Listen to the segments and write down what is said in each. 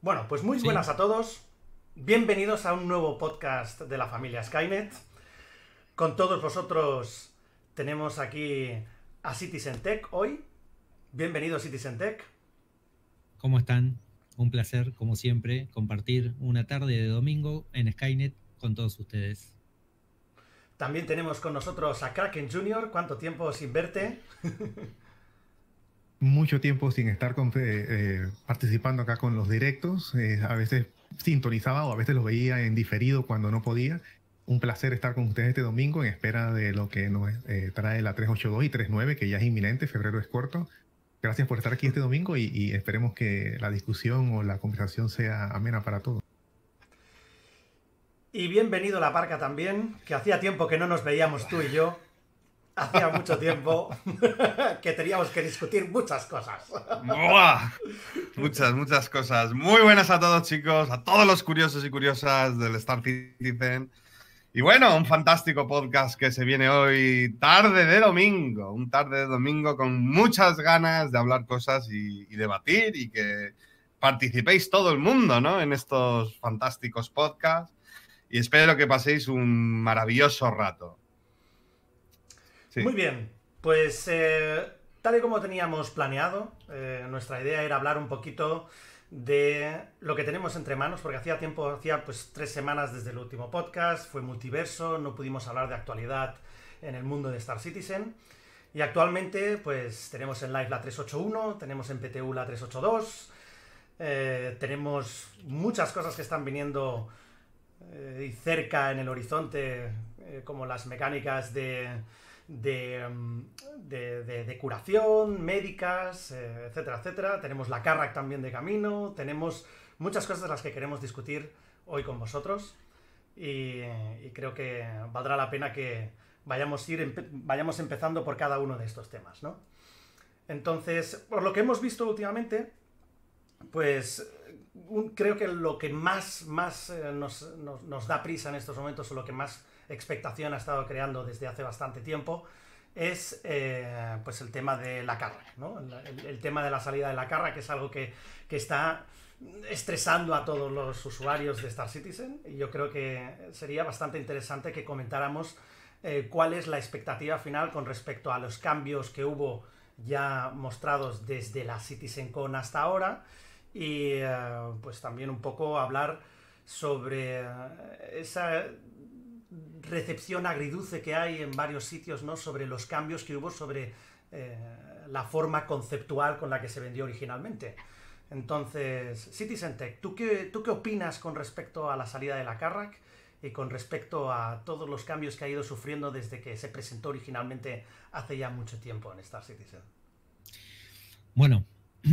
Bueno, pues muy buenas a todos. Bienvenidos a un nuevo podcast de la familia Skynet. Con todos vosotros tenemos aquí a Citizen Tech hoy. Bienvenido Citizen Tech. ¿Cómo están? Un placer, como siempre, compartir una tarde de domingo en Skynet con todos ustedes. También tenemos con nosotros a Kraken Junior. ¿Cuánto tiempo sin verte? mucho tiempo sin estar eh, eh, participando acá con los directos. Eh, a veces sintonizaba o a veces los veía en diferido cuando no podía. Un placer estar con ustedes este domingo en espera de lo que nos trae la 382 y 39, que ya es inminente, febrero es corto. Gracias por estar aquí este domingo y, y esperemos que la discusión o la conversación sea amena para todos. Y bienvenido a la parca también, que hacía tiempo que no nos veíamos tú y yo hacía mucho tiempo que teníamos que discutir muchas cosas. Muchas, muchas cosas. Muy buenas a todos, chicos, a todos los curiosos y curiosas del Star Citizen. Y bueno, un fantástico podcast que se viene hoy, tarde de domingo, un tarde de domingo con muchas ganas de hablar cosas y, debatir y que participéis todo el mundo, En estos fantásticos podcasts. Y espero que paséis un maravilloso rato. Muy bien, pues eh, tal y como teníamos planeado, eh, nuestra idea era hablar un poquito de lo que tenemos entre manos, porque hacía tiempo, hacía pues tres semanas desde el último podcast, fue multiverso, no pudimos hablar de actualidad en el mundo de Star Citizen. Y actualmente, pues tenemos en Live la 381, tenemos en PTU la 382, eh, tenemos muchas cosas que están viniendo cerca en el horizonte, como las mecánicas de Mm, de, curación, médicas, eh, etcétera, etcétera. Tenemos la Carrack también de camino, tenemos muchas cosas de las que queremos discutir hoy con vosotros y, creo que valdrá la pena que vayamos, ir, vayamos empezando por cada uno de estos temas, Entonces, por lo que hemos visto últimamente, pues creo que lo que más, más eh, nos, nos, da prisa en estos momentos o lo que más expectación ha estado creando desde hace bastante tiempo, es eh, pues el tema de la carra, el, tema de la salida de la carra, que es algo que, está estresando a todos los usuarios de Star Citizen. Y yo creo que sería bastante interesante que comentáramos eh, cuál es la expectativa final con respecto a los cambios que hubo ya mostrados desde la CitizenCon hasta ahora. Y eh, pues también un poco hablar sobre esa recepción agriduce que hay en varios sitios ¿no? sobre los cambios que hubo sobre eh, la forma conceptual con la que se vendió originalmente. Entonces, Citizen Tech, ¿tú qué, ¿tú qué opinas con respecto a la salida de la Carrack y con respecto a todos los cambios que ha ido sufriendo desde que se presentó originalmente hace ya mucho tiempo en Star Citizen? Bueno,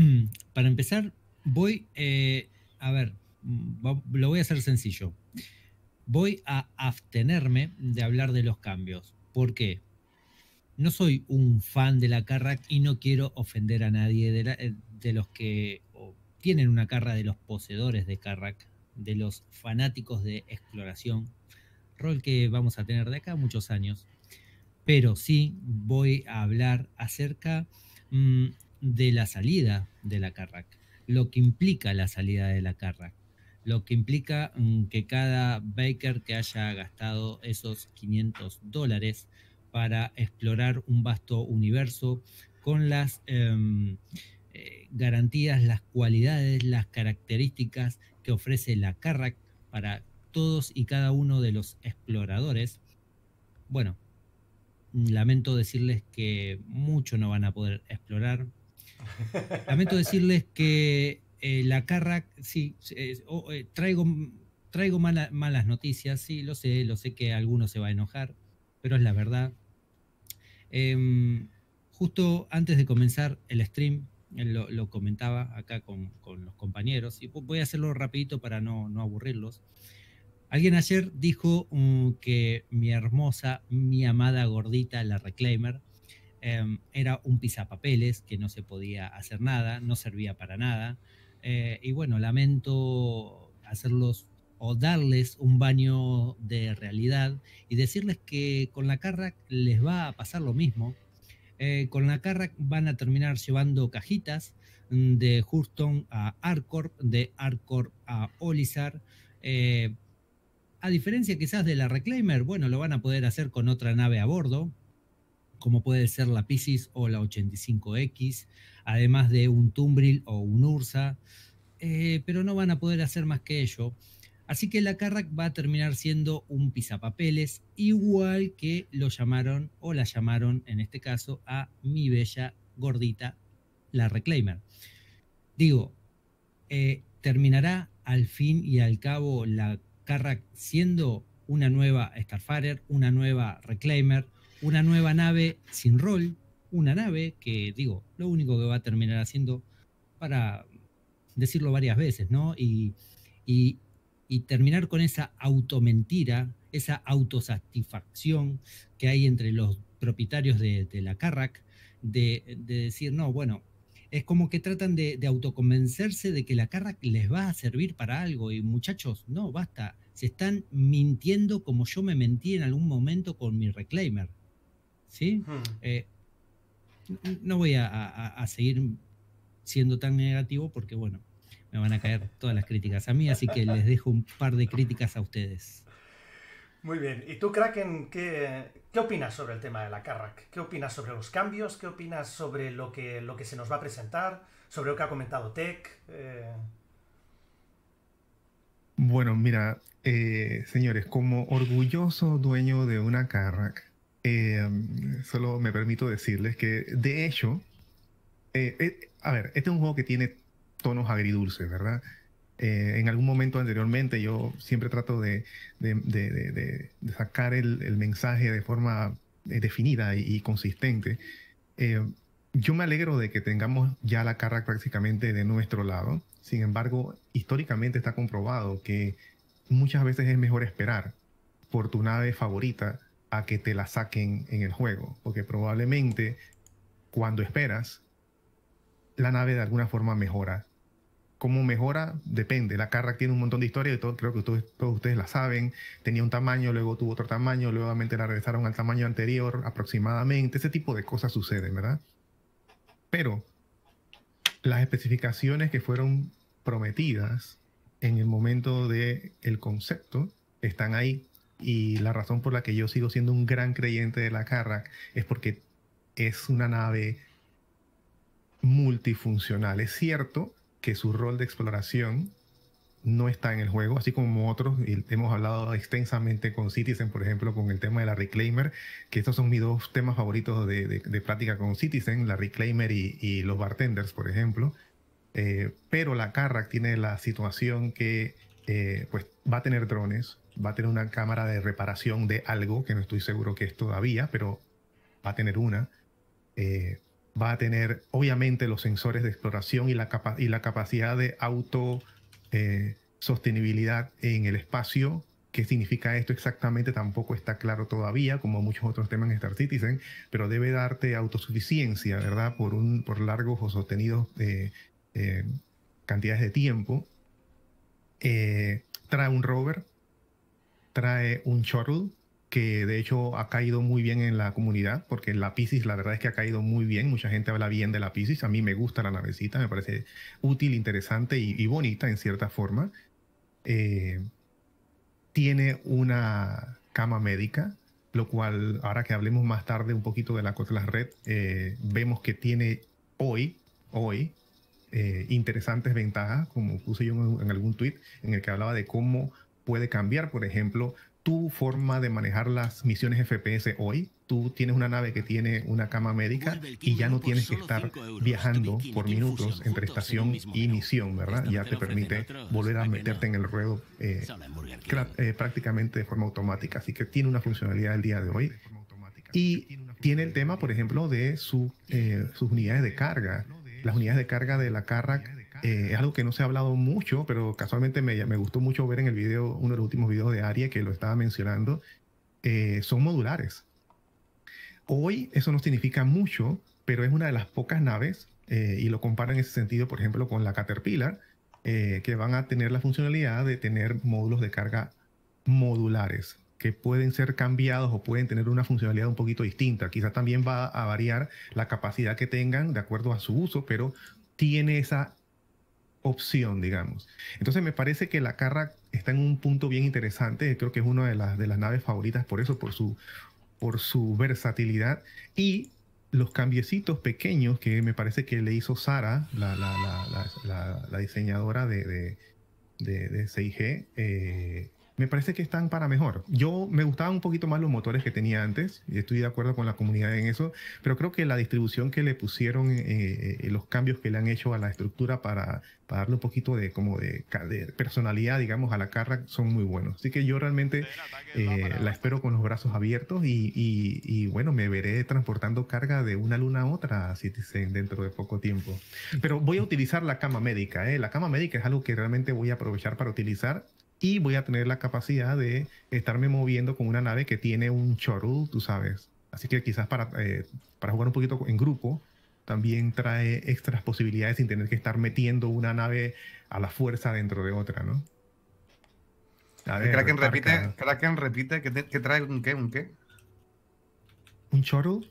para empezar, voy eh, a ver, mm, lo voy a hacer sencillo voy a abstenerme de hablar de los cambios. porque No soy un fan de la Carrack y no quiero ofender a nadie de, eh, los que tienen una carra, de los poseedores de Carrack, de los fanáticos de exploración, rol que vamos a tener de acá muchos años. Pero sí voy a hablar acerca mm, de la salida de la Carrack, lo que implica la salida de la Carrack lo que implica mm, que cada baker que haya gastado esos 500 dólares para explorar un vasto universo con las em, eh, garantías, las cualidades, las características que ofrece la Carrack para todos y cada uno de los exploradores. Bueno, mm, lamento decirles que mucho no van a poder explorar. Lamento decirles que eh, la carra, sí, eh, eh, traigo, malas noticias, sí, lo sé, lo sé que alguno se va a enojar, pero es la verdad. Em, justo antes de comenzar el stream, lo, comentaba acá con, los compañeros, y voy a hacerlo rapidito para no, aburrirlos. Alguien ayer dijo mm, que mi hermosa, mi amada gordita, la Reclaimer, em, era un pisapapeles que no se podía hacer nada, no servía para nada, eh, y bueno, lamento hacerlos o darles un baño de realidad y decirles que con la Carrack les va a pasar lo mismo. Eh, con la Carrack van a terminar llevando cajitas mm, de Hurston a Arcor, de Arcor a Olizar. Eh, a diferencia quizás de la Reclaimer, bueno, lo van a poder hacer con otra nave a bordo, como puede ser la Pisces o la 85X además de un Tumbril o un Ursa, eh, pero no van a poder hacer más que ello. Así que la Carrack va a terminar siendo un pisapapeles, igual que lo llamaron, o la llamaron en este caso, a mi bella gordita, la Reclaimer. Digo, eh, terminará al fin y al cabo la Carrack siendo una nueva Starfarer, una nueva Reclaimer, una nueva nave sin rol, una nave que, digo, lo único que va a terminar haciendo, para decirlo varias veces, ¿no? Y, y, terminar con esa auto mentira esa autosatisfacción que hay entre los propietarios de, la Carrack, de, decir, no, bueno, es como que tratan de, auto autoconvencerse de que la Carrack les va a servir para algo y muchachos, no, basta, se están mintiendo como yo me mentí en algún momento con mi reclaimer. ¿Sí? Hmm. Eh, no voy a, seguir siendo tan negativo porque, bueno, me van a caer todas las críticas a mí, así que les dejo un par de críticas a ustedes. Muy bien. ¿Y tú, Kraken, qué, opinas sobre el tema de la Carrack? ¿Qué opinas sobre los cambios? ¿Qué opinas sobre lo que, lo que se nos va a presentar? ¿Sobre lo que ha comentado Tech? Eh. Bueno, mira, eh, señores, como orgulloso dueño de una Carrack, Em, solo me permito decirles que, de hecho, eh, eh, a ver, este es un juego que tiene tonos agridulces, ¿verdad? Eh, en algún momento anteriormente yo siempre trato de, sacar el, mensaje de forma definida y, y consistente. Em, yo me alegro de que tengamos ya la carga prácticamente de nuestro lado. Sin embargo, históricamente está comprobado que muchas veces es mejor esperar por tu nave favorita que te la saquen en el juego, porque probablemente cuando esperas, la nave de alguna forma mejora. ¿Cómo mejora? Depende. La Carrack tiene un montón de historia, y todo, creo que todos, ustedes la saben. Tenía un tamaño, luego tuvo otro tamaño, luego la regresaron al tamaño anterior aproximadamente. Ese tipo de cosas suceden, ¿verdad? Pero las especificaciones que fueron prometidas en el momento de el concepto están ahí y la razón por la que yo sigo siendo un gran creyente de la Carrack es porque es una nave multifuncional. Es cierto que su rol de exploración no está en el juego, así como otros, hemos hablado extensamente con Citizen, por ejemplo, con el tema de la Reclaimer, que estos son mis dos temas favoritos de, de, práctica con Citizen, la Reclaimer y, los bartenders, por ejemplo. Eh, pero la Carrack tiene la situación que eh, pues, va a tener drones, va a tener una cámara de reparación de algo, que no estoy seguro que es todavía, pero va a tener una. Eh, va a tener obviamente los sensores de exploración y la, y la capacidad de auto eh, sostenibilidad en el espacio. ¿Qué significa esto exactamente? Tampoco está claro todavía, como muchos otros temas en Star Citizen, pero debe darte autosuficiencia, ¿verdad? Por, un, por largos o sostenidos eh, cantidades de tiempo. trae un rover trae un shuttle que de hecho ha caído muy bien en la comunidad, porque la Pisces la verdad es que ha caído muy bien, mucha gente habla bien de la Pisces, a mí me gusta la navecita, me parece útil, interesante y, bonita en cierta forma. Eh, tiene una cama médica, lo cual ahora que hablemos más tarde un poquito de la la Red, eh, vemos que tiene hoy, hoy, eh, interesantes ventajas, como puse yo en, algún tweet en el que hablaba de cómo puede cambiar, por ejemplo, tu forma de manejar las misiones FPS hoy. Tú tienes una nave que tiene una cama médica y ya no tienes que estar viajando este por minutos entre estación y misión, ¿verdad? Ya te permite volver a meterte en el ruedo eh, eh, prácticamente de forma automática. Así que tiene una funcionalidad el día de hoy. Y tiene el tema, por ejemplo, de eh, sus unidades de carga. Las unidades de carga de la Carrack eh, es algo que no se ha hablado mucho, pero casualmente me, me, gustó mucho ver en el video, uno de los últimos videos de Aria que lo estaba mencionando, eh, son modulares. Hoy eso no significa mucho, pero es una de las pocas naves, eh, y lo comparan en ese sentido, por ejemplo, con la Caterpillar, que van a tener la funcionalidad de tener módulos de carga modulares que pueden ser cambiados o pueden tener una funcionalidad un poquito distinta. Quizás también va a variar la capacidad que tengan de acuerdo a su uso, pero tiene esa opción, digamos. Entonces me parece que la carra está en un punto bien interesante, creo que es una de las, de las naves favoritas por eso, por su, por su versatilidad y los cambiecitos pequeños que me parece que le hizo Sara, la, diseñadora de, de, de, me parece que están para mejor. Yo me gustaban un poquito más los motores que tenía antes, y estoy de acuerdo con la comunidad en eso, pero creo que la distribución que le pusieron, eh, eh, los cambios que le han hecho a la estructura para, darle un poquito de, como de, personalidad, digamos, a la carga, son muy buenos. Así que yo realmente eh, la espero con los brazos abiertos y, y, bueno, me veré transportando carga de una luna a otra, así dentro de poco tiempo. Pero voy a utilizar la cama médica, la cama médica es algo que realmente voy a aprovechar para utilizar y voy a tener la capacidad de estarme moviendo con una nave que tiene un shuttle, tú sabes. Así que quizás para, eh, para jugar un poquito en grupo también trae extras posibilidades sin tener que estar metiendo una nave a la fuerza dentro de otra, ¿no? A ver, Kraken repite, Kraken repite qué trae un qué, un qué. ¿Un shuttle?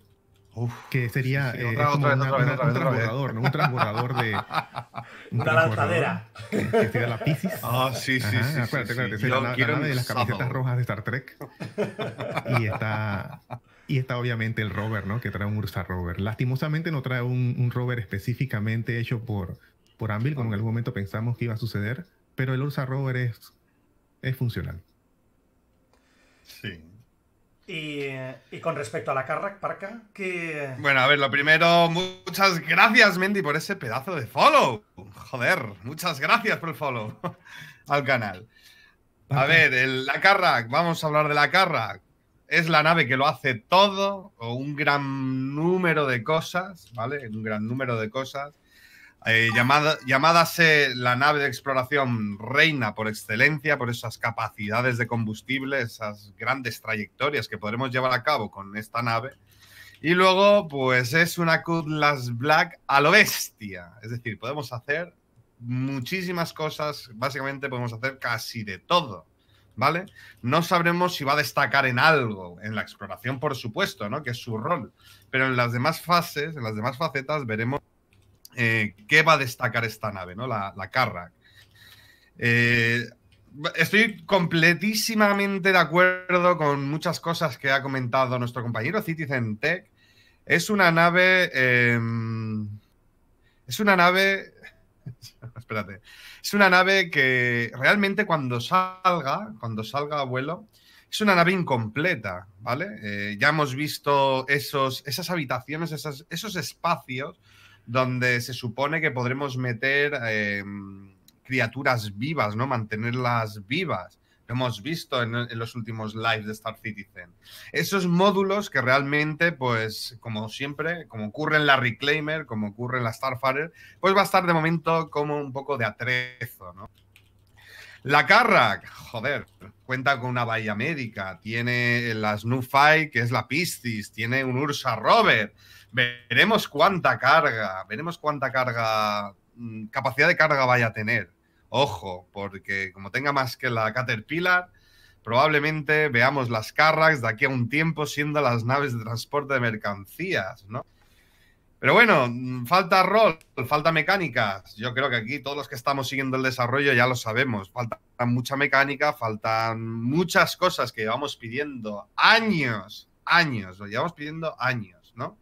que sería eh, un transbordador, ¿no? Un transbordador de. una lanzadera. Que, tiene sería la Pisces. Ah, sí, sí. sí acuérdate, acuérdate. Sería la, de las camisetas rojas de Star Trek. Y está. Y está obviamente el rover, ¿no? Que trae un Ursa Rover. Lastimosamente no trae un, rover específicamente hecho por, por Anvil, como en algún momento pensamos que iba a suceder, pero el Ursa Rover es, es funcional. Sí. Y, con respecto a la Carrack Parca, que. Bueno, a ver, lo primero, muchas gracias, Mendy, por ese pedazo de follow. Joder, muchas gracias por el follow al canal. A ver, la Carrack, vamos a hablar de la Carrack. Es la nave que lo hace todo, o un gran número de cosas, ¿vale? Un gran número de cosas. Eh, llamada, la nave de exploración reina por excelencia, por esas capacidades de combustible, esas grandes trayectorias que podremos llevar a cabo con esta nave. Y luego, pues es una Cutlass Black a lo bestia. Es decir, podemos hacer muchísimas cosas, básicamente podemos hacer casi de todo. ¿Vale? No sabremos si va a destacar en algo, en la exploración, por supuesto, ¿no? Que es su rol. Pero en las demás fases, en las demás facetas, veremos eh, qué va a destacar esta nave, ¿no? La, la Carrack. Eh, estoy completísimamente de acuerdo con muchas cosas que ha comentado nuestro compañero Citizen Tech. Es una nave. Em, es una nave. espérate. Es una nave que realmente cuando salga, cuando salga a vuelo, es una nave incompleta, ¿vale? Eh, ya hemos visto esos, esas habitaciones, esos espacios donde se supone que podremos meter em, criaturas vivas, ¿no? Mantenerlas vivas. Lo hemos visto en, los últimos lives de Star Citizen. Esos módulos que realmente, pues, como siempre, como ocurre en la Reclaimer, como ocurre en la Starfighter, pues va a estar de momento como un poco de atrezo, La Carrack, joder, cuenta con una bahía médica, tiene las Nufai, que es la Piscis, tiene un Ursa Robert, Veremos cuánta carga, veremos cuánta carga, mm, capacidad de carga vaya a tener. Ojo, porque como tenga más que la Caterpillar, probablemente veamos las Carracks de aquí a un tiempo siendo las naves de transporte de mercancías, ¿no? Pero bueno, mm, falta rol, falta mecánica. Yo creo que aquí todos los que estamos siguiendo el desarrollo ya lo sabemos. Falta mucha mecánica, faltan muchas cosas que llevamos pidiendo años, años, lo llevamos pidiendo años, ¿no?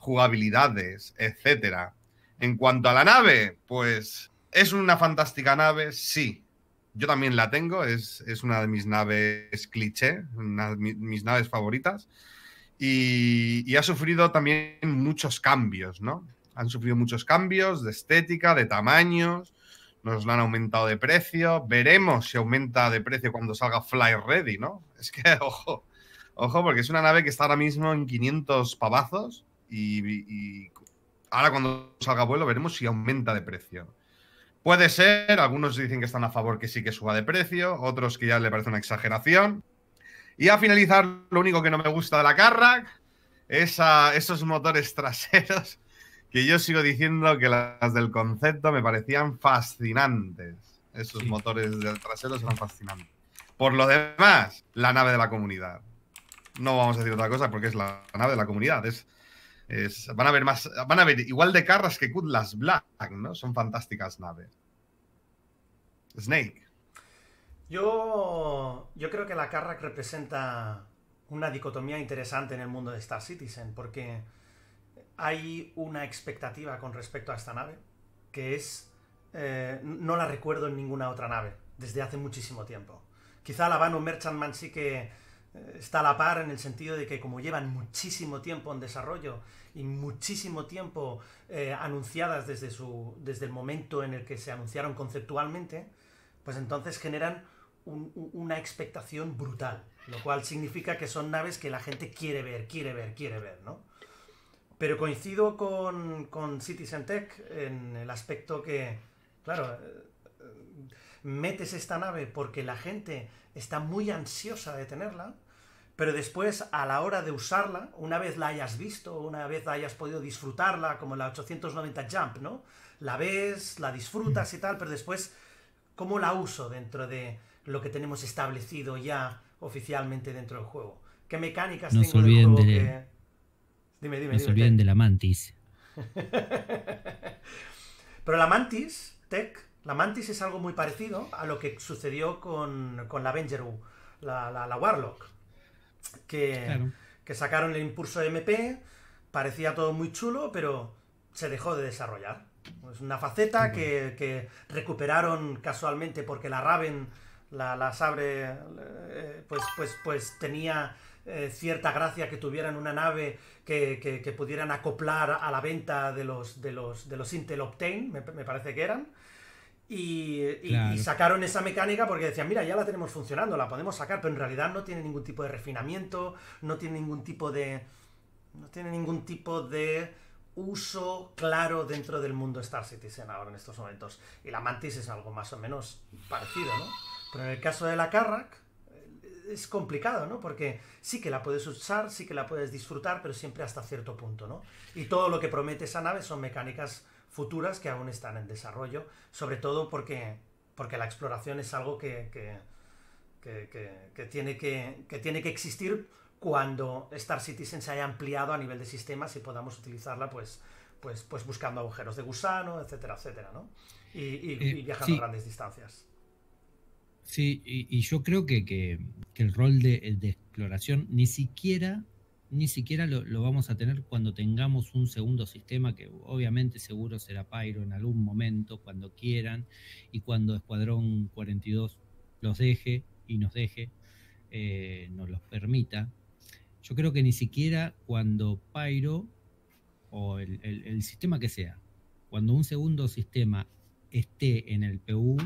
jugabilidades, etcétera. En cuanto a la nave, pues es una fantástica nave, sí. Yo también la tengo, es, una de mis naves cliché, una de mis, naves favoritas. Y, ha sufrido también muchos cambios, ¿no? Han sufrido muchos cambios de estética, de tamaños, nos han aumentado de precio. Veremos si aumenta de precio cuando salga Fly Ready, ¿no? Es que, ojo, ojo, porque es una nave que está ahora mismo en 500 pavazos y, ahora cuando salga vuelo veremos si aumenta de precio. Puede ser, algunos dicen que están a favor que sí que suba de precio, otros que ya le parece una exageración. Y a finalizar, lo único que no me gusta de la Carrack es esos motores traseros que yo sigo diciendo que las del concepto me parecían fascinantes. Esos motores motores trasero eran fascinantes. Por lo demás, la nave de la comunidad. No vamos a decir otra cosa porque es la nave de la comunidad. Es, van a ver más, van a ver igual de carras que Kutlas Black, ¿no? Son fantásticas naves. Snake. Yo, creo que la Carrack representa una dicotomía interesante en el mundo de Star Citizen, porque hay una expectativa con respecto a esta nave que es. Eh, no la recuerdo en ninguna otra nave desde hace muchísimo tiempo. Quizá la un Merchantman sí que eh, está a la par en el sentido de que, como llevan muchísimo tiempo en desarrollo y muchísimo tiempo eh, anunciadas desde, su, desde el momento en el que se anunciaron conceptualmente, pues entonces generan una expectación brutal, lo cual significa que son naves que la gente quiere ver, quiere ver, quiere ver, ¿no? Pero coincido con, con Citizen Tech en el aspecto que, claro, eh, metes esta nave porque la gente está muy ansiosa de tenerla, pero después a la hora de usarla, una vez la hayas visto, una vez hayas podido disfrutarla, como la 890 Jump, ¿no? La ves, la disfrutas y tal, pero después, ¿cómo la uso dentro de lo que tenemos establecido ya oficialmente dentro del juego? ¿Qué mecánicas no tengo olviden de... Dime, dime, no se olviden de la mantis. pero la mantis, Tech, la mantis es algo muy parecido a lo que sucedió con, la Avenger, la, la Warlock que, sacaron el impulso MP, parecía todo muy chulo, pero se dejó de desarrollar. Es una faceta que, que, recuperaron casualmente porque la Raven, la, la Sabre, eh, pues, pues, pues tenía eh, cierta gracia que tuvieran una nave que, que, pudieran acoplar a la venta de los, de los, de los Intel Optane, me parece que eran. Y, sacaron esa mecánica porque decían, mira, ya la tenemos funcionando, la podemos sacar, pero en realidad no tiene ningún tipo de refinamiento, no tiene ningún tipo de. No tiene ningún tipo de uso claro dentro del mundo Star Citizen ahora en estos momentos. Y la Mantis es algo más o menos parecido, ¿no? Pero en el caso de la Carrack eh, es complicado, ¿no? Porque sí que la puedes usar, sí que la puedes disfrutar, pero siempre hasta cierto punto, ¿no? Y todo lo que promete esa nave son mecánicas futuras que aún están en desarrollo, sobre todo porque, porque la exploración es algo que, que, que, que tiene que, tiene que existir cuando Star Citizen se haya ampliado a nivel de sistemas y podamos utilizarla pues, pues, pues buscando agujeros de gusano, etcétera, etcétera, ¿no? Y, y, eh, viajando a grandes distancias. Sí, y, yo creo que, que, el rol de, de, exploración ni siquiera ni siquiera lo, vamos a tener cuando tengamos un segundo sistema, que obviamente seguro será Pyro en algún momento, cuando quieran, y cuando Escuadrón 42 los deje y nos deje, eh, nos los permita. Yo creo que ni siquiera cuando Pyro, o el, sistema que sea, cuando un segundo sistema esté en el PU,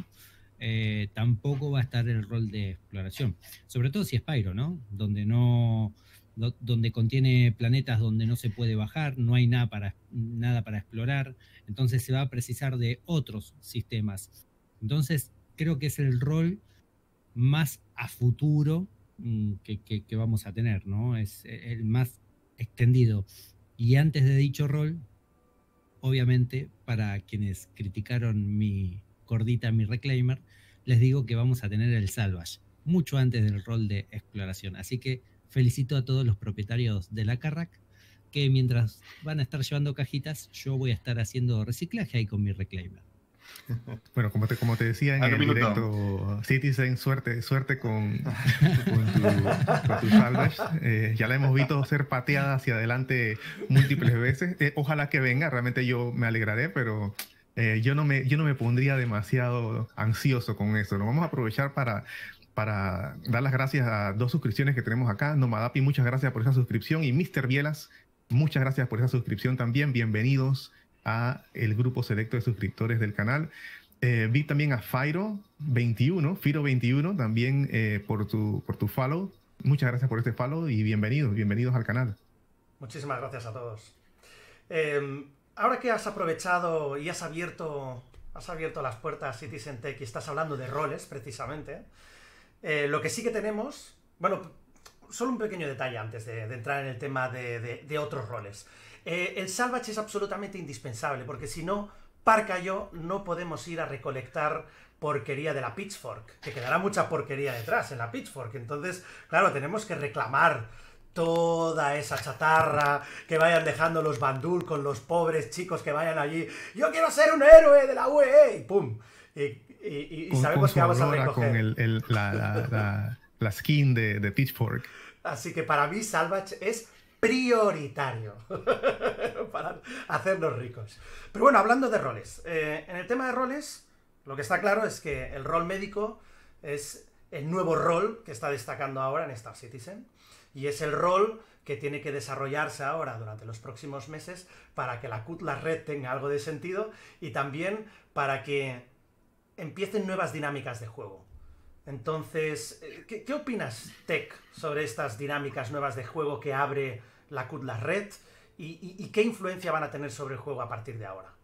eh, tampoco va a estar el rol de exploración. Sobre todo si es Pyro, ¿no? Donde no donde contiene planetas donde no se puede bajar, no hay nada para, nada para explorar, entonces se va a precisar de otros sistemas. Entonces, creo que es el rol más a futuro mm, que, vamos a tener, ¿no? Es eh, el más extendido. Y antes de dicho rol, obviamente, para quienes criticaron mi cordita, mi reclaimer, les digo que vamos a tener el salvage, mucho antes del rol de exploración. Así que felicito a todos los propietarios de la Carrac, que mientras van a estar llevando cajitas, yo voy a estar haciendo reciclaje ahí con mi reclaimer. Bueno, como te, como te decía en ah, el directo, Citizen, suerte, suerte con, tu, salvage. Eh, ya la hemos visto ser pateada hacia adelante múltiples veces. Eh, ojalá que venga, realmente yo me alegraré, pero eh, yo, no me, yo no me pondría demasiado ansioso con eso. Lo vamos a aprovechar para para dar las gracias a dos suscripciones que tenemos acá. Nomadapi, muchas gracias por esa suscripción. Y Mr. Bielas, muchas gracias por esa suscripción también. Bienvenidos a el grupo selecto de suscriptores del canal. Eh, vi también a Firo21, Firo21, también eh, por, tu, por tu follow. Muchas gracias por este follow y bienvenidos, bienvenidos al canal. Muchísimas gracias a todos. Em, ahora que has aprovechado y has abierto, has abierto las puertas a Citizen Tech y estás hablando de roles precisamente, eh, lo que sí que tenemos, bueno, solo un pequeño detalle antes de, entrar en el tema de, otros roles. Eh, el salvage es absolutamente indispensable, porque si no, Parca y yo no podemos ir a recolectar porquería de la Pitchfork, que quedará mucha porquería detrás en la Pitchfork. Entonces, claro, tenemos que reclamar toda esa chatarra que vayan dejando los bandul con los pobres chicos que vayan allí. Yo quiero ser un héroe de la UE e", y pum. Y, sabemos que vamos a recoger. Con la, skin de, Pitchfork. Así que para mí Salvage es prioritario para hacernos ricos. Pero bueno, hablando de roles. Eh, en el tema de roles, lo que está claro es que el rol médico es el nuevo rol que está destacando ahora en Star Citizen. Y es el rol que tiene que desarrollarse ahora durante los próximos meses para que la CUT, la red, tenga algo de sentido y también para que empiecen nuevas dinámicas de juego. Entonces, eh, ¿qué, opinas, Tech, sobre estas dinámicas nuevas de juego que abre la Kudla Red? Y, qué influencia van a tener sobre el juego a partir de ahora?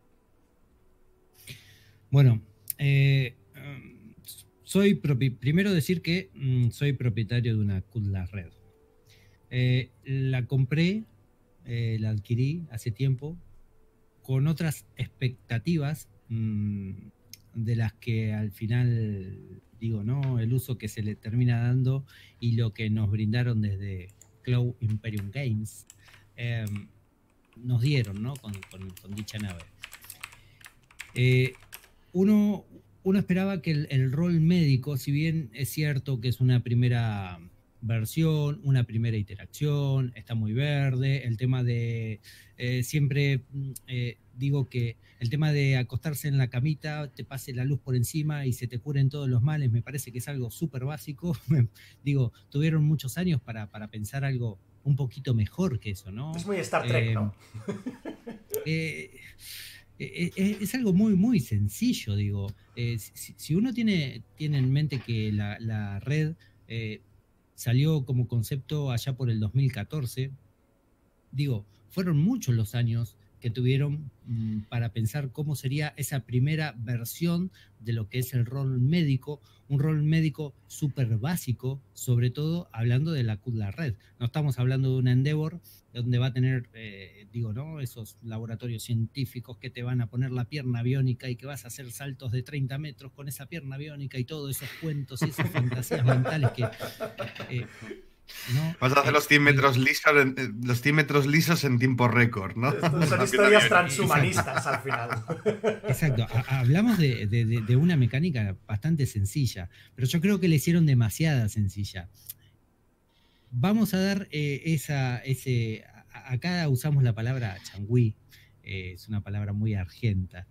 Bueno, eh, soy primero decir que mm, soy propietario de una Kudla Red. Eh, la compré, la adquirí hace tiempo, con otras expectativas mm, de las que al final, digo, ¿no? El uso que se le termina dando y lo que nos brindaron desde Cloud Imperium Games, em, nos dieron, ¿no? Con, dicha nave. Eh, uno, uno esperaba que el, rol médico, si bien es cierto que es una primera versión, una primera interacción, está muy verde, el tema de eh, siempre mm, eh, digo que el tema de acostarse en la camita, te pase la luz por encima y se te curen todos los males, me parece que es algo súper básico. digo, tuvieron muchos años para, pensar algo un poquito mejor que eso, ¿no? Es muy Star Trek, eh, ¿no? Eh, eh, es, algo muy, muy sencillo, digo. si, uno tiene, tiene en mente que la, red salió como concepto allá por el 2014, digo, fueron muchos los años que tuvieron mm, para pensar cómo sería esa primera versión de lo que es el rol médico, un rol médico súper básico, sobre todo hablando de la CUDLA red. No estamos hablando de un Endeavor donde va a tener, eh, digo, ¿no? Esos laboratorios científicos que te van a poner la pierna biónica y que vas a hacer saltos de 30 metros con esa pierna biónica y todos esos cuentos y esas fantasías mentales que... Eh, Vas a hacer los 100 metros lisos en, eh, los en tiempo récord, ¿no? son historias transhumanistas al final. Exacto. Hablamos de, una mecánica bastante sencilla, pero yo creo que le hicieron demasiada sencilla. Vamos a dar eh, esa, ese, acá usamos la palabra changüí, eh, es una palabra muy argenta,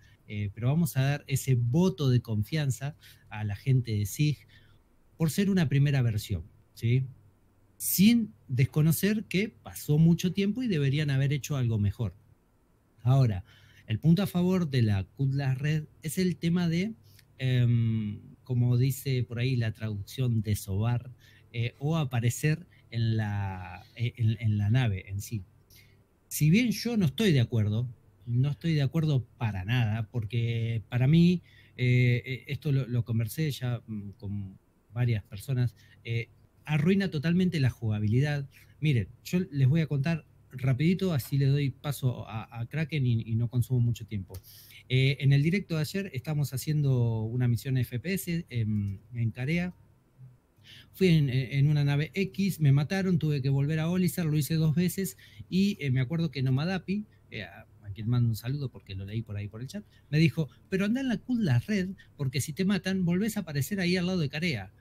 pero vamos a dar ese voto de confianza a la gente de SIG por ser una primera versión, ¿sí? sin desconocer que pasó mucho tiempo y deberían haber hecho algo mejor. Ahora, el punto a favor de la Kudla Red es el tema de, em, como dice por ahí la traducción, de sobar eh, o aparecer en la, eh, la nave en sí. Si bien yo no estoy de acuerdo, no estoy de acuerdo para nada, porque para mí, eh, esto lo, conversé ya mm, con varias personas, arruina totalmente la jugabilidad. Miren, yo les voy a contar rapidito, así le doy paso a, Kraken y, no consumo mucho tiempo. Eh, en el directo de ayer estamos haciendo una misión FPS en, Carea. Fui en, una nave X, me mataron, tuve que volver a Olizar, lo hice dos veces y eh, me acuerdo que Nomadapi, eh, a quien mando un saludo porque lo leí por ahí por el chat, me dijo, pero anda en la cool la red porque si te matan volvés a aparecer ahí al lado de Carea.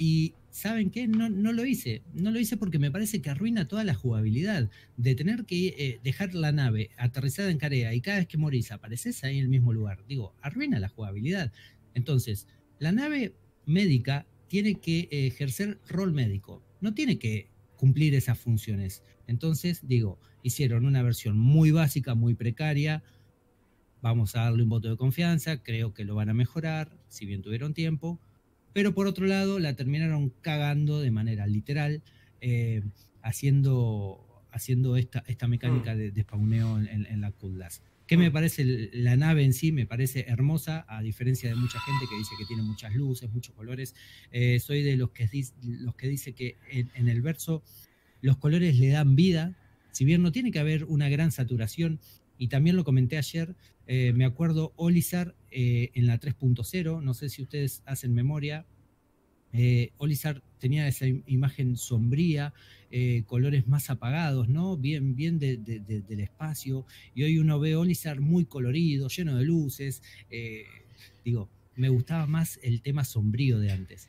Y ¿saben qué? No, lo hice. No lo hice porque me parece que arruina toda la jugabilidad. De tener que eh, dejar la nave aterrizada en Carea y cada vez que morís apareces ahí en el mismo lugar. Digo, arruina la jugabilidad. Entonces, la nave médica tiene que eh, ejercer rol médico. No tiene que cumplir esas funciones. Entonces, digo, hicieron una versión muy básica, muy precaria. Vamos a darle un voto de confianza. Creo que lo van a mejorar, si bien tuvieron tiempo pero por otro lado, la terminaron cagando de manera literal, eh, haciendo, haciendo esta, esta mecánica mm. de, de spawneo en, en la qué ¿Qué mm. me parece la nave en sí, me parece hermosa, a diferencia de mucha gente que dice que tiene muchas luces, muchos colores. Eh, soy de los que, los que dice que en, el verso los colores le dan vida, si bien no tiene que haber una gran saturación, y también lo comenté ayer, eh, me acuerdo Olizar eh, en la 3.0, no sé si ustedes hacen memoria, eh, Olizar tenía esa imagen sombría, eh, colores más apagados, ¿no? Bien, bien del espacio. Y hoy uno ve Olizar muy colorido, lleno de luces. digo, me gustaba más el tema sombrío de antes.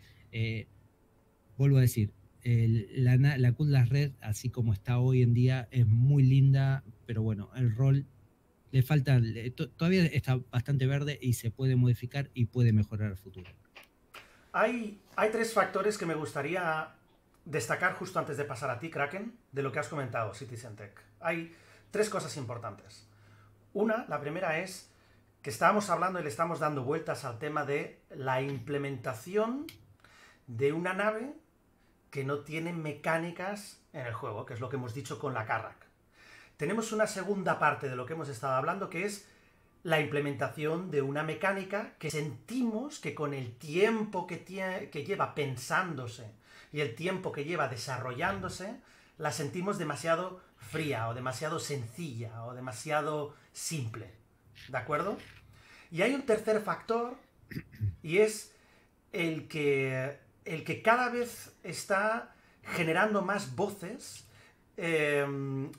vuelvo a decir, la, la Red, así como está hoy en día, es muy linda, pero bueno, el rol le falta, todavía está bastante verde y se puede modificar y puede mejorar el futuro. Hay, hay tres factores que me gustaría destacar justo antes de pasar a ti, Kraken, de lo que has comentado, Citizen Tech. Hay tres cosas importantes. Una, la primera es que estábamos hablando y le estamos dando vueltas al tema de la implementación de una nave que no tiene mecánicas en el juego, que es lo que hemos dicho con la Carrack tenemos una segunda parte de lo que hemos estado hablando, que es la implementación de una mecánica que sentimos que con el tiempo que, que lleva pensándose y el tiempo que lleva desarrollándose, la sentimos demasiado fría o demasiado sencilla o demasiado simple. ¿De acuerdo? Y hay un tercer factor y es el que, el que cada vez está generando más voces em,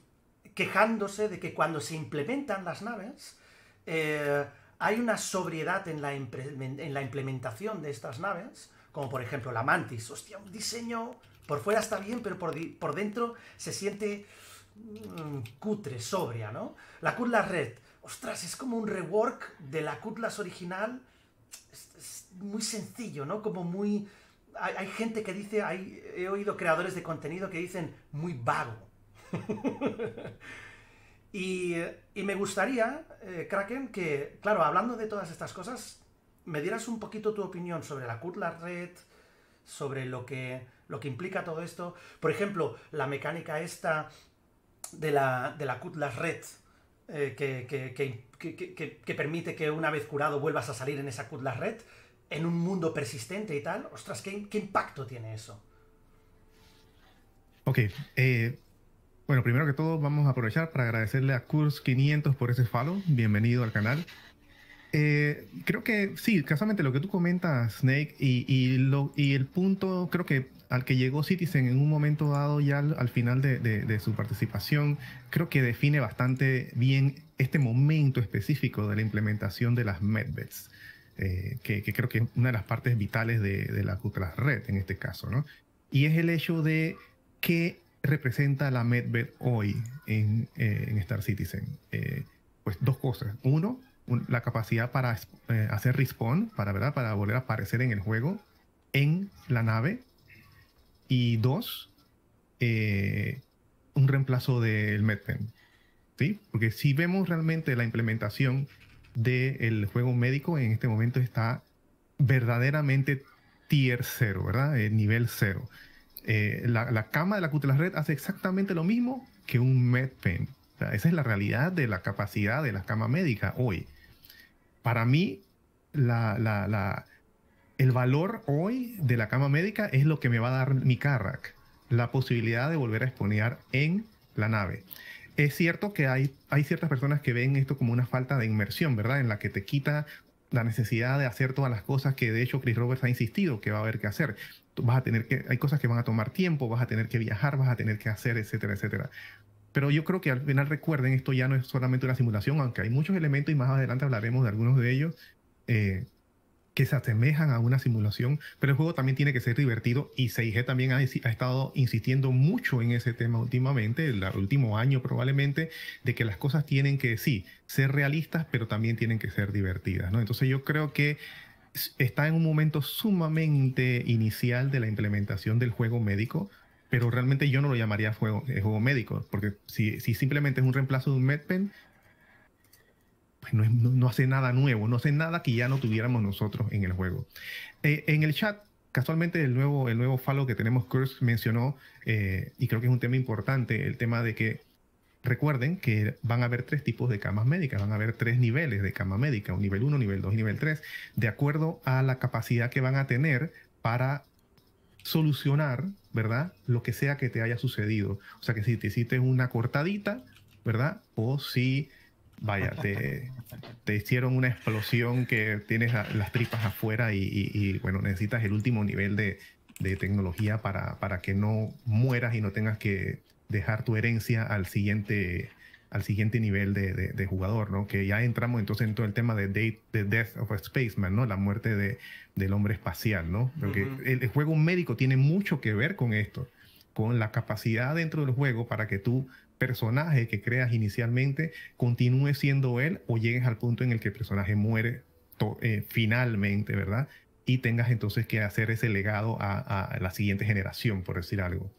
quejándose de que cuando se implementan las naves, eh, hay una sobriedad en la, implementación de estas naves, como por ejemplo la Mantis. Hostia, un diseño por fuera está bien, pero por, dentro se siente mm, cutre, sobria, ¿no? La Cutlass Red, ostras, es como un rework de la Cutlass original, es, muy sencillo, ¿no? Como muy... Hay, gente que dice, he oído creadores de contenido que dicen muy vago y, me gustaría, eh, Kraken, que, claro, hablando de todas estas cosas, me dieras un poquito tu opinión sobre la Kutla Red, sobre lo que, lo que implica todo esto. Por ejemplo, la mecánica esta de la, de la Red, eh, que, que, permite que una vez curado vuelvas a salir en esa Kutla Red, en un mundo persistente y tal. Ostras, ¿qué, qué impacto tiene eso? Ok, eh, bueno, primero que todo vamos a aprovechar para agradecerle a Kurs500 por ese follow. Bienvenido al canal. Eh, creo que sí, casualmente lo que tú comentas, Snake, y, y, lo, y, el punto creo que al que llegó Citizen en un momento dado ya al, final de, de, su participación, creo que define bastante bien este momento específico de la implementación de las medbets, eh, que, creo que es una de las partes vitales de, de la Cutlass Red en este caso, ¿no? Y es el hecho de que representa la MedBed hoy eh, en, Star Citizen? Eh, pues dos cosas. Uno, la capacidad para eh, hacer respawn, para, ¿verdad? para volver a aparecer en el juego, en la nave. Y dos, un reemplazo del MedBet, ¿Sí? Porque si vemos realmente la implementación del juego médico, en este momento está verdaderamente tier 0, ¿verdad? nivel 0. Eh, la, la, cama de la Cutlass red hace exactamente lo mismo que un MedPen. esa es la realidad de la capacidad de la cama médica hoy. Para mí, el valor hoy de la cama médica es lo que me va a dar mi Carrack, la posibilidad de volver a exponer en la nave. Es cierto que hay, hay ciertas personas que ven esto como una falta de inmersión, ¿verdad? En la que te quita la necesidad de hacer todas las cosas que de hecho Chris Roberts ha insistido que va a haber que hacer vas a tener que, hay cosas que van a tomar tiempo, vas a tener que viajar, vas a tener que hacer, etcétera, etcétera. Pero yo creo que al final recuerden, esto ya no es solamente una simulación, aunque hay muchos elementos y más adelante hablaremos de algunos de ellos eh, que se asemejan a una simulación, pero el juego también tiene que ser divertido y 6 también ha, estado insistiendo mucho en ese tema últimamente, el, el último año probablemente, de que las cosas tienen que, sí, ser realistas, pero también tienen que ser divertidas, ¿no? Entonces yo creo que está en un momento sumamente inicial de la implementación del juego médico, pero realmente yo no lo llamaría juego, eh, médico, porque si, simplemente es un reemplazo de un MedPen, pues no, hace nada nuevo, no hace nada que ya no tuviéramos nosotros en el juego. Eh, en el chat, casualmente el nuevo, el nuevo que tenemos, Curse, mencionó, eh, y creo que es un tema importante, el tema de que Recuerden que van a haber tres tipos de camas médicas, van a haber tres niveles de cama médica, un nivel 1, nivel 2 y nivel 3, de acuerdo a la capacidad que van a tener para solucionar, ¿verdad? Lo que sea que te haya sucedido. O sea que si te hiciste una cortadita, ¿verdad? O si, vaya, te, hicieron una explosión que tienes las tripas afuera y, bueno, necesitas el último nivel de, tecnología para, para que no mueras y no tengas que dejar tu herencia al siguiente, al siguiente nivel de, jugador, ¿no? Que ya entramos entonces en todo el tema de, Death of a Spaceman, ¿no? La muerte de, del hombre espacial, ¿no? Porque el, juego médico tiene mucho que ver con esto, con la capacidad dentro del juego para que tu personaje que creas inicialmente continúe siendo él o llegues al punto en el que el personaje muere eh, finalmente, ¿verdad? Y tengas entonces que hacer ese legado a la siguiente generación, por decir algo.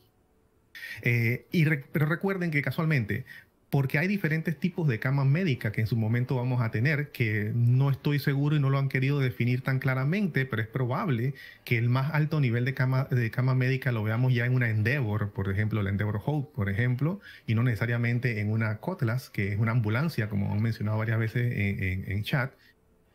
Eh, y pero recuerden que casualmente, porque hay diferentes tipos de camas médicas que en su momento vamos a tener, que no estoy seguro y no lo han querido definir tan claramente, pero es probable que el más alto nivel de cama, de cama médica lo veamos ya en una Endeavor, por ejemplo, la Endeavor Hope, por ejemplo, y no necesariamente en una Cotlas, que es una ambulancia, como han mencionado varias veces en chat.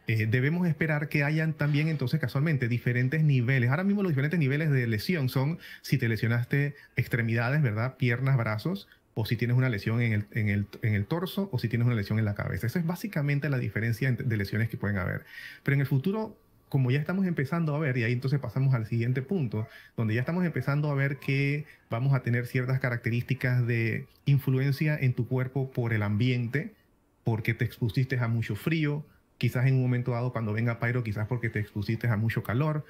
Eh, debemos esperar que hayan también entonces casualmente diferentes niveles. Ahora mismo los diferentes niveles de lesión son si te lesionaste extremidades, ¿verdad? Piernas, brazos, o si tienes una lesión en el, en el, torso o si tienes una lesión en la cabeza. Esa es básicamente la diferencia de lesiones que pueden haber. Pero en el futuro, como ya estamos empezando a ver, y ahí entonces pasamos al siguiente punto, donde ya estamos empezando a ver que vamos a tener ciertas características de influencia en tu cuerpo por el ambiente, porque te expusiste a mucho frío, quizás en un momento dado cuando venga Pyro, quizás porque te expusiste a mucho calor,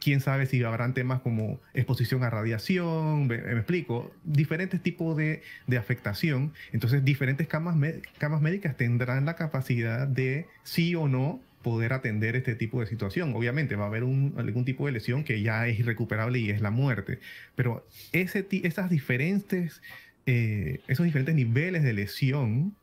quién sabe si habrán temas como exposición a radiación, me, explico, diferentes tipos de, de afectación. Entonces, diferentes camas, camas médicas tendrán la capacidad de sí o no poder atender este tipo de situación. Obviamente va a haber algún tipo de lesión que ya es irrecuperable y es la muerte, pero ese, esas diferentes, eh, esos diferentes niveles de lesión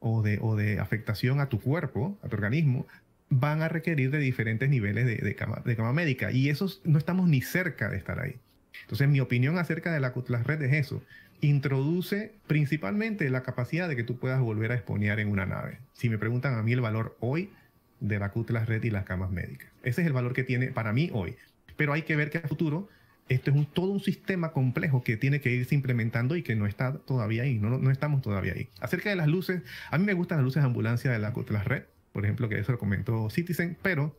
o de, afectación a tu cuerpo, a tu organismo, van a requerir de diferentes niveles de, de, cama, de cama, médica. Y esos no estamos ni cerca de estar ahí. Entonces, mi opinión acerca de la, cutlas red es eso. Introduce principalmente la capacidad de que tú puedas volver a exponer en una nave. Si me preguntan a mí el valor hoy de la cutlas Red y las camas médicas. Ese es el valor que tiene para mí hoy. Pero hay que ver que a futuro esto es un, todo un sistema complejo que tiene que irse implementando y que no está todavía ahí, no, no estamos todavía ahí. Acerca de las luces, a mí me gustan las luces de ambulancia de la, de red, por ejemplo, que eso lo comentó Citizen, pero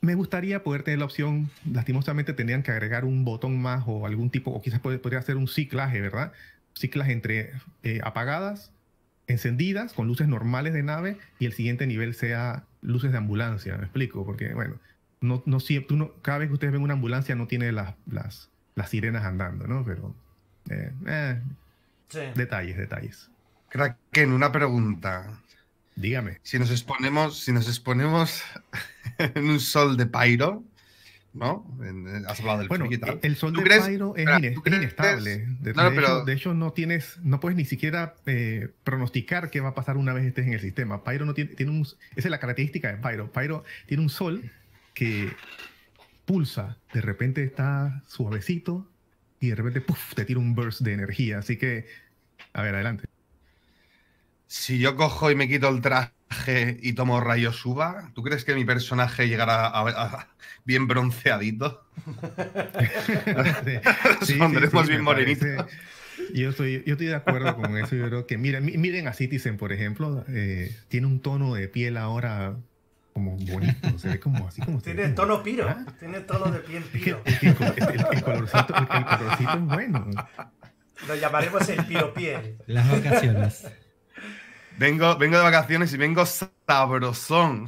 me gustaría poder tener la opción, lastimosamente tendrían que agregar un botón más o algún tipo, o quizás podría ser un ciclaje, ¿verdad? Ciclas entre eh, apagadas, encendidas, con luces normales de nave, y el siguiente nivel sea luces de ambulancia, me explico, porque bueno, no, no no cada vez que ustedes ven una ambulancia no tiene las, las, sirenas andando, ¿no? Pero, eh, eh. sí. detalles, detalles. Kraken, una pregunta. Dígame. Si nos exponemos, si nos exponemos en un sol de Pairo, ¿no? Eh, has hablado del bueno, El sol de Pyro es, inestable. De, hecho, no tienes, no puedes ni siquiera pronosticar qué va a pasar una vez estés en el sistema. Pyro no tiene, tiene un, esa es la característica de Pairo. Pairo tiene un sol que pulsa, de repente está suavecito y de repente te tira un burst de energía. Así que, a ver, adelante. Si yo cojo y me quito el traje y tomo rayos suba, ¿tú crees que mi personaje llegará a, bien bronceadito? sí, bien yo estoy, de acuerdo con eso. Yo creo que miren, miren a Citizen, por ejemplo. Eh, tiene un tono de piel ahora como bonito, se ve como así como... Tiene tono piro, ¿Ah? tiene tono de piel piro. El, el, el, colorcito, es bueno. Lo llamaremos el piro piel. Las vacaciones. Vengo, vengo de vacaciones y vengo sabrosón.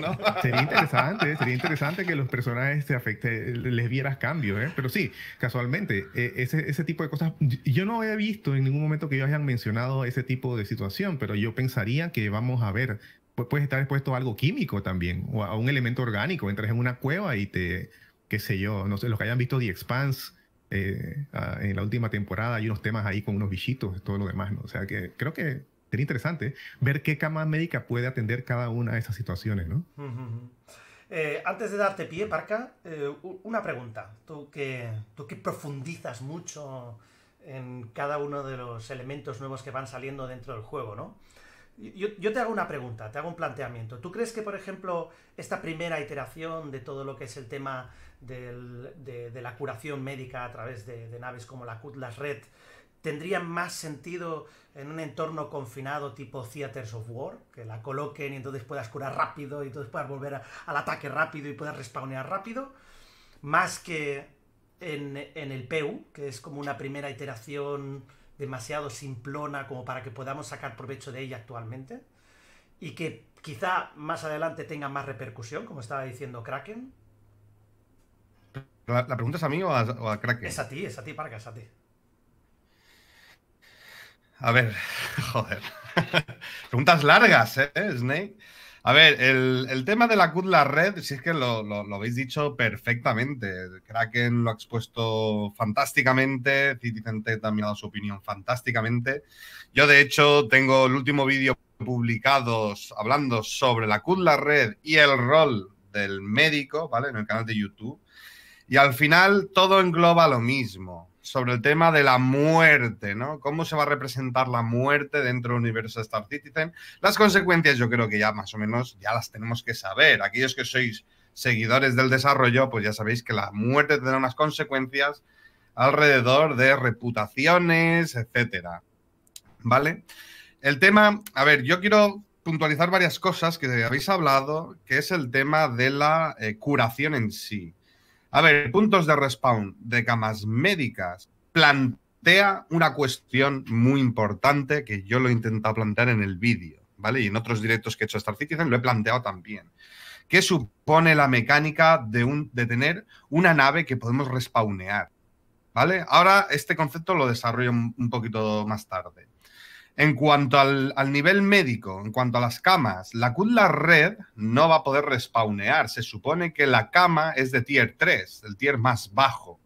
¿No? Sería interesante, sería interesante que los personajes se afecte, les vieras cambios, ¿eh? Pero sí, casualmente, eh, ese, ese, tipo de cosas, yo no he visto en ningún momento que ellos hayan mencionado ese tipo de situación, pero yo pensaría que vamos a ver pues puedes estar expuesto a algo químico también, o a un elemento orgánico. Entras en una cueva y te, qué sé yo, no sé, los que hayan visto The Expanse eh, en la última temporada, hay unos temas ahí con unos bichitos, todo lo demás, ¿no? O sea que creo que sería interesante ver qué cama médica puede atender cada una de esas situaciones, ¿no? Eh, antes de darte pie, Parca, eh, una pregunta. Tú que, tú que profundizas mucho en cada uno de los elementos nuevos que van saliendo dentro del juego, ¿no? Yo, te hago una pregunta, te hago un planteamiento. ¿Tú crees que, por ejemplo, esta primera iteración de todo lo que es el tema de, la curación médica a través de, naves como la Cutlass Red tendría más sentido en un entorno confinado tipo Theaters of War, que la coloquen y entonces puedas curar rápido y entonces puedas volver al ataque rápido y puedas respawnear rápido, más que en, en el PU, que es como una primera iteración demasiado simplona como para que podamos sacar provecho de ella actualmente y que quizá más adelante tenga más repercusión, como estaba diciendo Kraken. ¿La, pregunta es a mí o a, Kraken? Es a ti, es a ti, Parca, es a ti. A ver, joder. Preguntas largas, ¿eh, Snake? A ver, el, tema de la Kudla red, si es que lo, habéis dicho perfectamente. Kraken lo ha expuesto fantásticamente, Citizente también ha dado su opinión fantásticamente. Yo, de hecho, tengo el último vídeo publicado hablando sobre la Kudla red y el rol del médico, ¿vale? En el canal de YouTube. Y al final todo engloba lo mismo sobre el tema de la muerte, ¿no? ¿Cómo se va a representar la muerte dentro del universo de Star Citizen? Las consecuencias yo creo que ya más o menos ya las tenemos que saber. Aquellos que sois seguidores del desarrollo, pues ya sabéis que la muerte tendrá unas consecuencias alrededor de reputaciones, etcétera. ¿Vale? El tema, a ver, yo quiero puntualizar varias cosas que habéis hablado, que es el tema de la eh, curación en sí. A ver, puntos de respawn de camas médicas plantea una cuestión muy importante que yo lo he intentado plantear en el vídeo, ¿vale? Y en otros directos que he hecho a Star Citizen lo he planteado también. ¿Qué supone la mecánica de, un, de tener una nave que podemos respawnear? ¿Vale? Ahora este concepto lo desarrollo un poquito más tarde. En cuanto al, nivel médico, en cuanto a las camas, la Kudla Red no va a poder respawnear. Se supone que la cama es de tier 3, el tier más bajo.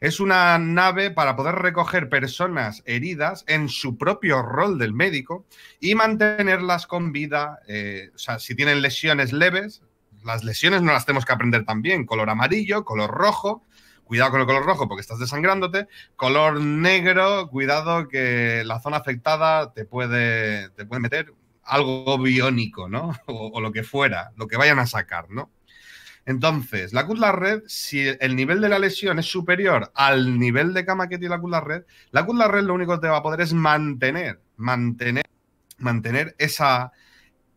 Es una nave para poder recoger personas heridas en su propio rol del médico y mantenerlas con vida. Eh, o sea, si tienen lesiones leves, las lesiones no las tenemos que aprender también. Color amarillo, color rojo, cuidado con el color rojo porque estás desangrándote, color negro, cuidado que la zona afectada te puede, meter algo biónico, ¿no? O, lo que fuera, lo que vayan a sacar, ¿no? Entonces, la cutla Red, si el nivel de la lesión es superior al nivel de cama que tiene la cutla Red, la cutla Red lo único que te va a poder es mantener, mantener, mantener esa,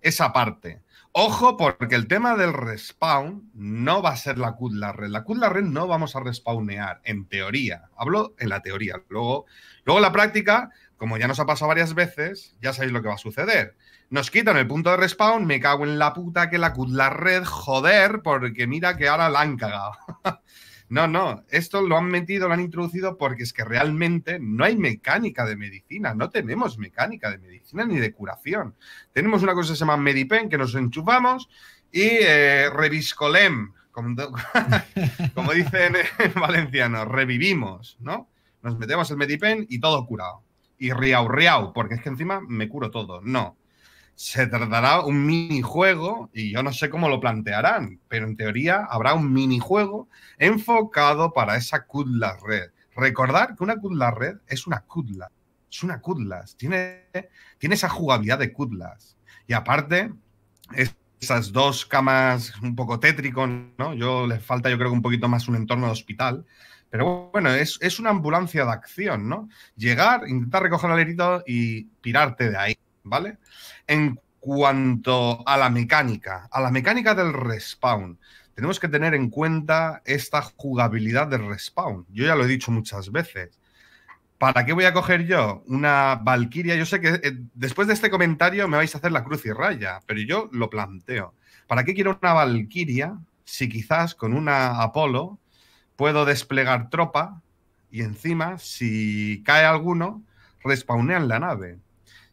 esa parte. Ojo, porque el tema del respawn no va a ser la CUDLA red. La la red no vamos a respawnear, en teoría. Hablo en la teoría. Luego, luego la práctica, como ya nos ha pasado varias veces, ya sabéis lo que va a suceder. Nos quitan el punto de respawn, me cago en la puta que la CUDLA red, joder, porque mira que ahora la han cagado. No, no, esto lo han metido, lo han introducido porque es que realmente no hay mecánica de medicina, no tenemos mecánica de medicina ni de curación. Tenemos una cosa que se llama Medipen, que nos enchufamos, y eh, Reviscolem, como, como dicen en valenciano, revivimos, ¿no? Nos metemos el Medipen y todo curado. Y riau, riau, porque es que encima me curo todo. No, se tratará un minijuego, y yo no sé cómo lo plantearán, pero en teoría habrá un minijuego enfocado para esa Kudla Red. Recordar que una Kudla Red es una Kudla, es una Kudlas, tiene, tiene esa jugabilidad de Kudlas. Y aparte, esas dos camas un poco tétrico, ¿no? Yo les falta, yo creo un poquito más un entorno de hospital. Pero bueno, es, es una ambulancia de acción, ¿no? Llegar, intentar recoger al herido y pirarte de ahí. ¿vale? En cuanto a la mecánica, a la mecánica del respawn, tenemos que tener en cuenta esta jugabilidad del respawn. Yo ya lo he dicho muchas veces. ¿Para qué voy a coger yo una Valkyria? Yo sé que eh, después de este comentario me vais a hacer la cruz y raya, pero yo lo planteo. ¿Para qué quiero una Valkyria si quizás con una Apolo puedo desplegar tropa y encima, si cae alguno, respawnean la nave?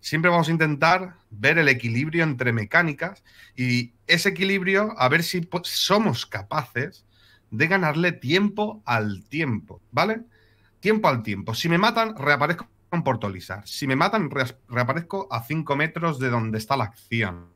siempre vamos a intentar ver el equilibrio entre mecánicas y ese equilibrio a ver si somos capaces de ganarle tiempo al tiempo, ¿vale? Tiempo al tiempo. Si me matan, reaparezco con Portolizar. Si me matan, reaparezco a 5 metros de donde está la acción.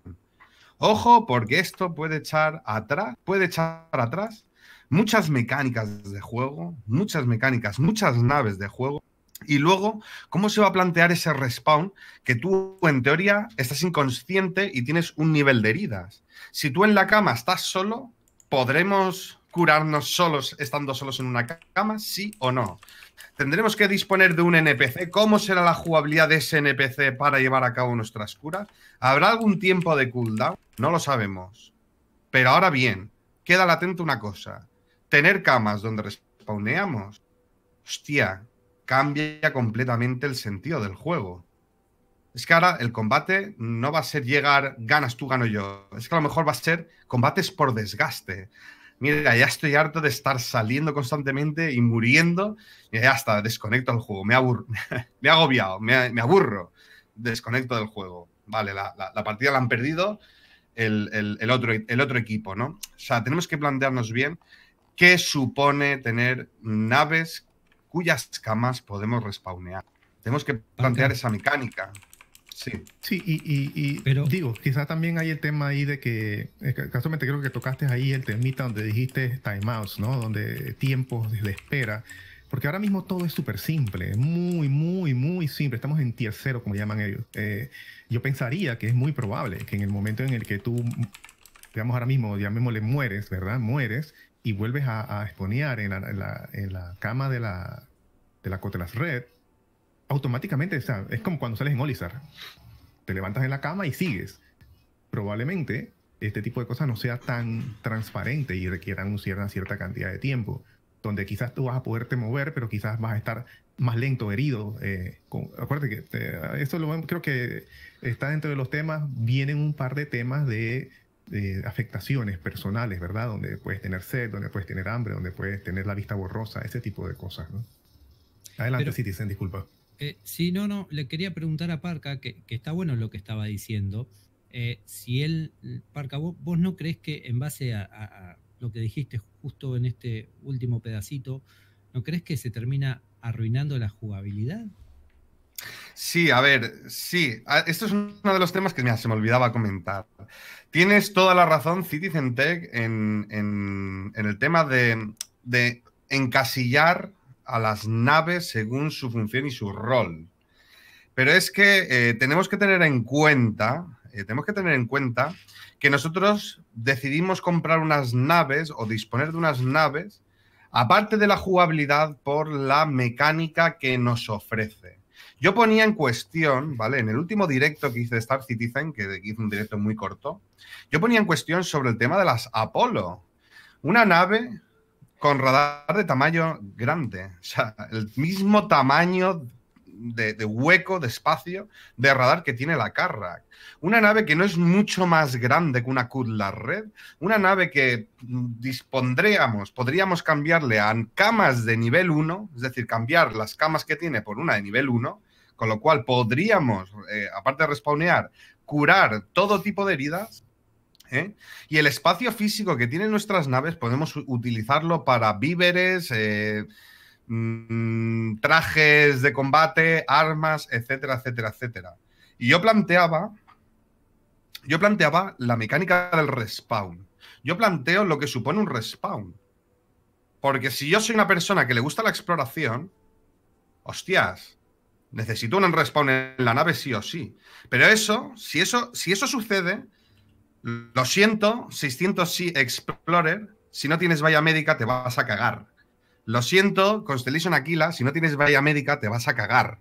Ojo, porque esto puede echar atrás, puede echar atrás muchas mecánicas de juego, muchas mecánicas, muchas naves de juego y luego, ¿cómo se va a plantear ese respawn que tú en teoría estás inconsciente y tienes un nivel de heridas? Si tú en la cama estás solo, ¿podremos curarnos solos estando solos en una cama? ¿Sí o no? ¿Tendremos que disponer de un NPC? ¿Cómo será la jugabilidad de ese NPC para llevar a cabo nuestras curas? ¿Habrá algún tiempo de cooldown? No lo sabemos. Pero ahora bien, queda latente una cosa. Tener camas donde respawneamos. Hostia, cambia completamente el sentido del juego. Es que ahora el combate no va a ser llegar ganas tú, gano yo. Es que a lo mejor va a ser combates por desgaste. Mira, ya estoy harto de estar saliendo constantemente y muriendo. Y ya está, desconecto el juego. Me, ha me agobiado, me, aburro. Desconecto del juego. Vale, la, partida la han perdido el, otro, el otro equipo, ¿no? O sea, tenemos que plantearnos bien qué supone tener naves cuyas camas podemos respawnear. Tenemos que plantear esa mecánica. Sí. Sí, y, digo, quizás también hay el tema ahí de que, casualmente creo que tocaste ahí el termita donde dijiste timeouts, ¿no? Donde tiempos de espera. Porque ahora mismo todo es súper simple, muy, muy, muy simple. Estamos en tier cero, como llaman ellos. Eh, yo pensaría que es muy probable que en el momento en el que tú, digamos ahora mismo, ya mismo le mueres, ¿verdad? Mueres y vuelves a, a en la, en, la, cama de la, de la Cotelas Red, automáticamente es como cuando sales en Olizar. Te levantas en la cama y sigues. Probablemente este tipo de cosas no sea tan transparente y requieran una cierta, cierta cantidad de tiempo, donde quizás tú vas a poderte mover, pero quizás vas a estar más lento, herido. Eh, acuérdate que eh, esto lo, creo que está dentro de los temas, vienen un par de temas de eh, afectaciones personales, ¿verdad? Donde puedes tener sed, donde puedes tener hambre, donde puedes tener la vista borrosa, ese tipo de cosas, ¿no? Adelante, Citizen, disculpa. Eh, sí, no, no, le quería preguntar a Parca, que, está bueno lo que estaba diciendo, eh, si él, Parca, vos, no crees que en base a, a, lo que dijiste justo en este último pedacito, ¿no crees que se termina arruinando la jugabilidad? Sí, a ver, sí. Ah, esto es uno de los temas que se me olvidaba comentar. Tienes toda la razón, Citizen Tech, en, el tema de, encasillar a las naves según su función y su rol. Pero es que eh, tenemos que tener en cuenta, eh, tenemos que tener en cuenta que nosotros decidimos comprar unas naves o disponer de unas naves, aparte de la jugabilidad, por la mecánica que nos ofrece. Yo ponía en cuestión, ¿vale? En el último directo que hice de Star Citizen, que hice un directo muy corto, yo ponía en cuestión sobre el tema de las Apolo. Una nave con radar de tamaño grande, o sea, el mismo tamaño de, hueco, de espacio, de radar que tiene la Carrack. Una nave que no es mucho más grande que una Kudlar Red, una nave que dispondríamos, podríamos cambiarle a camas de nivel 1, es decir, cambiar las camas que tiene por una de nivel 1, con lo cual podríamos, eh, aparte de respawnear, curar todo tipo de heridas. ¿eh? Y el espacio físico que tienen nuestras naves podemos utilizarlo para víveres, eh, mm, trajes de combate, armas, etcétera, etcétera, etcétera. Y yo planteaba, yo planteaba la mecánica del respawn. Yo planteo lo que supone un respawn. Porque si yo soy una persona que le gusta la exploración, hostias, Necesito un respawn en la nave sí o sí. Pero eso, si eso, si eso sucede, lo siento, 600 sí Explorer, si no tienes valla médica te vas a cagar. Lo siento, Constellation Aquila, si no tienes valla médica te vas a cagar.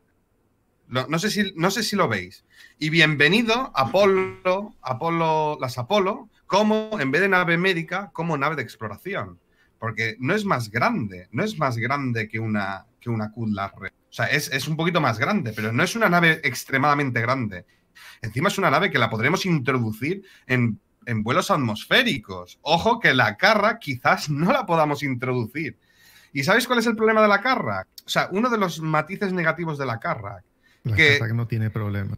No, sé si, no sé si lo veis. Y bienvenido Apolo, Apolo, las Apolo, como en vez de nave médica, como nave de exploración. Porque no es más grande, no es más grande que una, que una Kudlar o sea, es, un poquito más grande, pero no es una nave extremadamente grande. Encima es una nave que la podremos introducir en, vuelos atmosféricos. Ojo que la carra quizás no la podamos introducir. ¿Y sabéis cuál es el problema de la carra? O sea, uno de los matices negativos de la carra. que, que no tiene problema.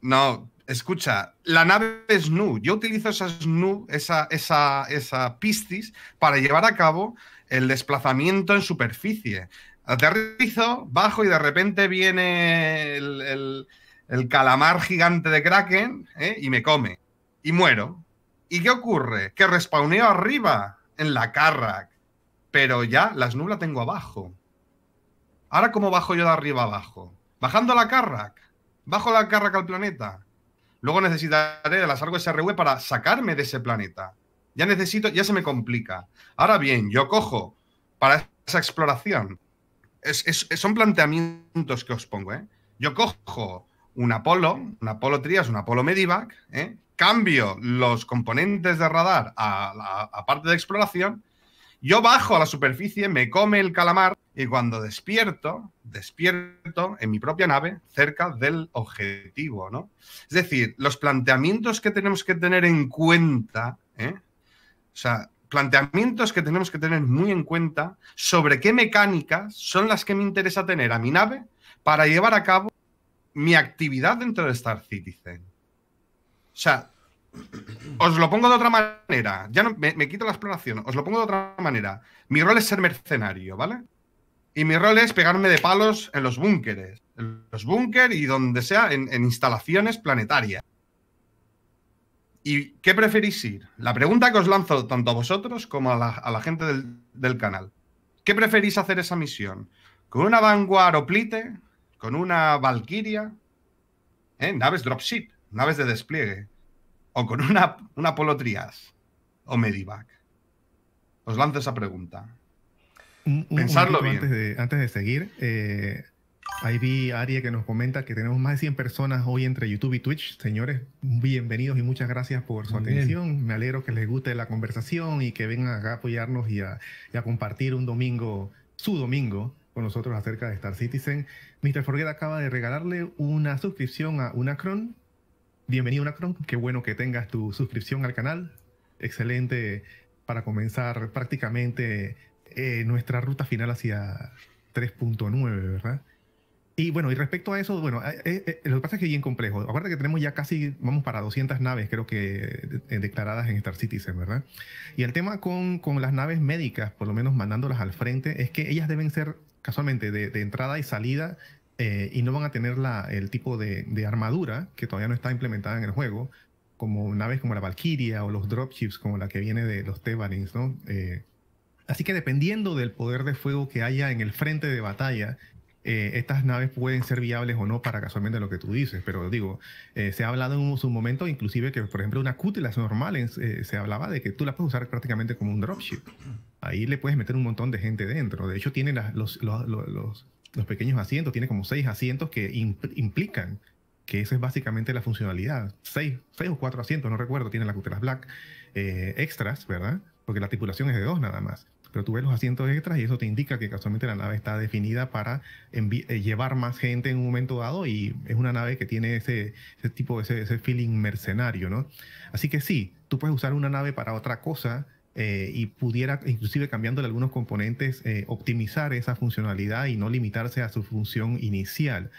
No, escucha, la nave es NU. Yo utilizo NU, esa, esa, esa pistis, para llevar a cabo el desplazamiento en superficie aterrizo, bajo y de repente viene el, calamar gigante de Kraken ¿eh? y me come. Y muero. ¿Y qué ocurre? Que respawneo arriba, en la Carrack. Pero ya las nublas tengo abajo. Ahora, ¿cómo bajo yo de arriba abajo? Bajando la Carrack. Bajo la Carrack al planeta. Luego necesitaré de las argos SRV para sacarme de ese planeta. Ya necesito, ya se me complica. Ahora bien, yo cojo para esa exploración son planteamientos que os pongo. ¿eh? Yo cojo un Apolo, un Apolo Trias, un Apolo Medivac, ¿eh? cambio los componentes de radar a parte de exploración, yo bajo a la superficie, me come el calamar y cuando despierto, despierto en mi propia nave cerca del objetivo, ¿no? Es decir, los planteamientos que tenemos que tener en cuenta, ¿eh? o sea, planteamientos que tenemos que tener muy en cuenta sobre qué mecánicas son las que me interesa tener a mi nave para llevar a cabo mi actividad dentro de Star Citizen. O sea, os lo pongo de otra manera. Ya no, me, quito la exploración. Os lo pongo de otra manera. Mi rol es ser mercenario, ¿vale? Y mi rol es pegarme de palos en los búnkeres. En los búnkeres y donde sea, en instalaciones planetarias. ¿Y qué preferís ir? La pregunta que os lanzo tanto a vosotros como a la, gente del, canal. ¿Qué preferís hacer esa misión? ¿Con una Vanguard o ¿Con una Valkyria? ¿Eh? Naves dropship, naves de despliegue. ¿O con una, una Polo Trias o Medivac? Os lanzo esa pregunta. Pensarlo bien. Antes de, seguir, eh, Ahí vi a que nos comenta que tenemos más de 100 personas hoy entre YouTube y Twitch. Señores, bienvenidos y muchas gracias por su atención. Me alegro que les guste la conversación y que vengan acá a apoyarnos y a, compartir un domingo, su domingo, con nosotros acerca de Star Citizen. Mr. Forget acaba de regalarle una suscripción a Unacron. Bienvenido Unacron, qué bueno que tengas tu suscripción al canal. Excelente para comenzar prácticamente eh, nuestra ruta final hacia 3.9, ¿verdad? Y bueno, y respecto a eso, bueno, eh, eh, eh, lo que pasa es que es bien complejo. Acuérdate que tenemos ya casi, vamos para 200 naves, creo que declaradas en Star Citizen, ¿verdad? Y el tema con, las naves médicas, por lo menos mandándolas al frente, es que ellas deben ser casualmente de, entrada y salida y no van a tener la, el tipo de, armadura que todavía no está implementada en el juego, como naves como la Valkyria o los dropships como la que viene de los Tebalings, ¿no? así que dependiendo del poder de fuego que haya en el frente de batalla, eh, estas naves pueden ser viables o no para casualmente lo que tú dices, pero digo, eh, se ha hablado en un, momento inclusive que, por ejemplo, una cútelas normal eh, se hablaba de que tú las puedes usar prácticamente como un dropship. Ahí le puedes meter un montón de gente dentro. De hecho, tiene los, los, los, los, pequeños asientos, tiene como seis asientos que implican que esa es básicamente la funcionalidad. Seis, seis o cuatro asientos, no recuerdo, tiene la cútelas black extras, ¿verdad? Porque la tripulación es de dos nada más pero tú ves los asientos extras y eso te indica que casualmente la nave está definida para eh, llevar más gente en un momento dado y es una nave que tiene ese, tipo, ese, ese feeling mercenario, ¿no? Así que sí, tú puedes usar una nave para otra cosa, eh, y pudiera, inclusive cambiándole algunos componentes, eh, optimizar esa funcionalidad y no limitarse a su función inicial.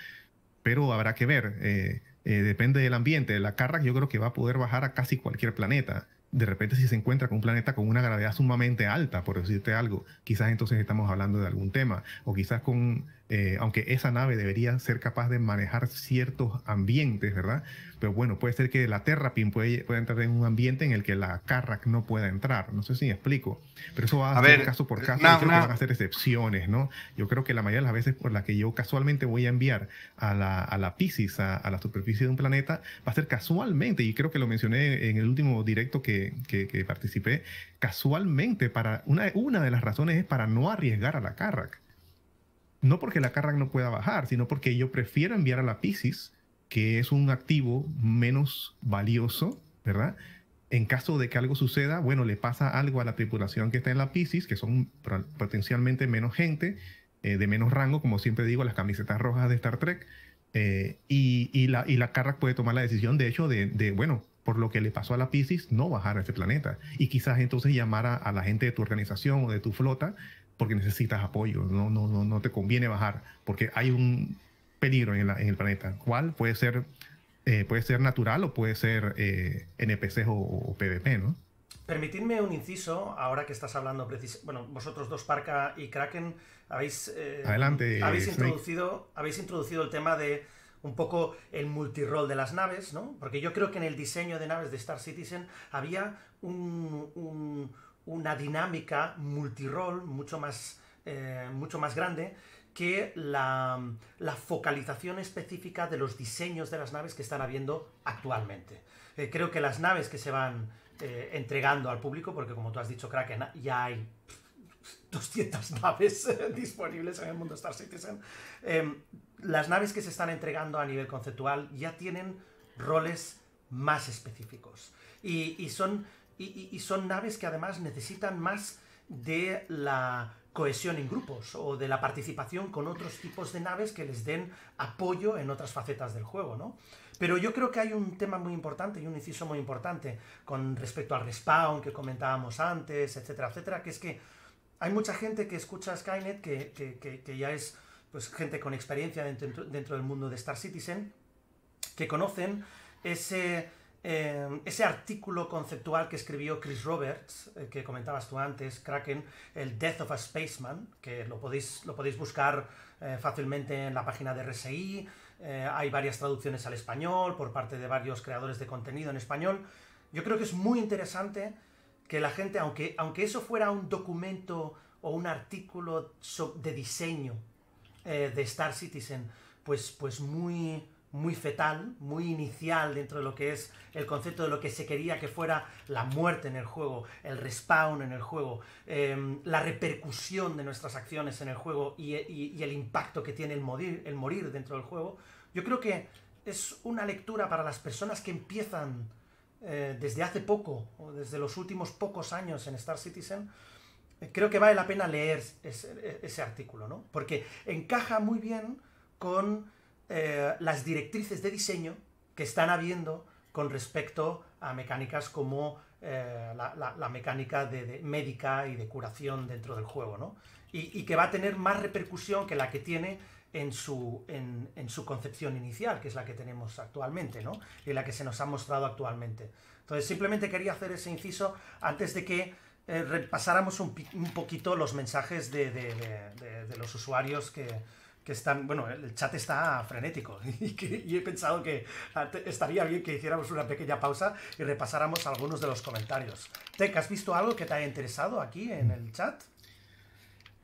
Pero habrá que ver, depende del ambiente. La Carrack yo creo que va a poder bajar a casi cualquier planeta de repente si se encuentra con un planeta con una gravedad sumamente alta, por decirte algo, quizás entonces estamos hablando de algún tema, o quizás con eh, aunque esa nave debería ser capaz de manejar ciertos ambientes, ¿verdad? Pero bueno, puede ser que la Terrapin puede, pueda entrar en un ambiente en el que la Carrack no pueda entrar, no sé si explico, pero eso va a, ser caso por eh, caso, que van a ser excepciones, ¿no? Yo creo que la mayoría de las veces por las que yo casualmente voy a enviar a la, a Pisces, a, la superficie de un planeta, va a ser casualmente, y creo que lo mencioné en el último directo que, que, participé, casualmente para una, una de las razones es para no arriesgar a la Carrack no porque la Carrack no pueda bajar, sino porque yo prefiero enviar a la Pisces, que es un activo menos valioso, ¿verdad? En caso de que algo suceda, bueno, le pasa algo a la tripulación que está en la Pisces, que son potencialmente menos gente, eh, de menos rango, como siempre digo, las camisetas rojas de Star Trek, eh, y, la, y Carrack puede tomar la decisión, de hecho, de, bueno, por lo que le pasó a la Pisces, no bajar a este planeta, y quizás entonces llamar a la gente de tu organización o de tu flota porque necesitas apoyo, no, no, no, no te conviene bajar, porque hay un peligro en, el planeta. ¿Cuál? Puede ser, eh, puede ser natural o puede ser eh, NPC o, PvP, ¿no? Permitidme un inciso, ahora que estás hablando, bueno, vosotros dos, Parca y Kraken, habéis, eh, habéis, introducido, habéis introducido el tema de un poco el multirol de las naves, ¿no? Porque yo creo que en el diseño de naves de Star Citizen había un una dinámica multirol mucho más, eh, mucho más grande que la, focalización específica de los diseños de las naves que están habiendo actualmente. Eh, creo que las naves que se van eh, entregando al público, porque como tú has dicho, Kraken, ya hay 200 naves disponibles en el mundo Star Citizen, em, las naves que se están entregando a nivel conceptual ya tienen roles más específicos. y son y, son naves que además necesitan más de la cohesión en grupos o de la participación con otros tipos de naves que les den apoyo en otras facetas del juego, ¿no? Pero yo creo que hay un tema muy importante y un inciso muy importante con respecto al respawn que comentábamos antes, etcétera, etcétera, que es que hay mucha gente que escucha Skynet que, ya es pues, gente con experiencia dentro del mundo de Star Citizen, que conocen ese Em, ese artículo conceptual que escribió Chris Roberts, eh, que comentabas tú antes, Kraken, el Death of a Spaceman, que lo podéis, lo podéis buscar eh, fácilmente en la página de RSI, eh, hay varias traducciones al español por parte de varios creadores de contenido en español. Yo creo que es muy interesante que la gente, aunque, aunque eso fuera un documento o un artículo de diseño de Star Citizen, pues, pues muy muy fetal, muy inicial dentro de lo que es el concepto de lo que se quería que fuera la muerte en el juego, el respawn en el juego, em, la repercusión de nuestras acciones en el juego y, el impacto que tiene el morir, dentro del juego. Yo creo que es una lectura para las personas que empiezan eh, desde hace poco, o desde los últimos pocos años en Star Citizen, eh, creo que vale la pena leer ese, artículo, ¿no? Porque encaja muy bien con eh, las directrices de diseño que están habiendo con respecto a mecánicas como eh, la, mecánica de, médica y de curación dentro del juego, ¿no? Y, que va a tener más repercusión que la que tiene en su, en, su concepción inicial, que es la que tenemos actualmente, ¿no? Y la que se nos ha mostrado actualmente. Entonces, simplemente quería hacer ese inciso antes de que eh, repasáramos un, poquito los mensajes de los usuarios que, que están, bueno, el chat está frenético y, que, he pensado que estaría bien que hiciéramos una pequeña pausa y repasáramos algunos de los comentarios. Tec, ¿has visto algo que te haya interesado aquí en el chat?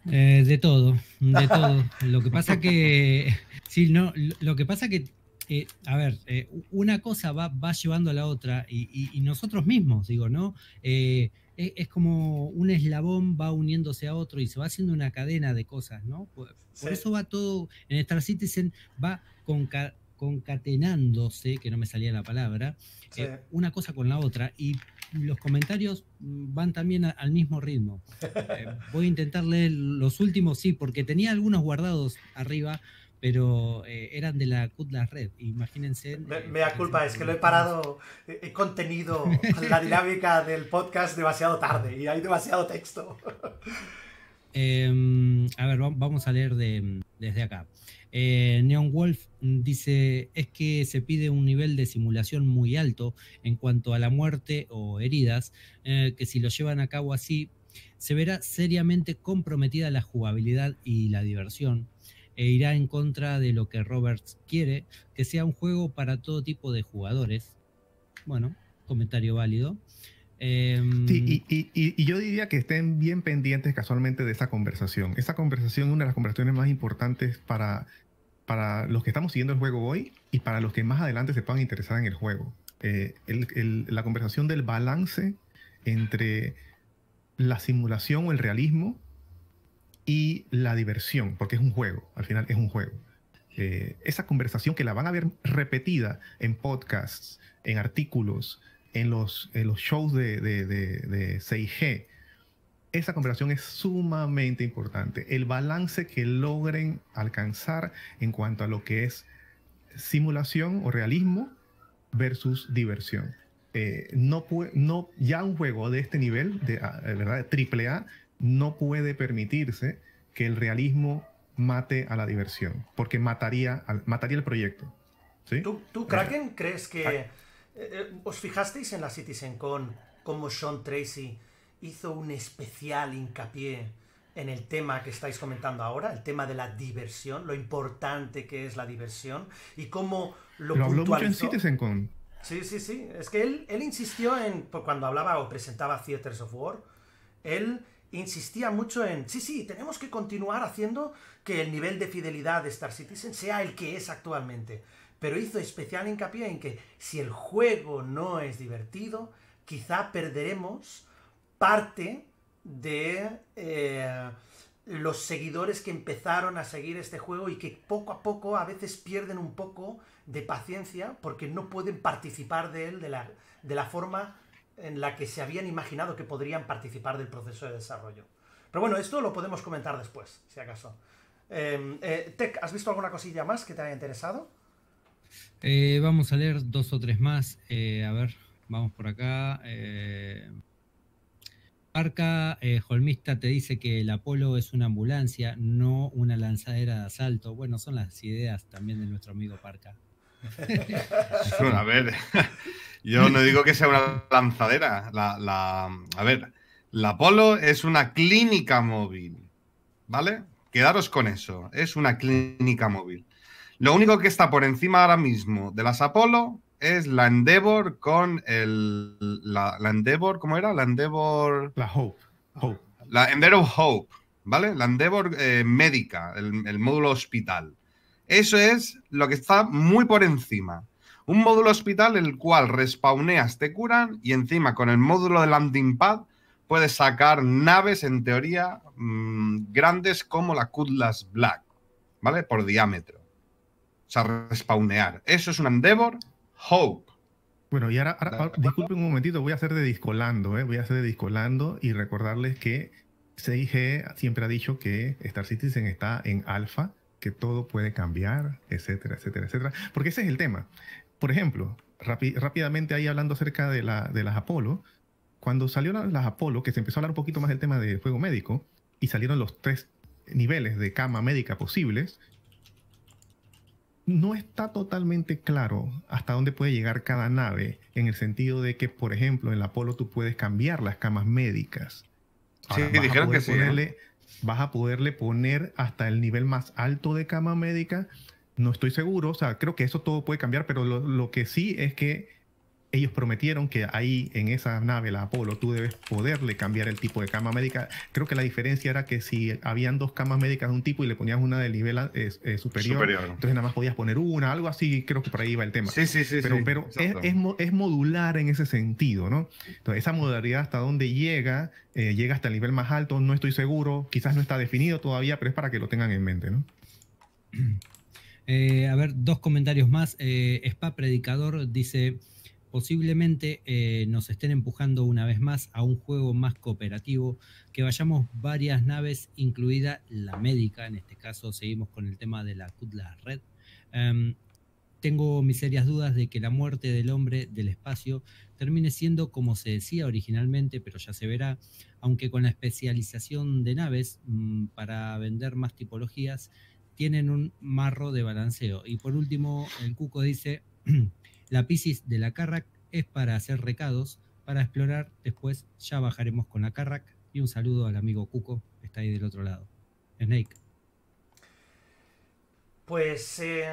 Eh, de todo, de todo. Lo que pasa que, sí, no, lo que pasa que, eh, a ver, eh, una cosa va, llevando a la otra y nosotros mismos, digo, ¿no? E, es, como un eslabón va uniéndose a otro y se va haciendo una cadena de cosas, ¿no? Por, eso va todo, en Star Citizen va concatenándose, que no me salía la palabra, eh, una cosa con la otra y los comentarios mm, van también al mismo ritmo. Eh, voy a intentar leer los últimos, sí, porque tenía algunos guardados arriba, pero eh, eran de la Kutla Red, imagínense. Me, da eh, culpa, es que lo he parado, eh, he contenido la dinámica del podcast demasiado tarde y hay demasiado texto. Em, a ver, vamos a leer desde acá. Neon Wolf dice, es que se pide un nivel de simulación muy alto en cuanto a la muerte o heridas, que si lo llevan a cabo así, se verá seriamente comprometida la jugabilidad y la diversión e irá en contra de lo que Roberts quiere, que sea un juego para todo tipo de jugadores. Bueno, comentario válido. Em, y, yo diría que estén bien pendientes casualmente de esa conversación. Esa conversación es una de las conversaciones más importantes para, para los que estamos siguiendo el juego hoy y para los que más adelante se puedan interesar en el juego. Eh, la conversación del balance entre la simulación o el realismo y la diversión, porque es un juego, al final es un juego. Eh, esa conversación que la van a ver repetida en podcasts, en artículos, en los, los shows de, de, 6G, esa conversación es sumamente importante. El balance que logren alcanzar en cuanto a lo que es simulación o realismo versus diversión. Eh, no, no, ya un juego de este nivel, de, ah, ¿verdad? triple A, no puede permitirse que el realismo mate a la diversión, porque mataría, mataría el proyecto. ¿Tú, tú Kraken, crees que... Eh, eh, ¿Os fijasteis en la CitizenCon cómo Sean Tracy hizo un especial hincapié en el tema que estáis comentando ahora, el tema de la diversión, lo importante que es la diversión y cómo lo, lo Habló mucho en CitizenCon. Sí, sí, sí. Es que él, él insistió en, cuando hablaba o presentaba Theaters of War, él insistía mucho en, sí, sí, tenemos que continuar haciendo que el nivel de fidelidad de Star Citizen sea el que es actualmente. Pero hizo especial hincapié en que si el juego no es divertido, quizá perderemos parte de eh, los seguidores que empezaron a seguir este juego y que poco a poco a veces pierden un poco de paciencia porque no pueden participar de él de la, de la forma en la que se habían imaginado que podrían participar del proceso de desarrollo. Pero bueno, esto lo podemos comentar después, si acaso. Em, eh, ¿has visto alguna cosilla más que te haya interesado? Eh, vamos a leer dos o tres más. Eh, a ver, vamos por acá. Eh, Arca Holmista te dice que el Apolo es una ambulancia, no una lanzadera de asalto. Bueno, son las ideas también de nuestro amigo Parca. a ver, yo no digo que sea una lanzadera. La, a ver, la Polo es una clínica móvil, ¿vale? Quedaros con eso, es una clínica móvil. Lo único que está por encima ahora mismo de las Apolo es la Endeavor con el... La, Endeavor, ¿cómo era? La Endeavor... La Hope. La Endeavor Hope, ¿vale? La Endeavor eh, médica, el módulo hospital. Eso es lo que está muy por encima. Un módulo hospital el cual respawneas, te curan y encima con el módulo de landing pad puedes sacar naves en teoría mm, grandes como la Cutlass Black, ¿vale? Por diámetro. O sea, respawnear. Eso es un Endeavor Hope. Bueno, y ahora, disculpen un momentito, voy a hacer de discolando, ¿eh? voy a hacer de discolando y recordarles que 6G siempre ha dicho que Star Citizen está en alfa que todo puede cambiar, etcétera, etcétera, etcétera. Porque ese es el tema. Por ejemplo, rápidamente ahí hablando acerca de, la, de las Apolo, cuando salió las Apolo, que se empezó a hablar un poquito más del tema de fuego médico, y salieron los tres niveles de cama médica posibles, no está totalmente claro hasta dónde puede llegar cada nave, en el sentido de que, por ejemplo, en la Apolo tú puedes cambiar las camas médicas. sí, dijeron que ponerle, vas a poderle poner hasta el nivel más alto de cama médica. No estoy seguro, o sea, creo que eso todo puede cambiar, pero lo, que sí es que ellos prometieron que ahí en esa nave, la Apolo, tú debes poderle cambiar el tipo de cama médica. Creo que la diferencia era que si habían dos camas médicas de un tipo y le ponías una de nivel eh, eh, superior, entonces nada más podías poner una, algo así, creo que por ahí iba el tema. Sí, sí, sí. Pero, es, modular en ese sentido, ¿no? Entonces, esa modalidad hasta dónde llega, eh, llega hasta el nivel más alto, no estoy seguro, quizás no está definido todavía, pero es para que lo tengan en mente, ¿no? a ver, dos comentarios más. Spa Predicador dice posiblemente eh, nos estén empujando una vez más a un juego más cooperativo, que vayamos varias naves, incluida la médica, en este caso seguimos con el tema de la Kutla Red. Em, tengo mis serias dudas de que la muerte del hombre del espacio termine siendo como se decía originalmente, pero ya se verá, aunque con la especialización de naves mm, para vender más tipologías, tienen un marro de balanceo. Y por último, el Cuco dice... La Piscis de la Carrack es para hacer recados, para explorar. Después ya bajaremos con la Carrack. Y un saludo al amigo Cuco, que está ahí del otro lado. Snake. Pues eh,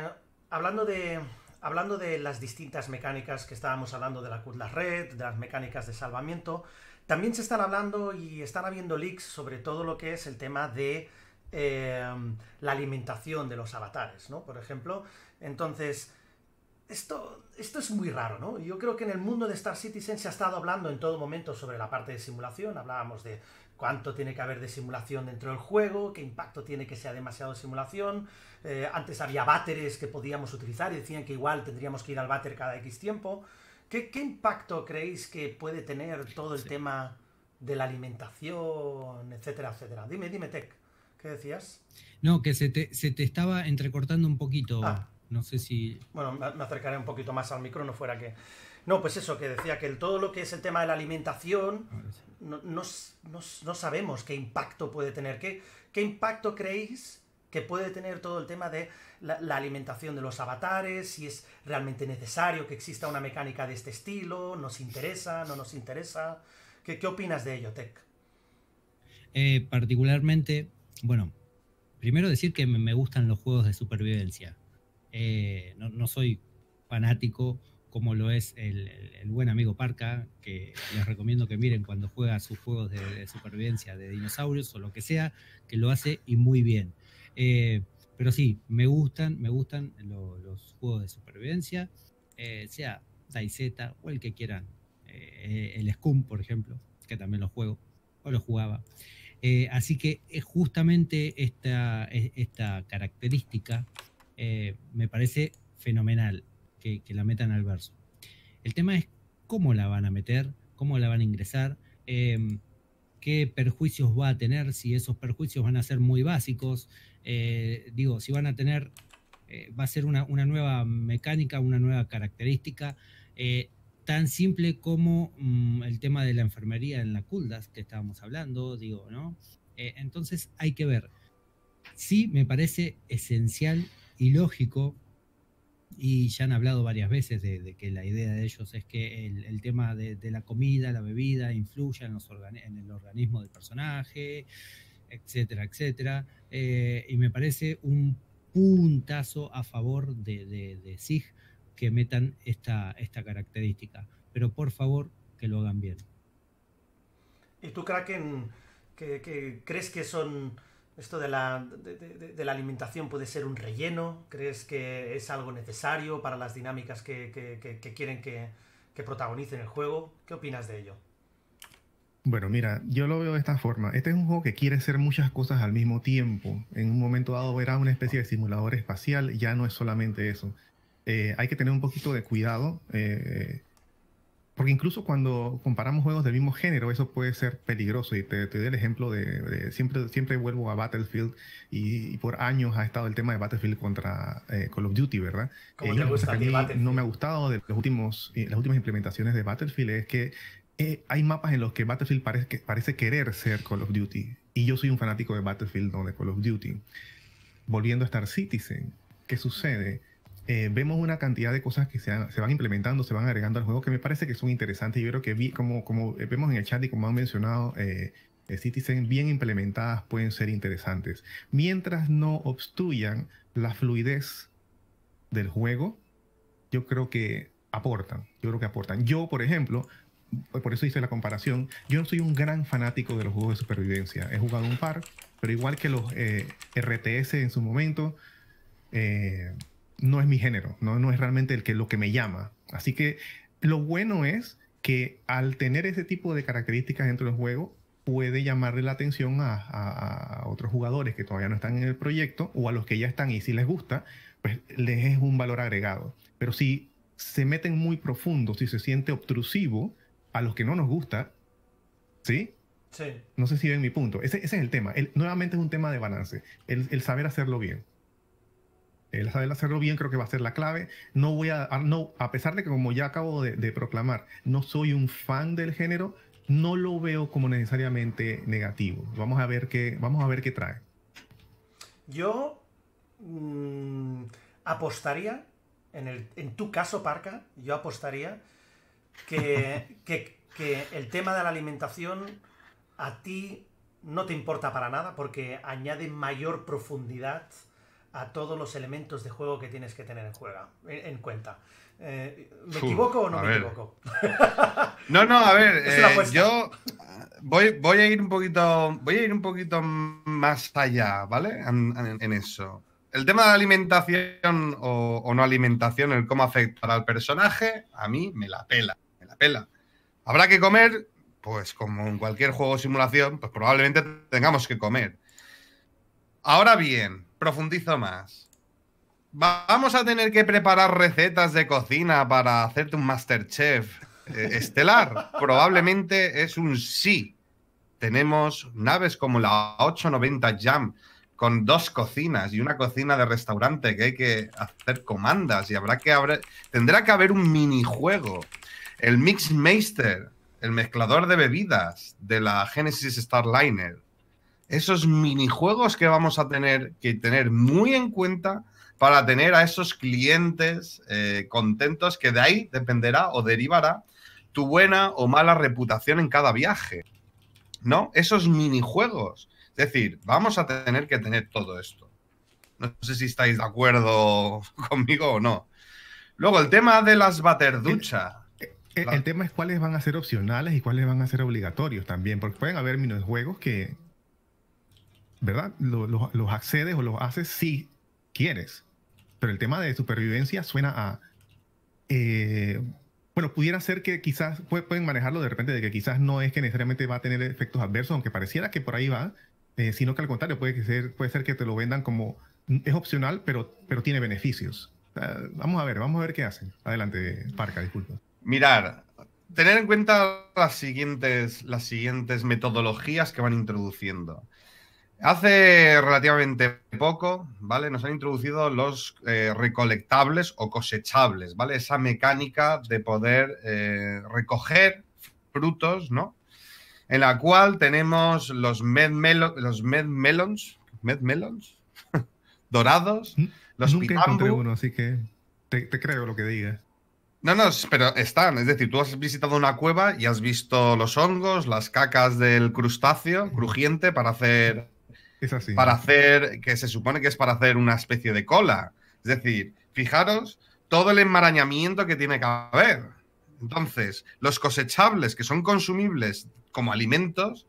hablando, de, hablando de las distintas mecánicas que estábamos hablando de la Kudla Red, de las mecánicas de salvamiento, también se están hablando y están habiendo leaks sobre todo lo que es el tema de eh, la alimentación de los avatares, ¿no? Por ejemplo, entonces esto, esto es muy raro, ¿no? Yo creo que en el mundo de Star Citizen se ha estado hablando en todo momento sobre la parte de simulación. Hablábamos de cuánto tiene que haber de simulación dentro del juego, qué impacto tiene que sea demasiado de simulación. Eh, antes había báteres que podíamos utilizar y decían que igual tendríamos que ir al váter cada X tiempo. ¿Qué, impacto creéis que puede tener todo el tema de la alimentación, etcétera, etcétera? Dime, dime, Tech, ¿qué decías? No, que se te, se te estaba entrecortando un poquito. Ah. No sé si... Bueno, me acercaré un poquito más al micro, no fuera que... No, pues eso, que decía que todo lo que es el tema de la alimentación, ah, no, sabemos qué impacto puede tener. ¿Qué, ¿Qué, impacto creéis que puede tener todo el tema de la, alimentación de los avatares? Si es realmente necesario que exista una mecánica de este estilo, nos interesa, no nos interesa. ¿Qué, opinas de ello, Tech? Eh, particularmente, bueno, primero decir que me gustan los juegos de supervivencia eh, no, soy fanático como lo es el, buen amigo Parca, que les recomiendo que miren cuando juega sus juegos de, supervivencia de dinosaurios o lo que sea, que lo hace y muy bien. Eh, pero sí, me gustan, me gustan los juegos de supervivencia, eh, sea Daiseta o el que quieran, el Scum, por ejemplo, que también lo juego o lo jugaba. así que es justamente esta, e, esta característica eh, me parece fenomenal que, la metan al verso. El tema es cómo la van a meter, cómo la van a ingresar, em, qué perjuicios va a tener, si esos perjuicios van a ser muy básicos, eh, digo, si van a tener, eh, va a ser una, nueva mecánica, una nueva característica tan simple como mm, el tema de la enfermería en la Culdas que estábamos hablando, digo, ¿no? entonces hay que ver. Sí me parece esencial ilógico, y ya han hablado varias veces de, que la idea de ellos es que el, tema de, la comida, la bebida, influya en, los en el organismo del personaje, etcétera, etcétera. Eh, y me parece un puntazo a favor de, de, SIG que metan esta, esta característica. Pero por favor, que lo hagan bien. ¿Y tú, Kraken, que crees que son esto de la, de, la, alimentación puede ser un relleno, ¿crees que es algo necesario para las dinámicas que, que, quieren que, protagonicen el juego? ¿Qué opinas de ello? Bueno, mira, yo lo veo de esta forma. Este es un juego que quiere ser muchas cosas al mismo tiempo. En un momento dado verá una especie de simulador espacial, ya no es solamente eso. Eh, hay que tener un poquito de cuidado. Eh, porque incluso cuando comparamos juegos del mismo género, eso puede ser peligroso. Y te, doy el ejemplo de, siempre, siempre vuelvo a Battlefield y, por años ha estado el tema de Battlefield contra eh, Call of Duty, ¿verdad? Como eh, te a mí no me ha gustado de eh, las últimas implementaciones de Battlefield es que hay mapas en los que Battlefield parece, parece querer ser Call of Duty. Y yo soy un fanático de Battlefield, no de Call of Duty. Volviendo a Star Citizen, ¿qué sucede? Eh, vemos una cantidad de cosas que se, van implementando, se van agregando al juego que me parece que son interesantes. Yo creo que como, vemos en el chat y como han mencionado eh, eh, Citizen, bien implementadas pueden ser interesantes. Mientras no obstruyan la fluidez del juego, yo creo que aportan. Yo creo que aportan. Yo, por ejemplo, por eso hice la comparación, yo no soy un gran fanático de los juegos de supervivencia. He jugado un par, pero igual que los eh, RTS en su momento, eh, no es mi género, no, no es realmente el que, lo que me llama. Así que lo bueno es que al tener ese tipo de características dentro del juego, puede llamarle la atención a, otros jugadores que todavía no están en el proyecto o a los que ya están y si les gusta, pues les es un valor agregado. Pero si se meten muy profundo, si se siente obtrusivo a los que no nos gusta, ¿sí? Sí. No sé si ven mi punto. Ese, ese es el tema. nuevamente es un tema de balance, el saber hacerlo bien el eh, hacerlo bien creo que va a ser la clave. No voy a, no, a pesar de que como ya acabo de, proclamar, no soy un fan del género, no lo veo como necesariamente negativo. Vamos a ver qué, vamos a ver qué trae. Yo mm, apostaría, en, el, en tu caso, Parca, yo apostaría que el tema de la alimentación a ti no te importa para nada porque añade mayor profundidad a todos los elementos de juego que tienes que tener en, juega, en, cuenta. Eh, ¿Me equivoco o no me equivoco? No, no, a ver, eh, yo voy, a ir un poquito, voy a ir un poquito más allá, ¿vale? En, eso. El tema de alimentación o, no alimentación, el cómo afectará al personaje, a mí me la pela, me la pela. Habrá que comer, pues como en cualquier juego o simulación, pues probablemente tengamos que comer. Ahora bien, profundizo más. vamos a tener que preparar recetas de cocina para hacerte un Masterchef eh, estelar. Probablemente es un sí. Tenemos naves como la 890 Jam con dos cocinas y una cocina de restaurante que hay que hacer comandas y habrá que tendrá que haber un minijuego. El Mix Mixmaster, el mezclador de bebidas de la Genesis Starliner esos minijuegos que vamos a tener que tener muy en cuenta para tener a esos clientes eh, contentos que de ahí dependerá o derivará tu buena o mala reputación en cada viaje. ¿No? Esos minijuegos. Es decir, vamos a tener que tener todo esto. No sé si estáis de acuerdo conmigo o no. Luego, el tema de las baterduchas. Eh, eh, el, tema es cuáles van a ser opcionales y cuáles van a ser obligatorios también, porque pueden haber minijuegos que, ¿verdad? Los, accedes o los haces si quieres. Pero el tema de supervivencia suena a... Eh, bueno, pudiera ser que quizás pueden manejarlo de repente de que quizás no es que necesariamente va a tener efectos adversos, aunque pareciera que por ahí va, eh, sino que al contrario puede ser, puede ser que te lo vendan como mm, es opcional, pero, pero tiene beneficios. vamos a ver, vamos a ver qué hacen. Adelante, Parca, disculpa. Mirar, tener en cuenta las siguientes, las siguientes metodologías que van introduciendo. Hace relativamente poco, ¿vale? Nos han introducido los eh, recolectables o cosechables, ¿vale? Esa mecánica de poder eh, recoger frutos, ¿no? En la cual tenemos los los medmelons, medmelons, dorados, los uno, así que te, te creo lo que digas. No, no, pero están. Es decir, tú has visitado una cueva y has visto los hongos, las cacas del crustáceo crujiente para hacer para hacer, que se supone que es para hacer una especie de cola. Es decir, fijaros todo el enmarañamiento que tiene que haber. Entonces, los cosechables que son consumibles como alimentos,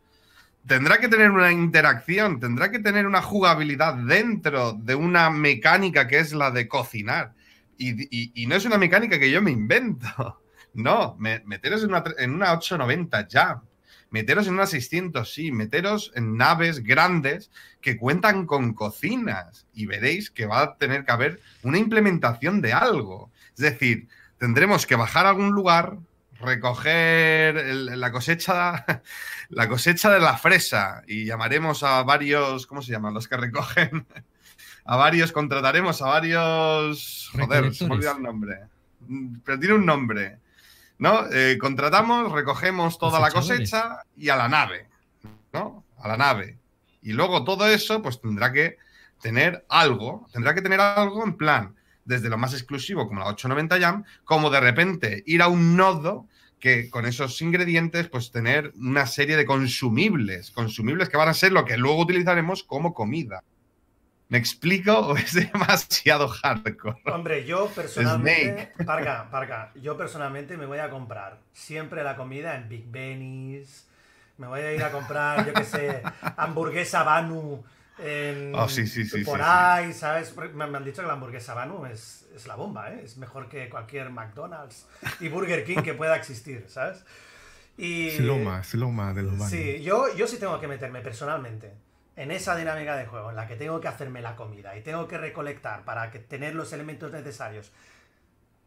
tendrá que tener una interacción, tendrá que tener una jugabilidad dentro de una mecánica que es la de cocinar. Y, no es una mecánica que yo me invento. No, me, meteros en una, en una 890 ya, meteros en una 600, sí, meteros en naves grandes que cuentan con cocinas y veréis que va a tener que haber una implementación de algo. Es decir, tendremos que bajar a algún lugar, recoger la cosecha la cosecha de la fresa y llamaremos a varios, ¿cómo se llaman? Los que recogen a varios, contrataremos a varios. Joder, se me olvidó el nombre. Mm, pero tiene un nombre. ¿no? Eh, contratamos, recogemos toda la cosecha y a la nave, ¿no? A la nave. Y luego todo eso, pues tendrá que tener algo, tendrá que tener algo en plan, desde lo más exclusivo como la 890 Jam, como de repente ir a un nodo que con esos ingredientes, pues tener una serie de consumibles, consumibles que van a ser lo que luego utilizaremos como comida. ¿Me explico o es demasiado hardcore? Hombre, yo personalmente, Parca, Parga, yo personalmente me voy a comprar siempre la comida en Big Benny's, me voy a ir a comprar, yo qué sé, hamburguesa Banu ah, por ahí, ¿sabes? Me, han dicho que la hamburguesa Banu es, la bomba, ¿eh? es mejor que cualquier McDonald's y Burger King que pueda existir, ¿sabes? Y, lo de los Sí, yo, yo sí tengo que meterme personalmente en esa dinámica de juego en la que tengo que hacerme la comida y tengo que recolectar para que tener los elementos necesarios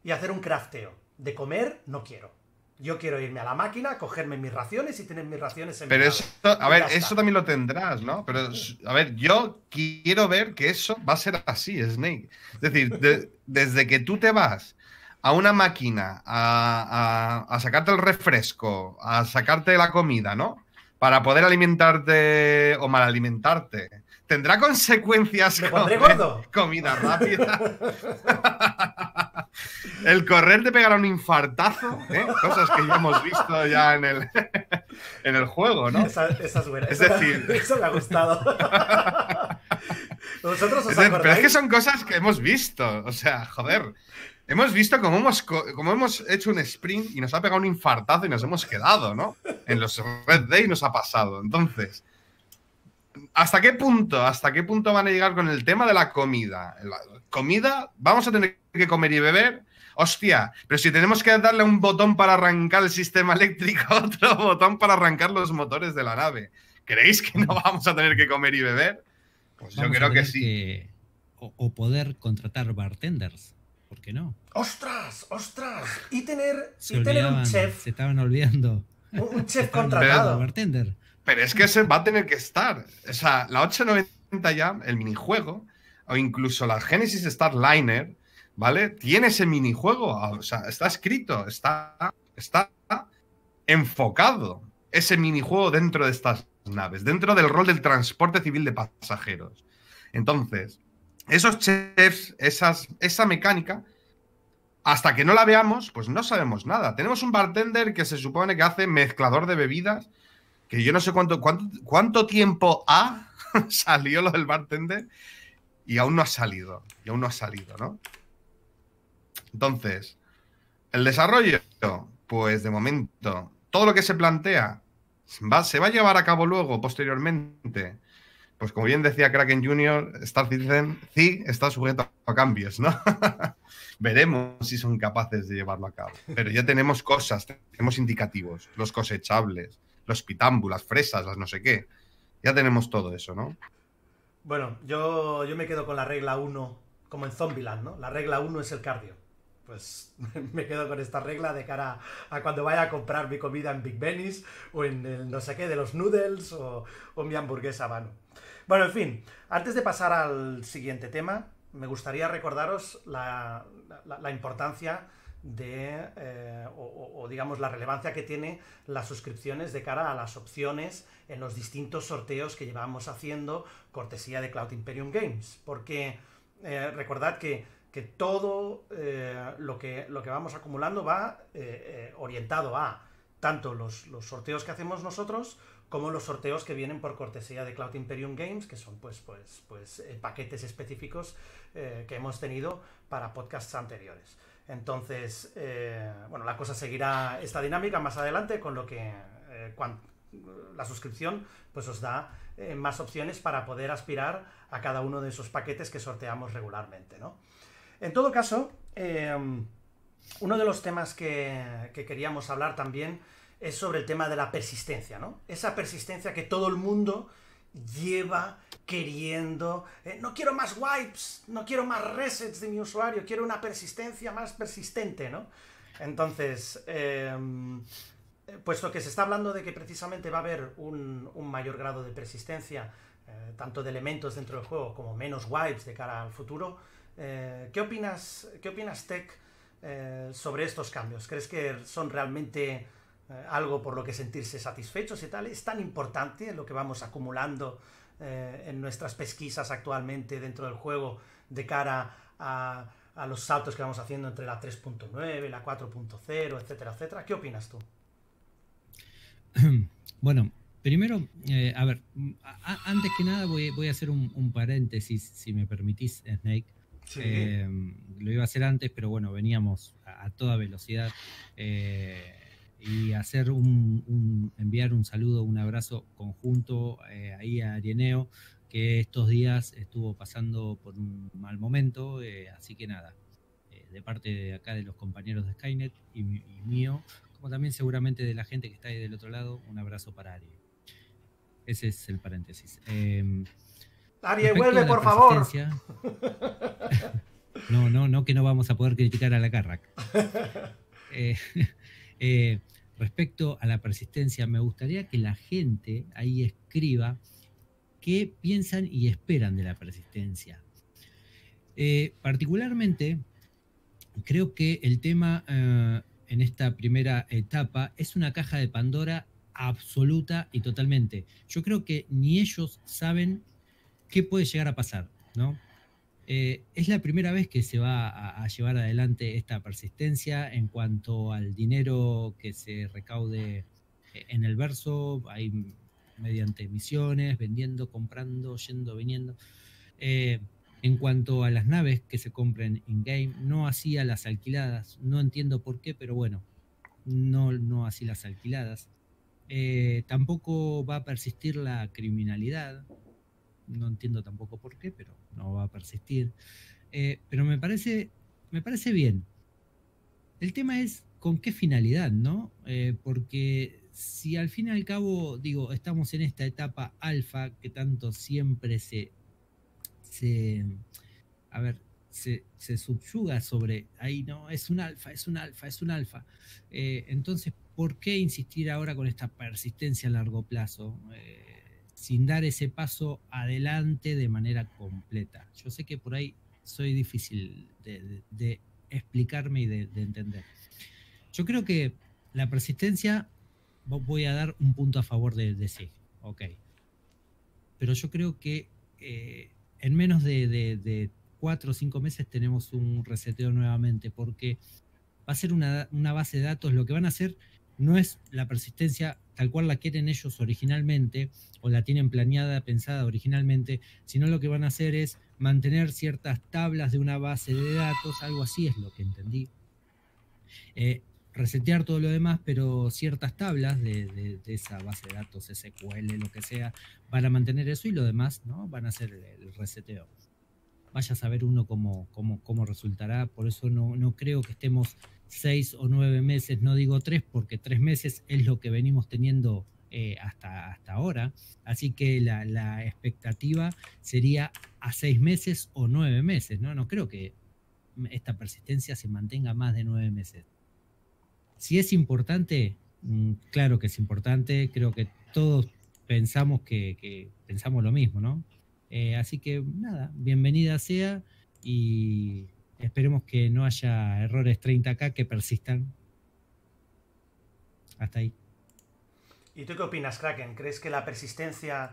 y hacer un crafteo de comer, no quiero. Yo quiero irme a la máquina, cogerme mis raciones y tener mis raciones en Pero eso, a ver, eso también lo tendrás, ¿no? Pero, a ver, yo quiero ver que eso va a ser así, Snake. Es decir, desde que tú te vas a una máquina a, sacarte el refresco, a sacarte la comida, ¿no? para poder alimentarte o mal alimentarte. ¿Tendrá consecuencias como comida rápida? el correr te pegará un infartazo, ¿eh? cosas que ya hemos visto ya en el, en el juego, ¿no? Esa, es buena. eso le ha gustado. pero es que son cosas que hemos visto, o sea, joder. Hemos visto cómo hemos, hecho un sprint y nos ha pegado un infartazo y nos hemos quedado, ¿no? En los Red Day nos ha pasado. Entonces, ¿hasta qué punto? ¿Hasta qué punto van a llegar con el tema de la comida? comida, vamos a tener que comer y beber. Hostia, pero si tenemos que darle un botón para arrancar el sistema eléctrico, otro botón para arrancar los motores de la nave. ¿Creéis que no vamos a tener que comer y beber? Pues yo creo que sí. o poder contratar bartenders. ¿Por qué no? ¡Ostras! ¡Ostras! Y tener, un chef. Se estaban olvidando. Un chef contratado. Pero es que ese va a tener que estar. O sea, la 890 ya, el minijuego, o incluso la Genesis Starliner, ¿vale? Tiene ese minijuego. O sea, está escrito, está, está enfocado ese minijuego dentro de estas naves, dentro del rol del transporte civil de pasajeros. Entonces, esos chefs, esas, esa mecánica, hasta que no la veamos, pues no sabemos nada. Tenemos un bartender que se supone que hace mezclador de bebidas, que yo no sé cuánto, cuánto, tiempo ha salió lo del bartender y aún no ha salido, y aún no ha salido, ¿no? Entonces, el desarrollo, pues de momento, todo lo que se plantea se va a llevar a cabo luego, posteriormente pues como bien decía Kraken Jr., Star Citizen sí está sujeto a cambios, ¿no? Veremos si son capaces de llevarlo a cabo. Pero ya tenemos cosas, tenemos indicativos, los cosechables, los pitámbulas, fresas, las no sé qué. Ya tenemos todo eso, ¿no? Bueno, yo, yo me quedo con la regla 1, como en Zombieland, ¿no? La regla 1 es el cardio. Pues me quedo con esta regla de cara a cuando vaya a comprar mi comida en Big Benny's o en el no sé qué de los noodles o, o mi hamburguesa vano. Bueno, en fin, antes de pasar al siguiente tema, me gustaría recordaros la, importancia de, eh, o, digamos, la relevancia que tiene las suscripciones de cara a las opciones en los distintos sorteos que llevamos haciendo, cortesía de Cloud Imperium Games. Porque eh, recordad que, todo eh, lo, que, lo que vamos acumulando va orientado a tanto los, los sorteos que hacemos nosotros como los sorteos que vienen por cortesía de Cloud Imperium Games, que son pues, pues, pues eh, paquetes específicos eh, que hemos tenido para podcasts anteriores. Entonces, eh, bueno, la cosa seguirá esta dinámica más adelante, con lo que la suscripción pues os da más opciones para poder aspirar a cada uno de esos paquetes que sorteamos regularmente. En todo caso, uno de los temas que queríamos hablar también es sobre el tema de la persistencia, ¿no? Esa persistencia que todo el mundo lleva queriendo, eh, no quiero más wipes, no quiero más resets de mi usuario, quiero una persistencia más persistente, ¿no? Entonces, em, eh, puesto que se está hablando de que precisamente va a haber un, mayor grado de persistencia, eh, tanto de elementos dentro del juego como menos wipes de cara al futuro, ¿qué opinas, qué opinas Tech, sobre estos cambios? ¿Crees que son realmente eh, algo por lo que sentirse satisfechos y tal, es tan importante lo que vamos acumulando eh, en nuestras pesquisas actualmente dentro del juego de cara a, los saltos que vamos haciendo entre la 3.9, la 4.0, etcétera, etcétera. ¿Qué opinas tú? Bueno, primero, eh, a ver, antes que nada voy, a hacer un, paréntesis, si me permitís, Snake. lo iba a hacer antes, pero bueno, veníamos a, toda velocidad y hacer un, enviar un saludo, un abrazo conjunto eh, ahí a Arieneo, que estos días estuvo pasando por un mal momento, eh, así que nada, eh, de parte de acá de los compañeros de Skynet y, mío, como también seguramente de la gente que está ahí del otro lado, un abrazo para Ari. Ese es el paréntesis. Em, Ari, vuelve por favor. no, no, no que no vamos a poder criticar a la Carrack. Eh, respecto a la persistencia, me gustaría que la gente ahí escriba qué piensan y esperan de la persistencia. Eh, particularmente, creo que el tema eh, en esta primera etapa es una caja de Pandora absoluta y totalmente. Yo creo que ni ellos saben qué puede llegar a pasar, ¿no? Eh, es la primera vez que se va a, llevar adelante esta persistencia en cuanto al dinero que se recaude en el verso, hay mediante emisiones vendiendo, comprando, yendo, viniendo. Eh, en cuanto a las naves que se compren in-game, no así las alquiladas. No entiendo por qué, pero bueno, no, no así las alquiladas. Eh, tampoco va a persistir la criminalidad no entiendo tampoco por qué, pero no va a persistir. Eh, pero me parece, me parece bien. El tema es con qué finalidad, ¿no? Eh, porque si al fin y al cabo, digo, estamos en esta etapa alfa que tanto siempre se, a ver, se, subyuga sobre, ahí no, es un alfa, es un alfa, es un alfa. Eh, entonces, ¿por qué insistir ahora con esta persistencia a largo plazo? sin dar ese paso adelante de manera completa. Yo sé que por ahí soy difícil de, explicarme y de, entender. Yo creo que la persistencia, voy a dar un punto a favor de, sí, ok. Pero yo creo que eh, en menos de, cuatro o cinco meses tenemos un reseteo nuevamente porque va a ser una base de datos, lo que van a hacer no es la persistencia tal cual la quieren ellos originalmente o la tienen planeada, pensada originalmente, sino lo que van a hacer es mantener ciertas tablas de una base de datos, algo así es lo que entendí. Eh, resetear todo lo demás, pero ciertas tablas de, esa base de datos, SQL, lo que sea, van a mantener eso y lo demás, ¿no? Van a hacer el, reseteo. Vaya a saber uno cómo, cómo, cómo resultará, por eso no, no creo que estemos seis o nueve meses, no digo tres, porque tres meses es lo que venimos teniendo eh, hasta, hasta ahora. Así que la, expectativa sería a seis meses o nueve meses, ¿no? No creo que esta persistencia se mantenga más de nueve meses. Si es importante, mm, claro que es importante, creo que todos pensamos que, pensamos lo mismo, ¿no? Eh, así que nada, bienvenida sea y Esperemos que no haya errores 30K que persistan. Hasta ahí. ¿Y tú qué opinas, Kraken? ¿Crees que la persistencia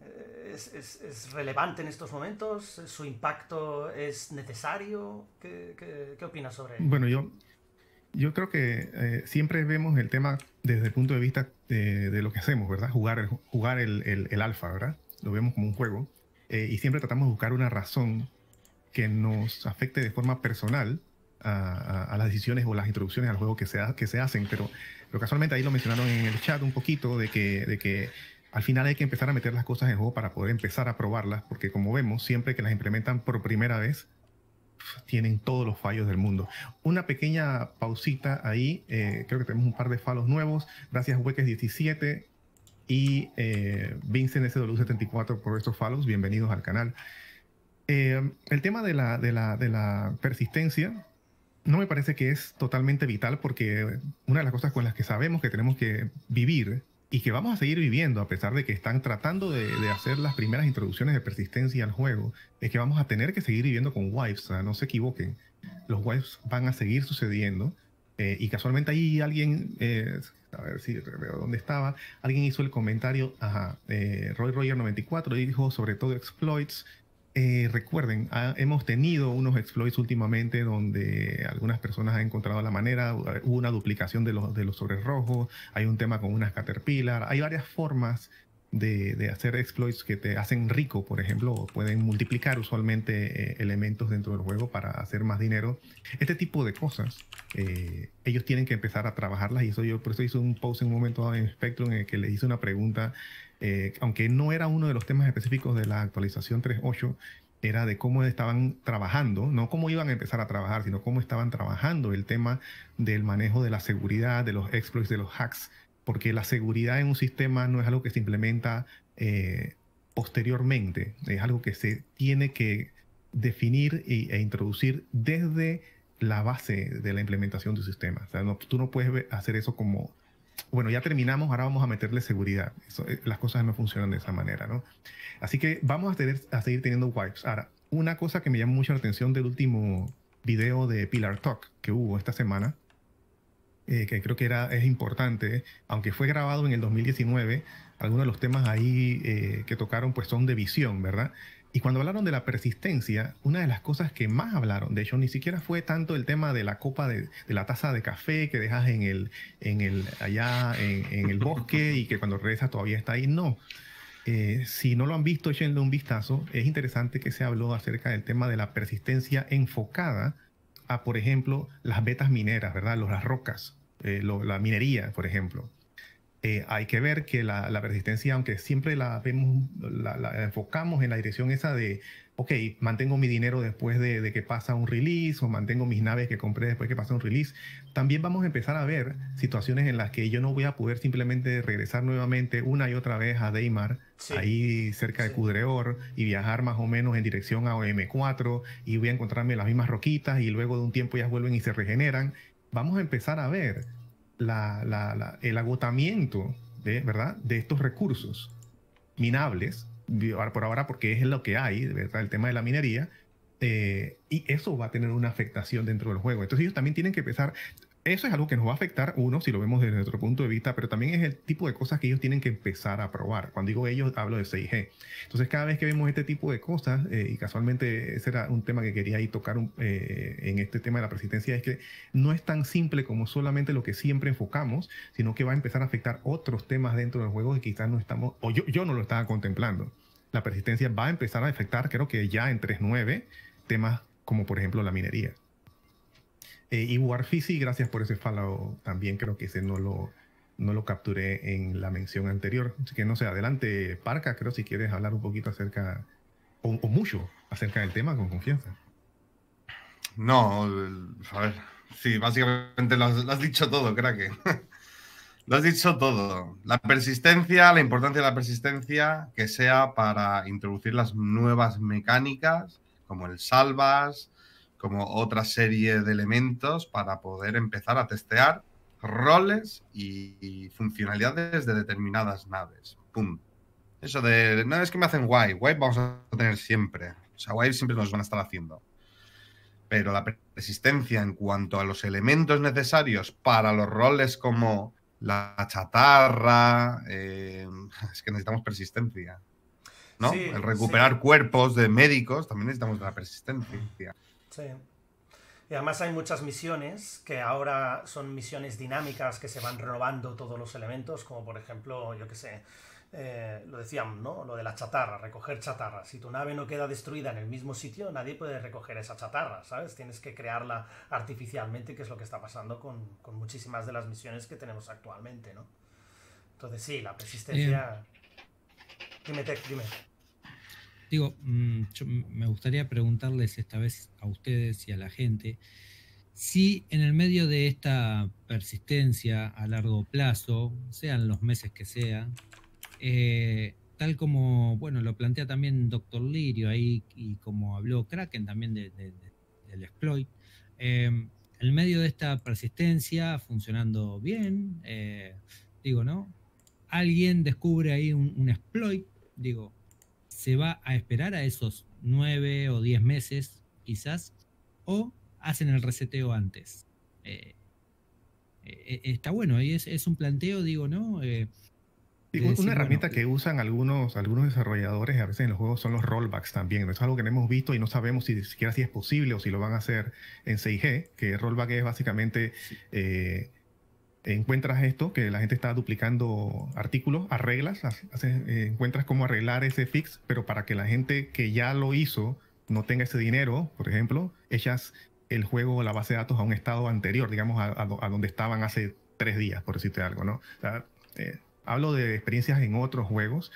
eh, es, es, relevante en estos momentos? ¿Su impacto es necesario? ¿Qué, opinas sobre eso? Bueno, yo, yo creo que eh, siempre vemos el tema desde el punto de vista de, lo que hacemos, ¿verdad? Jugar, el, jugar el, el, el alfa, ¿verdad? Lo vemos como un juego. Eh, y siempre tratamos de buscar una razón que nos afecte de forma personal a, las decisiones o las introducciones al juego que se, hacen, pero, casualmente ahí lo mencionaron en el chat un poquito de que, de que al final hay que empezar a meter las cosas en juego para poder empezar a probarlas, porque como vemos, siempre que las implementan por primera vez, tienen todos los fallos del mundo. Una pequeña pausita ahí, eh, creo que tenemos un par de fallos nuevos, gracias Hueques17 y eh, Vincent 74 por estos fallos. bienvenidos al canal. Eh, el tema de la, persistencia no me parece que es totalmente vital porque una de las cosas con las que sabemos que tenemos que vivir y que vamos a seguir viviendo a pesar de que están tratando de, hacer las primeras introducciones de persistencia al juego, es que vamos a tener que seguir viviendo con wives, no se equivoquen, los wives van a seguir sucediendo eh, y casualmente ahí alguien, eh, a ver si dónde estaba, alguien hizo el comentario a Roy Roger 94 y dijo sobre todo exploits eh, recuerden, hemos tenido unos exploits últimamente donde algunas personas han encontrado la manera, hubo una duplicación de los, de los rojos, hay un tema con unas caterpillar, hay varias formas de, hacer exploits que te hacen rico, por ejemplo, pueden multiplicar usualmente eh, elementos dentro del juego para hacer más dinero. Este tipo de cosas, eh, ellos tienen que empezar a trabajarlas y eso yo por eso hice un post en un momento en Spectrum en el que le hice una pregunta, eh, aunque no era uno de los temas específicos de la actualización 3.8, era de cómo estaban trabajando, no cómo iban a empezar a trabajar, sino cómo estaban trabajando el tema del manejo de la seguridad, de los exploits, de los hacks porque la seguridad en un sistema no es algo que se implementa eh, posteriormente, es algo que se tiene que definir e, introducir desde la base de la implementación de un sistema. tú no puedes hacer eso como, bueno, ya terminamos, ahora vamos a meterle seguridad. Eh, las cosas no funcionan de esa manera, ¿no? Así que vamos a, tener, a seguir teniendo wipes. Ahora, una cosa que me llamó mucho la atención del último video de Pilar Talk que hubo esta semana, eh, que creo que era, es importante, aunque fue grabado en el 2019, algunos de los temas ahí eh, que tocaron pues son de visión, ¿verdad? Y cuando hablaron de la persistencia, una de las cosas que más hablaron, de hecho, ni siquiera fue tanto el tema de la copa de, de la taza de café que dejas en el, en el, allá en, el bosque y que cuando regresas todavía está ahí. No. Eh, si no lo han visto, échenle un vistazo. Es interesante que se habló acerca del tema de la persistencia enfocada a, por ejemplo, las vetas mineras, ¿verdad? las rocas, eh, la minería, por ejemplo. Eh, hay que ver que la, persistencia, aunque siempre la vemos, la enfocamos en la dirección esa de ok, mantengo mi dinero después de, que pasa un release o mantengo mis naves que compré después de que pasa un release. También vamos a empezar a ver situaciones en las que yo no voy a poder simplemente regresar nuevamente una y otra vez a Deimar, ahí cerca de Cudreor, y viajar más o menos en dirección a OM4 y voy a encontrarme las mismas roquitas y luego de un tiempo ya vuelven y se regeneran. Vamos a empezar a ver el agotamiento de, ¿verdad? de estos recursos minables por ahora porque es lo que hay, ¿verdad? el tema de la minería, eh, y eso va a tener una afectación dentro del juego. Entonces ellos también tienen que empezar, eso es algo que nos va a afectar, uno, si lo vemos desde nuestro punto de vista, pero también es el tipo de cosas que ellos tienen que empezar a probar. Cuando digo ellos, hablo de 6G. Entonces, cada vez que vemos este tipo de cosas, eh, y casualmente ese era un tema que quería ahí tocar eh, en este tema de la persistencia, es que no es tan simple como solamente lo que siempre enfocamos, sino que va a empezar a afectar otros temas dentro del juego que quizás no estamos, o yo, yo no lo estaba contemplando. La persistencia va a empezar a afectar, creo que ya en 3.9, temas como por ejemplo la minería. Eh, y gracias por ese fallo. también, creo que ese no lo, no lo capturé en la mención anterior. Así que no sé, adelante, Parca, creo si quieres hablar un poquito acerca, o, mucho, acerca del tema con confianza. No, a ver, sí, básicamente lo has, lo has dicho todo, crack. Eh. lo has dicho todo. La persistencia, la importancia de la persistencia, que sea para introducir las nuevas mecánicas, como el salvas, como otra serie de elementos para poder empezar a testear roles y, funcionalidades de determinadas naves. Pum. Eso de, no es que me hacen guay, guay vamos a tener siempre. O sea, guay siempre nos van a estar haciendo. Pero la persistencia en cuanto a los elementos necesarios para los roles como la chatarra, eh, es que necesitamos persistencia. ¿no? el recuperar cuerpos de médicos, también necesitamos la persistencia. Sí. Y además hay muchas misiones que ahora son misiones dinámicas que se van renovando todos los elementos, como por ejemplo, yo que sé, eh, lo decíamos, ¿no? Lo de la chatarra, recoger chatarra. Si tu nave no queda destruida en el mismo sitio, nadie puede recoger esa chatarra, ¿sabes? Tienes que crearla artificialmente, que es lo que está pasando con, muchísimas de las misiones que tenemos actualmente, ¿no? Entonces sí, la persistencia... Dime, Tech, dime digo, mm, me gustaría preguntarles esta vez a ustedes y a la gente si en el medio de esta persistencia a largo plazo, sean los meses que sean, eh, tal como bueno lo plantea también Doctor Lirio ahí y como habló Kraken también del exploit, en em, en medio de esta persistencia funcionando bien, eh, digo, ¿no? Alguien descubre ahí un, un exploit, digo, se va a esperar a esos nueve o diez meses, quizás, o hacen el reseteo antes. Eh, eh, eh, está bueno, ahí es, un planteo, digo, ¿no? una herramienta que usan algunos, algunos desarrolladores a veces en los juegos son los rollbacks también. Es algo que no hemos visto y no sabemos si siquiera si es posible o si lo van a hacer en 6G, que rollback es básicamente encuentras esto, que la gente está duplicando artículos, arreglas, eh, encuentras cómo arreglar ese fix, pero para que la gente que ya lo hizo no tenga ese dinero, por ejemplo, echas el juego o la base de datos a un estado anterior, digamos, a, donde estaban hace tres días, por decirte algo, ¿no? Eh, hablo de experiencias en otros juegos,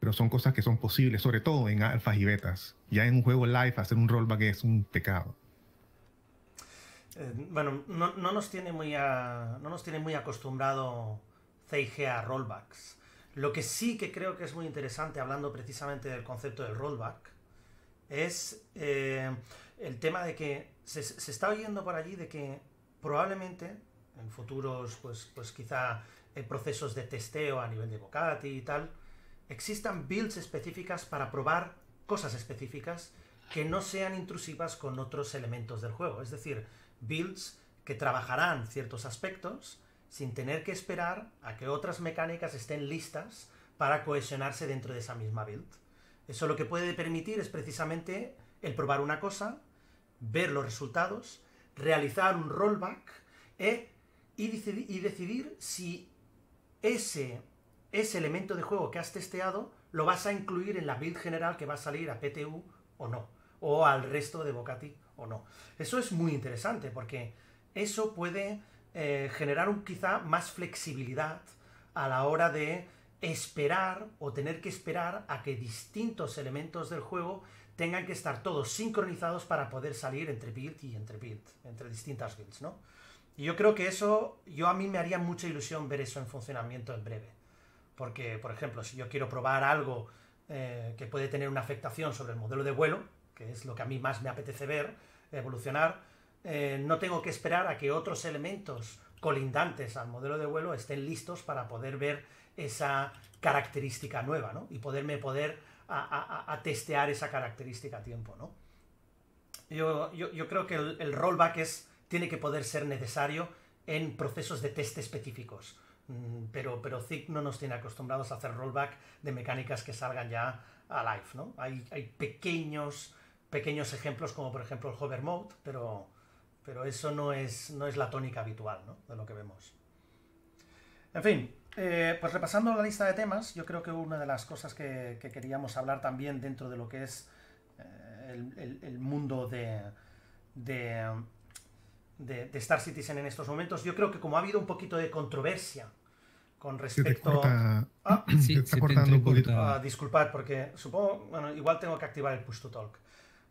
pero son cosas que son posibles, sobre todo en alfas y betas. Ya en un juego live hacer un rollback es un pecado. Eh, bueno, no, nos tiene muy no nos tiene muy acostumbrado CIG a rollbacks. Lo que sí que creo que es muy interesante, hablando precisamente del concepto del rollback, es eh, el tema de que se, está oyendo por allí de que probablemente en futuros, pues, pues quizá en eh, procesos de testeo a nivel de Bocati y tal, existan builds específicas para probar cosas específicas que no sean intrusivas con otros elementos del juego. Es decir, builds que trabajarán ciertos aspectos sin tener que esperar a que otras mecánicas estén listas para cohesionarse dentro de esa misma build. Eso lo que puede permitir es precisamente el probar una cosa, ver los resultados, realizar un rollback eh, y, decidir, si ese, ese elemento de juego que has testeado lo vas a incluir en la build general que va a salir a PTU o no, o al resto de Bocati no. Eso es muy interesante porque eso puede eh, generar un, quizá más flexibilidad a la hora de esperar o tener que esperar a que distintos elementos del juego tengan que estar todos sincronizados para poder salir entre build y entre build, entre distintas builds, ¿no? Y yo creo que eso, yo a mí me haría mucha ilusión ver eso en funcionamiento en breve. Porque, por ejemplo, si yo quiero probar algo eh, que puede tener una afectación sobre el modelo de vuelo, que es lo que a mí más me apetece ver, evolucionar, eh, no tengo que esperar a que otros elementos colindantes al modelo de vuelo estén listos para poder ver esa característica nueva, ¿no? Y poderme poder a, testear esa característica a tiempo, ¿no? Yo, creo que el, rollback es, tiene que poder ser necesario en procesos de test específicos, mm, pero, pero no nos tiene acostumbrados a hacer rollback de mecánicas que salgan ya a live, ¿no? hay pequeños pequeños ejemplos como por ejemplo el hover mode, pero, pero eso no es, no es la tónica habitual de lo que vemos. En fin, eh, pues repasando la lista de temas, yo creo que una de las cosas que, queríamos hablar también dentro de lo que es eh, el, mundo de, de, Star Citizen en estos momentos, yo creo que como ha habido un poquito de controversia con respecto... A ah, disculpar ah, disculpad, porque supongo, bueno, igual tengo que activar el push to talk.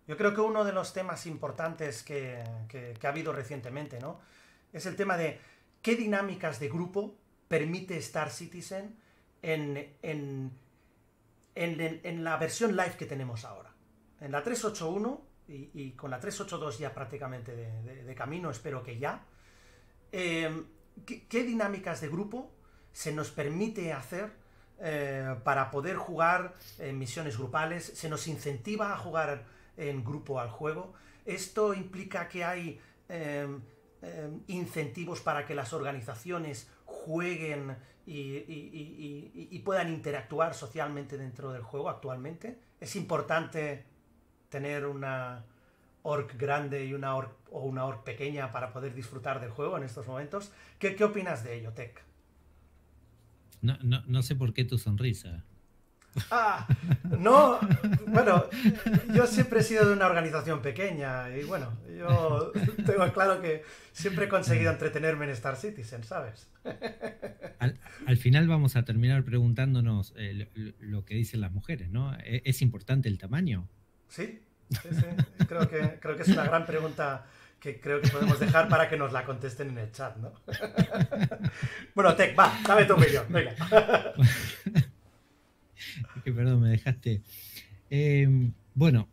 Yo creo que uno de los temas importantes que, ha habido recientemente, ¿no? Es el tema de qué dinámicas de grupo permite Star Citizen en, la versión live que tenemos ahora. En la 381 y, con la 382 ya prácticamente de, camino, espero que ya. Eh, ¿qué, dinámicas de grupo se nos permite hacer eh, para poder jugar en misiones grupales? ¿Se nos incentiva a jugar en grupo al juego. Esto implica que hay em, em, incentivos para que las organizaciones jueguen y, puedan interactuar socialmente dentro del juego actualmente. Es importante tener una orc grande y una orc, o una orc pequeña para poder disfrutar del juego en estos momentos. ¿Qué, opinas de ello, Tech? no sé por qué tu sonrisa. Ah, no, bueno, yo siempre he sido de una organización pequeña y bueno, yo tengo claro que siempre he conseguido entretenerme en Star Citizen, ¿sabes? Al, final vamos a terminar preguntándonos eh, lo, que dicen las mujeres, ¿no? ¿E, ¿Es, importante el tamaño? Sí, Creo que, creo que es una gran pregunta que creo que podemos dejar para que nos la contesten en el chat, ¿no? bueno, Tech, va, dame tu opinión, venga perdón, me dejaste. Em, bueno,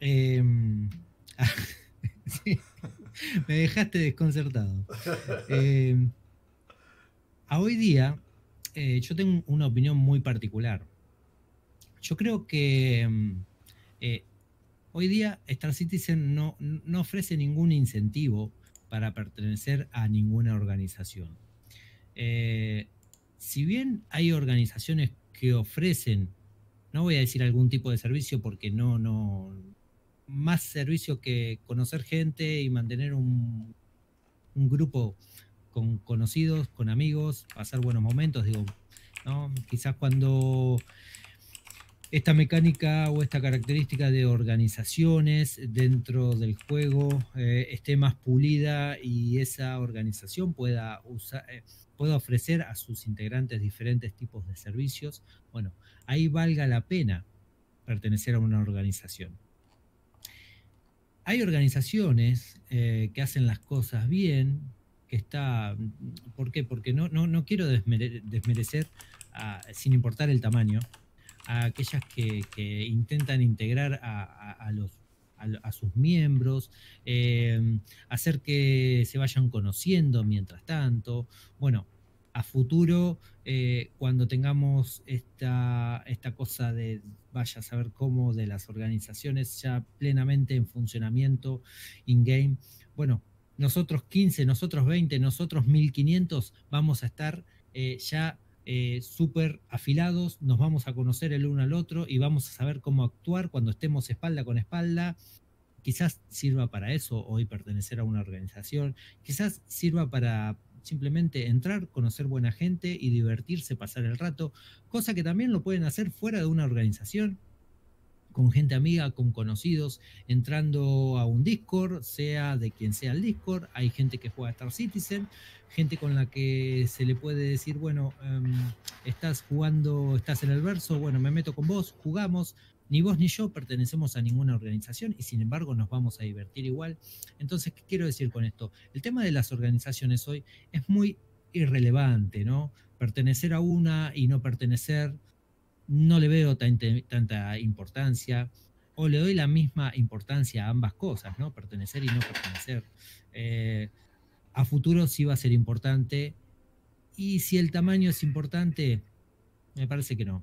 em, ah, me dejaste desconcertado. Em, a hoy día, eh, yo tengo una opinión muy particular. Yo creo que eh, hoy día Star Citizen no, ofrece ningún incentivo para pertenecer a ninguna organización. Eh, si bien hay organizaciones que ofrecen no voy a decir algún tipo de servicio porque no, no, más servicio que conocer gente y mantener un, grupo con conocidos, con amigos, pasar buenos momentos, digo, Quizás cuando esta mecánica o esta característica de organizaciones dentro del juego eh, esté más pulida y esa organización pueda usar, eh, pueda ofrecer a sus integrantes diferentes tipos de servicios, bueno, ahí valga la pena pertenecer a una organización. Hay organizaciones eh, que hacen las cosas bien, que está, ¿por qué? Porque no, no, no quiero desmerecer, sin importar el tamaño, a aquellas que, intentan integrar a los a, sus miembros, eh, hacer que se vayan conociendo mientras tanto. Bueno, a futuro, eh, cuando tengamos esta, esta cosa de vaya a saber cómo, de las organizaciones ya plenamente en funcionamiento in-game, bueno, nosotros 15, nosotros 20, nosotros 1500 vamos a estar eh, ya eh, súper afilados, nos vamos a conocer el uno al otro y vamos a saber cómo actuar cuando estemos espalda con espalda. Quizás sirva para eso hoy pertenecer a una organización, quizás sirva para simplemente entrar, conocer buena gente y divertirse, pasar el rato, cosa que también lo pueden hacer fuera de una organización, con gente amiga, con conocidos, entrando a un Discord, sea de quien sea el Discord, hay gente que juega Star Citizen, gente con la que se le puede decir, bueno, em, estás jugando, estás en el verso, bueno, me meto con vos, jugamos, ni vos ni yo pertenecemos a ninguna organización y sin embargo nos vamos a divertir igual. Entonces, ¿qué quiero decir con esto? El tema de las organizaciones hoy es muy irrelevante, ¿no? Pertenecer a una y no pertenecer, no le veo tanta importancia, o le doy la misma importancia a ambas cosas, ¿no? Pertenecer y no pertenecer. Eh, a futuro sí va a ser importante, y si el tamaño es importante, me parece que no.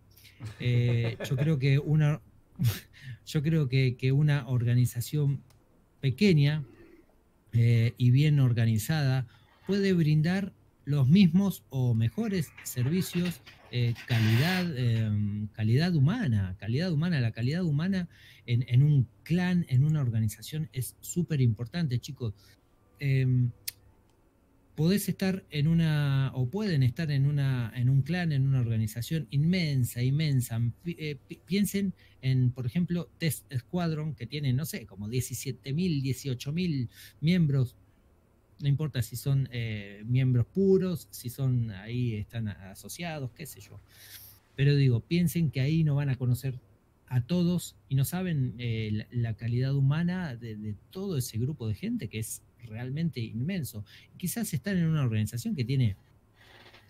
Eh, yo creo que una, yo creo que, una organización pequeña eh, y bien organizada puede brindar los mismos o mejores servicios, eh, calidad, em, calidad humana, calidad humana, la calidad humana en, un clan, en una organización es súper importante, chicos. Em, podés estar en una, o pueden estar en, una, en un clan, en una organización inmensa, inmensa. Eh, piensen en, por ejemplo, Test Squadron, que tiene, no sé, como 17.000, 18.000 miembros no importa si son eh, miembros puros, si son ahí, están asociados, qué sé yo. Pero digo, piensen que ahí no van a conocer a todos y no saben eh, la, calidad humana de, todo ese grupo de gente que es realmente inmenso. Quizás están en una organización que tiene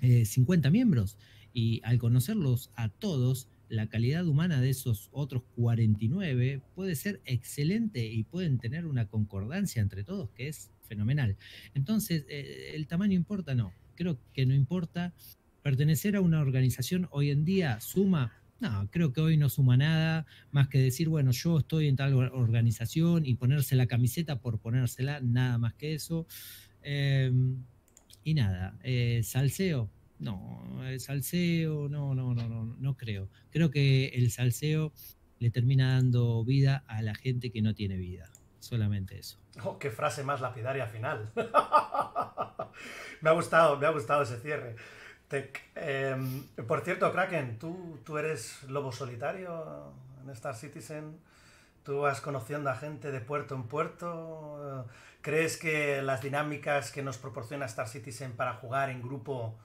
50 eh, miembros y al conocerlos a todos, la calidad humana de esos otros 49 puede ser excelente y pueden tener una concordancia entre todos que es fenomenal. Entonces, eh, ¿el tamaño importa? No, creo que no importa. ¿Pertenecer a una organización hoy en día suma? No, creo que hoy no suma nada más que decir, bueno, yo estoy en tal organización y ponerse la camiseta por ponérsela, nada más que eso. Em, y nada, eh, salseo, no, el eh, salseo, no, no, no, no, no creo. Creo que el salseo le termina dando vida a la gente que no tiene vida. Solamente eso. Oh, qué frase más lapidaria final. me ha gustado, me ha gustado ese cierre. Em, por cierto, Kraken, ¿tú, tú eres lobo solitario en Star Citizen. Tú vas conociendo a gente de puerto en puerto. ¿Crees que las dinámicas que nos proporciona Star Citizen para jugar en grupo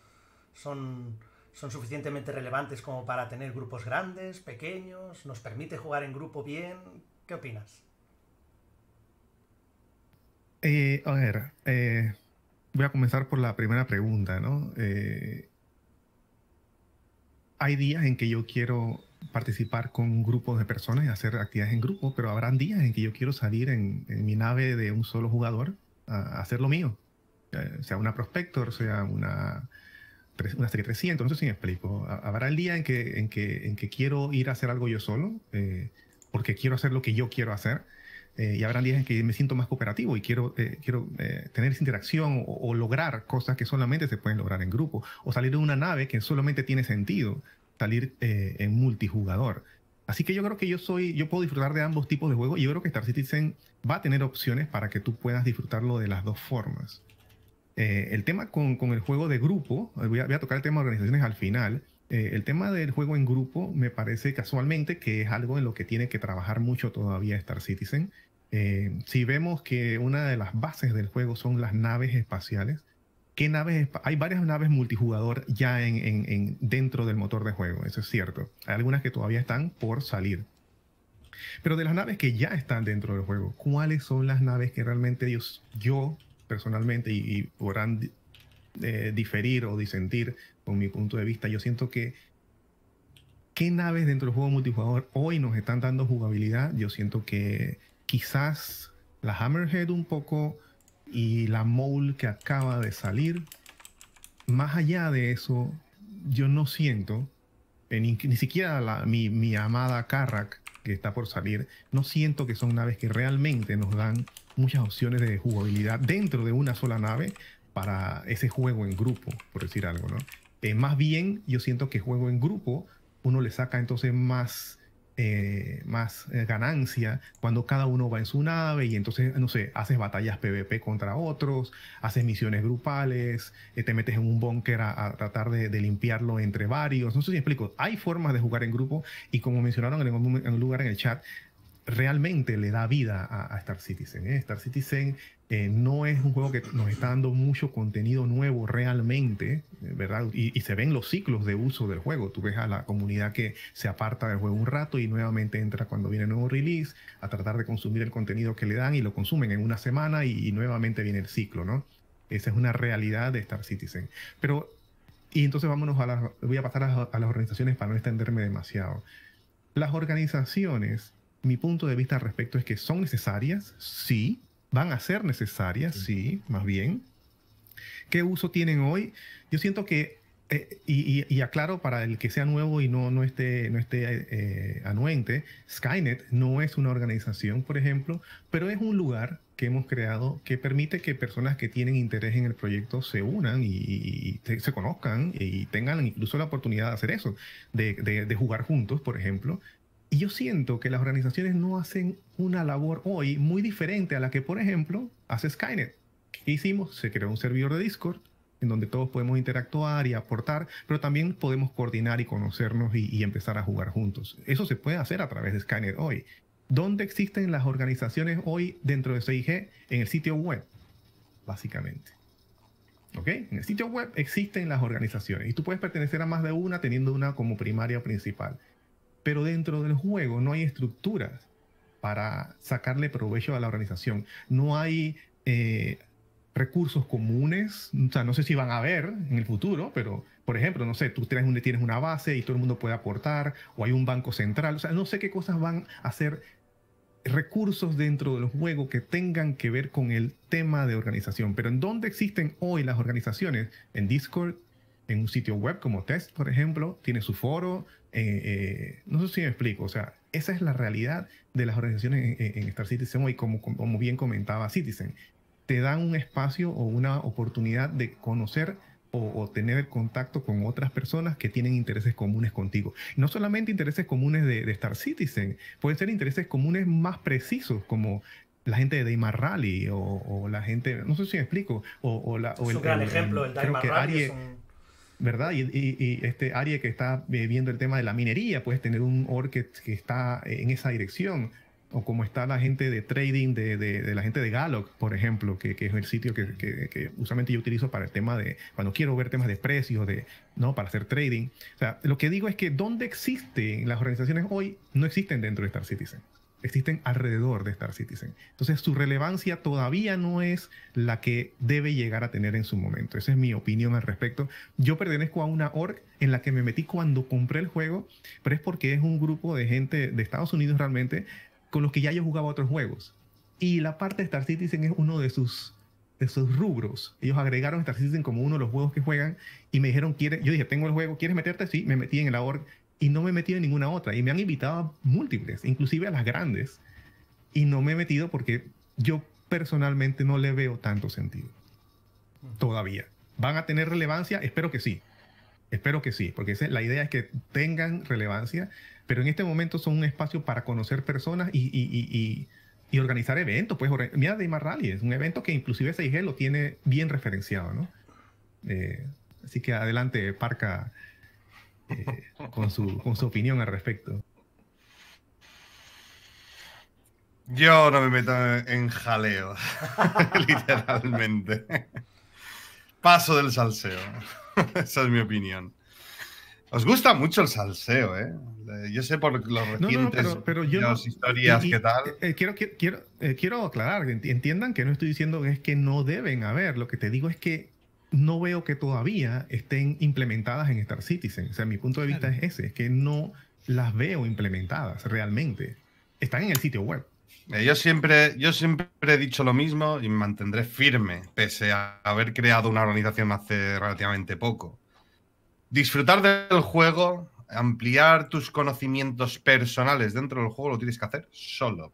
son, son suficientemente relevantes como para tener grupos grandes, pequeños? ¿Nos permite jugar en grupo bien? ¿Qué opinas? Eh, a ver, eh, voy a comenzar por la primera pregunta, ¿no? Eh, hay días en que yo quiero participar con grupos de personas y hacer actividades en grupo, pero habrán días en que yo quiero salir en, mi nave de un solo jugador a, hacer lo mío, sea una prospector, sea una, una serie 300, no sé si me explico. Habrá el día en que, en que, en que quiero ir a hacer algo yo solo, porque quiero hacer lo que yo quiero hacer. Eh, y habrán días en que me siento más cooperativo y quiero, eh, quiero eh, tener esa interacción o, lograr cosas que solamente se pueden lograr en grupo. O salir de una nave que solamente tiene sentido salir en multijugador. Así que yo creo que yo soy, yo puedo disfrutar de ambos tipos de juegos y yo creo que Star Citizen va a tener opciones para que tú puedas disfrutarlo de las dos formas. el tema con, con, el juego de grupo, voy a, voy a, tocar el tema de organizaciones al final. el tema del juego en grupo me parece casualmente que es algo en lo que tiene que trabajar mucho todavía Star Citizen eh, si vemos que una de las bases del juego son las naves espaciales, ¿qué naves? Hay varias naves multijugador ya en, dentro del motor de juego, eso es cierto. Hay algunas que todavía están por salir. Pero de las naves que ya están dentro del juego, ¿cuáles son las naves que realmente yo, personalmente, y, podrán eh, diferir o disentir con mi punto de vista, yo siento que qué naves dentro del juego multijugador hoy nos están dando jugabilidad, yo siento que quizás la Hammerhead un poco y la Mole que acaba de salir. Más allá de eso, yo no siento, ni, siquiera la, mi, amada Carrack, que está por salir, no siento que son naves que realmente nos dan muchas opciones de jugabilidad dentro de una sola nave para ese juego en grupo, por decir algo, ¿no? Eh, más bien, yo siento que juego en grupo, uno le saca entonces más eh, más eh, ganancia cuando cada uno va en su nave y entonces, no sé, haces batallas PvP contra otros, haces misiones grupales, eh, te metes en un búnker a, tratar de, limpiarlo entre varios. No sé si explico, hay formas de jugar en grupo y como mencionaron en en un lugar en el chat, realmente le da vida a, Star Citizen. ¿eh? Star Citizen eh, no es un juego que nos está dando mucho contenido nuevo realmente, eh, ¿verdad? Y, se ven los ciclos de uso del juego. Tú ves a la comunidad que se aparta del juego un rato y nuevamente entra cuando viene el nuevo release a tratar de consumir el contenido que le dan y lo consumen en una semana y, nuevamente viene el ciclo, ¿no? Esa es una realidad de Star Citizen. Pero, y entonces vámonos a las, voy a pasar a las organizaciones para no extenderme demasiado. Las organizaciones mi punto de vista al respecto es que son necesarias, sí, van a ser necesarias, sí, más bien. ¿Qué uso tienen hoy? Yo siento que, eh, y, aclaro para el que sea nuevo y no, no esté, no esté eh, anuente, Skynet no es una organización, por ejemplo, pero es un lugar que hemos creado que permite que personas que tienen interés en el proyecto se unan y, se, conozcan y tengan incluso la oportunidad de hacer eso, de jugar juntos, por ejemplo, y yo siento que las organizaciones no hacen una labor hoy muy diferente a la que, por ejemplo, hace Skynet. ¿Qué hicimos? Se creó un servidor de Discord en donde todos podemos interactuar y aportar, pero también podemos coordinar y conocernos y, empezar a jugar juntos. Eso se puede hacer a través de Skynet hoy. ¿Dónde existen las organizaciones hoy dentro de 6G? En el sitio web, básicamente. ¿Ok? En el sitio web existen las organizaciones y tú puedes pertenecer a más de una teniendo una como primaria principal pero dentro del juego no hay estructuras para sacarle provecho a la organización. No hay eh, recursos comunes, o sea, no sé si van a haber en el futuro, pero por ejemplo, no sé, tú tienes una, tienes una base y todo el mundo puede aportar, o hay un banco central, o sea, no sé qué cosas van a ser recursos dentro del juego que tengan que ver con el tema de organización. Pero en dónde existen hoy las organizaciones? En Discord, en un sitio web como Test, por ejemplo, tiene su foro. Eh, eh, no sé si me explico, o sea, esa es la realidad de las organizaciones en, Star Citizen y como, como bien comentaba Citizen, te dan un espacio o una oportunidad de conocer o, o, tener contacto con otras personas que tienen intereses comunes contigo. No solamente intereses comunes de, Star Citizen, pueden ser intereses comunes más precisos como la gente de Daymar Rally o, la gente, no sé si me explico, o, la... el, gran ejemplo, el, el Rally. ¿verdad? Y, este área que está eh, viendo el tema de la minería, puedes tener un org que, está eh, en esa dirección, o como está la gente de trading, de, la gente de Gallup, por ejemplo, que, es el sitio que, usualmente yo utilizo para el tema de, cuando quiero ver temas de precios, de, ¿no? Para hacer trading. O sea, lo que digo es que donde existen las organizaciones hoy, no existen dentro de Star Citizen existen alrededor de Star Citizen. Entonces su relevancia todavía no es la que debe llegar a tener en su momento. Esa es mi opinión al respecto. Yo pertenezco a una org en la que me metí cuando compré el juego, pero es porque es un grupo de gente de Estados Unidos realmente con los que ya yo jugaba otros juegos. Y la parte de Star Citizen es uno de sus de sus rubros. Ellos agregaron Star Citizen como uno de los juegos que juegan y me dijeron, ¿quiere? yo dije, tengo el juego, ¿quieres meterte? Sí, me metí en la org y no me he metido en ninguna otra. Y me han invitado a múltiples, inclusive a las grandes. Y no me he metido porque yo personalmente no le veo tanto sentido. Todavía. ¿Van a tener relevancia? Espero que sí. Espero que sí, porque la idea es que tengan relevancia, pero en este momento son un espacio para conocer personas y, y, y, y organizar eventos. Pues, mira, Deimar Rally es un evento que inclusive 6 lo tiene bien referenciado, ¿no? Eh, así que adelante, Parca. Eh, con, su, con su opinión al respecto. Yo no me meto en jaleo, literalmente. Paso del salseo. Esa es mi opinión. Os gusta mucho el salseo, ¿eh? Yo sé por los recientes yo las historias que tal. Eh, eh, quiero, quiero, quiero aclarar, entiendan que no estoy diciendo que no deben haber. Lo que te digo es que no veo que todavía estén implementadas en Star Citizen. O sea, mi punto de vista es ese, es que no las veo implementadas realmente. Están en el sitio web. Eh, yo siempre, yo siempre he dicho lo mismo y me mantendré firme, pese a haber creado una organización hace relativamente poco. Disfrutar del juego, ampliar tus conocimientos personales dentro del juego lo tienes que hacer solo.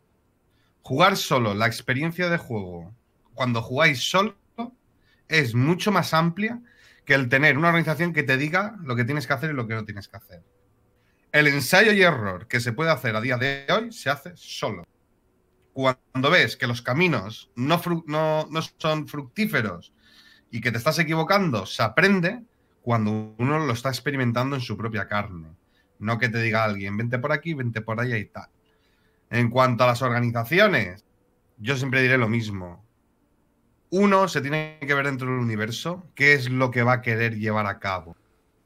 Jugar solo, la experiencia de juego, cuando jugáis solo, es mucho más amplia que el tener una organización que te diga lo que tienes que hacer y lo que no tienes que hacer. El ensayo y error que se puede hacer a día de hoy se hace solo. Cuando ves que los caminos no, no, son fructíferos y que te estás equivocando, se aprende cuando uno lo está experimentando en su propia carne. No que te diga alguien, vente por aquí, vente por allá y tal. En cuanto a las organizaciones, yo siempre diré lo mismo. Uno, se tiene que ver dentro del universo qué es lo que va a querer llevar a cabo.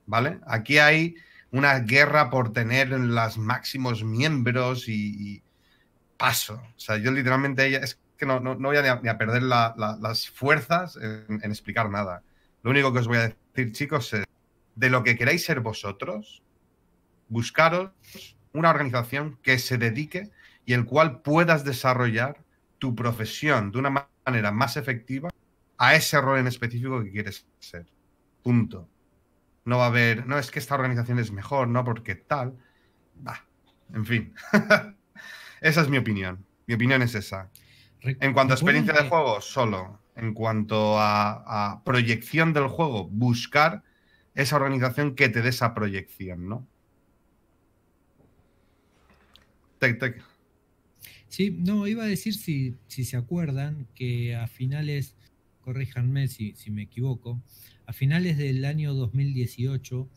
¿Vale? Aquí hay una guerra por tener los máximos miembros y, paso. O sea, yo literalmente ella, es que no, voy a, perder las fuerzas en, explicar nada. Lo único que os voy a decir, chicos, es de lo que queráis ser vosotros, buscaros una organización que se dedique y el cual puedas desarrollar tu profesión de una manera más efectiva a ese rol en específico que quieres ser. Punto. No va a haber, no es que esta organización es mejor, no porque tal. Va. en fin. esa es mi opinión. Mi opinión es esa. En cuanto a experiencia de juego, solo. En cuanto a, a proyección del juego, buscar esa organización que te dé esa proyección, ¿no? Tec, tec. Sí, no, iba a decir si, si se acuerdan que a finales, corríjanme si, si me equivoco, a finales del año 2018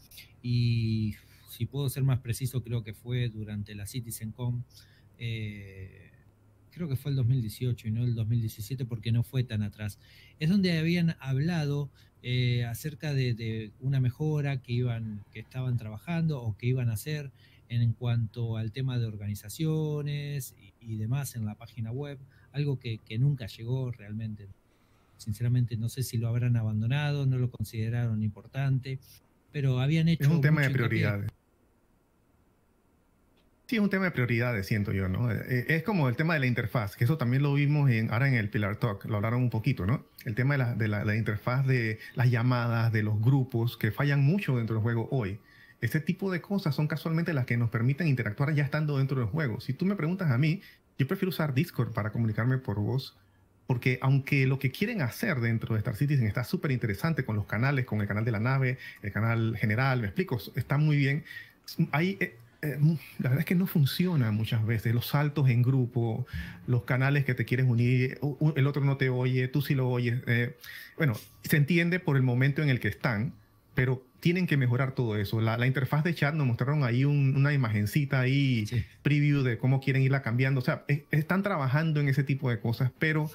y si puedo ser más preciso, creo que fue durante la CitizenCon, eh, creo que fue el 2018 y no el 2017 porque no fue tan atrás, es donde habían hablado eh, acerca de, de, una mejora que, iban, que estaban trabajando o que iban a hacer en cuanto al tema de organizaciones y y demás en la página web, algo que, nunca llegó realmente. Sinceramente no sé si lo habrán abandonado, no lo consideraron importante, pero habían hecho... Es un tema de prioridades. Sí, es un tema de prioridades, siento yo, ¿no? Eh, eh, es como el tema de la interfaz, que eso también lo vimos en, ahora en el Pilar Talk, lo hablaron un poquito, ¿no? El tema de la, de la interfaz de las llamadas, de los grupos, que fallan mucho dentro del juego hoy. Ese tipo de cosas son casualmente las que nos permiten interactuar ya estando dentro del juego. Si tú me preguntas a mí, yo prefiero usar Discord para comunicarme por voz, porque aunque lo que quieren hacer dentro de Star Citizen está súper interesante con los canales, con el canal de la nave, el canal general, me explico, está muy bien. Hay, eh, eh, mm, la verdad es que no funciona muchas veces. Los saltos en grupo, los canales que te quieres unir, el otro no te oye, tú sí lo oyes. Eh, bueno, se entiende por el momento en el que están, pero tienen que mejorar todo eso. La, interfaz de chat nos mostraron ahí una imagencita ahí, preview de cómo quieren irla cambiando. O sea, están trabajando en ese tipo de cosas, pero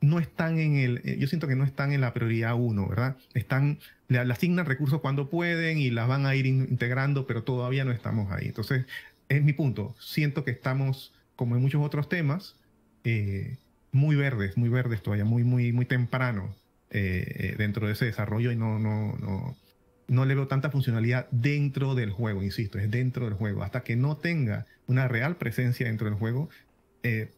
no están en el, eh, yo siento que no están en la prioridad uno, ¿verdad? Están, le, asignan recursos cuando pueden y las van a ir integrando, pero todavía no estamos ahí. Entonces, es mi punto. Siento que estamos, como en muchos otros temas, eh, muy verdes, muy verdes todavía, muy, muy, muy temprano eh, dentro de ese desarrollo y no, no, no, no le veo tanta funcionalidad dentro del juego, insisto, es dentro del juego. Hasta que no tenga una real presencia dentro del juego, eh,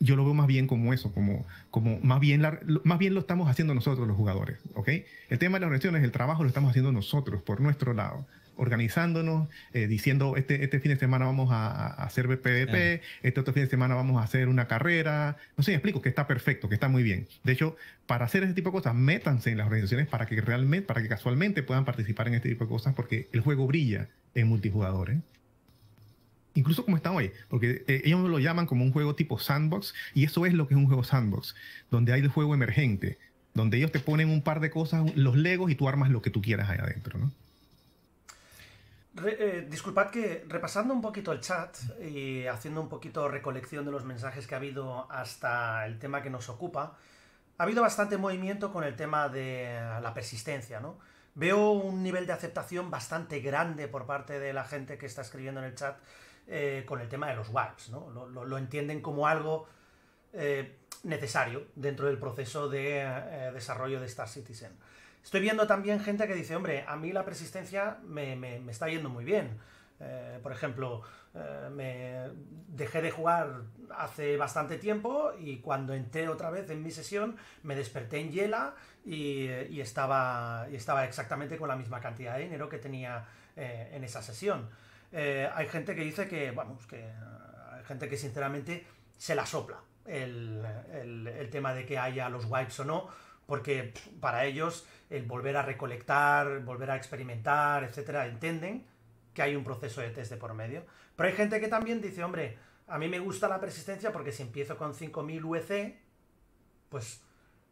yo lo veo más bien como eso, como, como más, bien más bien lo estamos haciendo nosotros los jugadores, ¿ok? El tema de las relaciones, el trabajo lo estamos haciendo nosotros por nuestro lado organizándonos, eh, diciendo este, este fin de semana vamos a, hacer PDP, este otro fin de semana vamos a hacer una carrera. No sé, explico que está perfecto, que está muy bien. De hecho, para hacer ese tipo de cosas, métanse en las organizaciones para que realmente, para que casualmente puedan participar en este tipo de cosas, porque el juego brilla en multijugadores. ¿eh? incluso como está hoy, porque eh, ellos lo llaman como un juego tipo sandbox, y eso es lo que es un juego sandbox, donde hay el juego emergente, donde ellos te ponen un par de cosas, los legos, y tú armas lo que tú quieras ahí adentro, ¿no? Eh, disculpad que repasando un poquito el chat y haciendo un poquito recolección de los mensajes que ha habido hasta el tema que nos ocupa, ha habido bastante movimiento con el tema de la persistencia, ¿no? Veo un nivel de aceptación bastante grande por parte de la gente que está escribiendo en el chat eh, con el tema de los wipes, ¿no? Lo, entienden como algo eh, necesario dentro del proceso de desarrollo de Star Citizen. Estoy viendo también gente que dice, hombre, a mí la persistencia me, está yendo muy bien. Eh, por ejemplo, eh, me dejé de jugar hace bastante tiempo y cuando entré otra vez en mi sesión me desperté en Yela y, estaba, exactamente con la misma cantidad de dinero que tenía eh, en esa sesión. hay gente que dice que, vamos, que hay gente que sinceramente se la sopla el, el tema de que haya los wipes o no porque para ellos el volver a recolectar, volver a experimentar, etcétera, entienden que hay un proceso de test de por medio. Pero hay gente que también dice, hombre, a mí me gusta la persistencia porque si empiezo con 5000 UC, e pues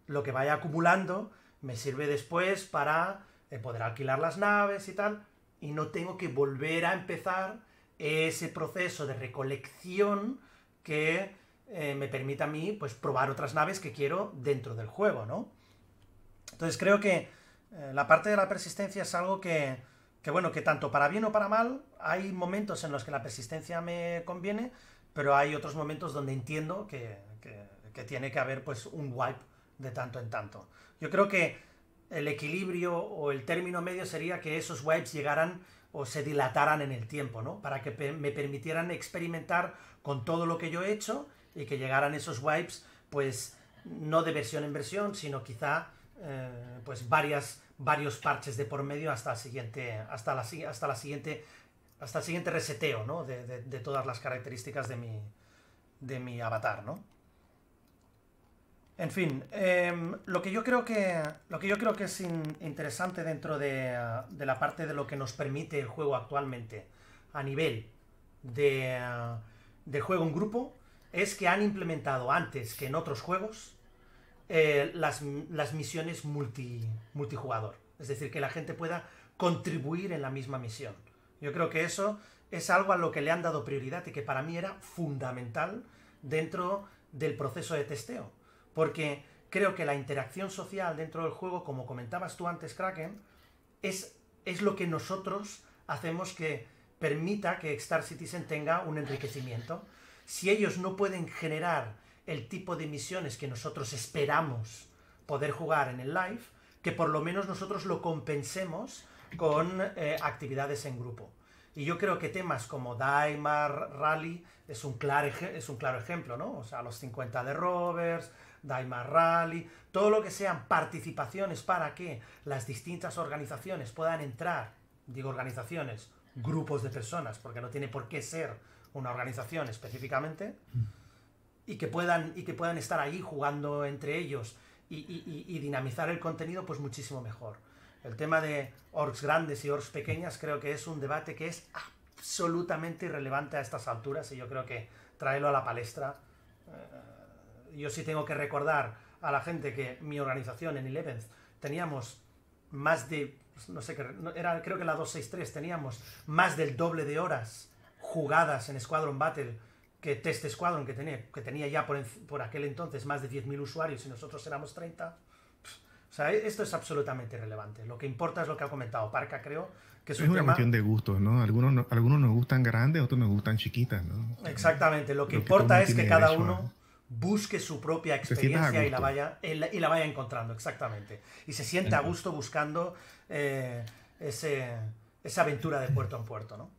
lo que vaya acumulando me sirve después para eh, poder alquilar las naves y tal, y no tengo que volver a empezar ese proceso de recolección que eh, me permita a mí pues probar otras naves que quiero dentro del juego, ¿no? Entonces creo que eh, la parte de la persistencia es algo que, bueno, que tanto para bien o para mal, hay momentos en los que la persistencia me conviene, pero hay otros momentos donde entiendo que, tiene que haber pues un wipe de tanto en tanto. Yo creo que el equilibrio o el término medio sería que esos wipes llegaran o se dilataran en el tiempo, ¿no? Para que me permitieran experimentar con todo lo que yo he hecho y que llegaran esos wipes, pues no de versión en versión, sino quizá eh, pues varias, varios parches de por medio hasta, el siguiente, hasta, la, hasta, la siguiente, hasta el siguiente reseteo de, todas las características de mi, de mi avatar. ¿no? En fin, em, lo, que yo creo que, lo que yo creo que es interesante dentro de, la parte de lo que nos permite el juego actualmente a nivel de, de juego en grupo es que han implementado antes que en otros juegos eh, las, las, misiones multi, multijugador. Es decir, que la gente pueda contribuir en la misma misión. Yo creo que eso es algo a lo que le han dado prioridad y que para mí era fundamental dentro del proceso de testeo. Porque creo que la interacción social dentro del juego, como comentabas tú antes, Kraken, es, es lo que nosotros hacemos que permita que Star Citizen tenga un enriquecimiento. Si ellos no pueden generar el tipo de misiones que nosotros esperamos poder jugar en el live, que por lo menos nosotros lo compensemos con eh, actividades en grupo. Y yo creo que temas como Daimar Rally es un, es un claro ejemplo, ¿no? O sea, los 50 de Rovers, Daimar Rally, todo lo que sean participaciones para que las distintas organizaciones puedan entrar, digo organizaciones, grupos de personas, porque no tiene por qué ser una organización específicamente. Mm y que puedan, y que puedan estar ahí jugando entre ellos y, dinamizar el contenido, pues muchísimo mejor. El tema de orgs grandes y orgs pequeñas creo que es un debate que es absolutamente irrelevante a estas alturas y yo creo que traerlo a la palestra. Eh, yo sí tengo que recordar a la gente que mi organización en Eleventh teníamos más de, pues no sé qué, era creo que la 263, teníamos más del doble de horas jugadas en Squadron Battle que Test Squadron, que tenía, que tenía ya por, aquel entonces más de 10.000 usuarios y nosotros éramos 30, o sea, e-, esto es absolutamente relevante Lo que importa es lo que ha comentado Parca, creo, que es, una cuestión de gustos, ¿no? Algunos, algunos nos gustan grandes, otros nos gustan chiquitas, ¿no? Exactamente. Lo que importa es que cada uno busque su propia experiencia y la, vaya, y la vaya encontrando, exactamente. Y se siente a gusto buscando eh, esa aventura de puerto en puerto, ¿no?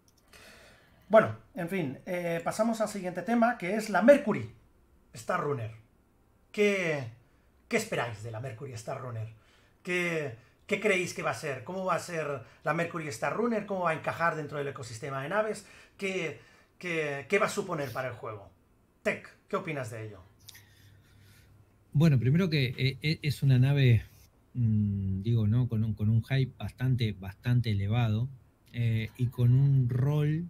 Bueno, en fin, eh, pasamos al siguiente tema, que es la Mercury Star Runner. ¿Qué, esperáis de la Mercury Star Runner? ¿Qué, creéis que va a ser? ¿Cómo va a ser la Mercury Star Runner? ¿Cómo va a encajar dentro del ecosistema de naves? ¿Qué, qué, va a suponer para el juego? Tech, ¿qué opinas de ello? Bueno, primero que eh, eh, es una nave, mm, digo, ¿no? Con un, hype bastante, bastante elevado y con un rol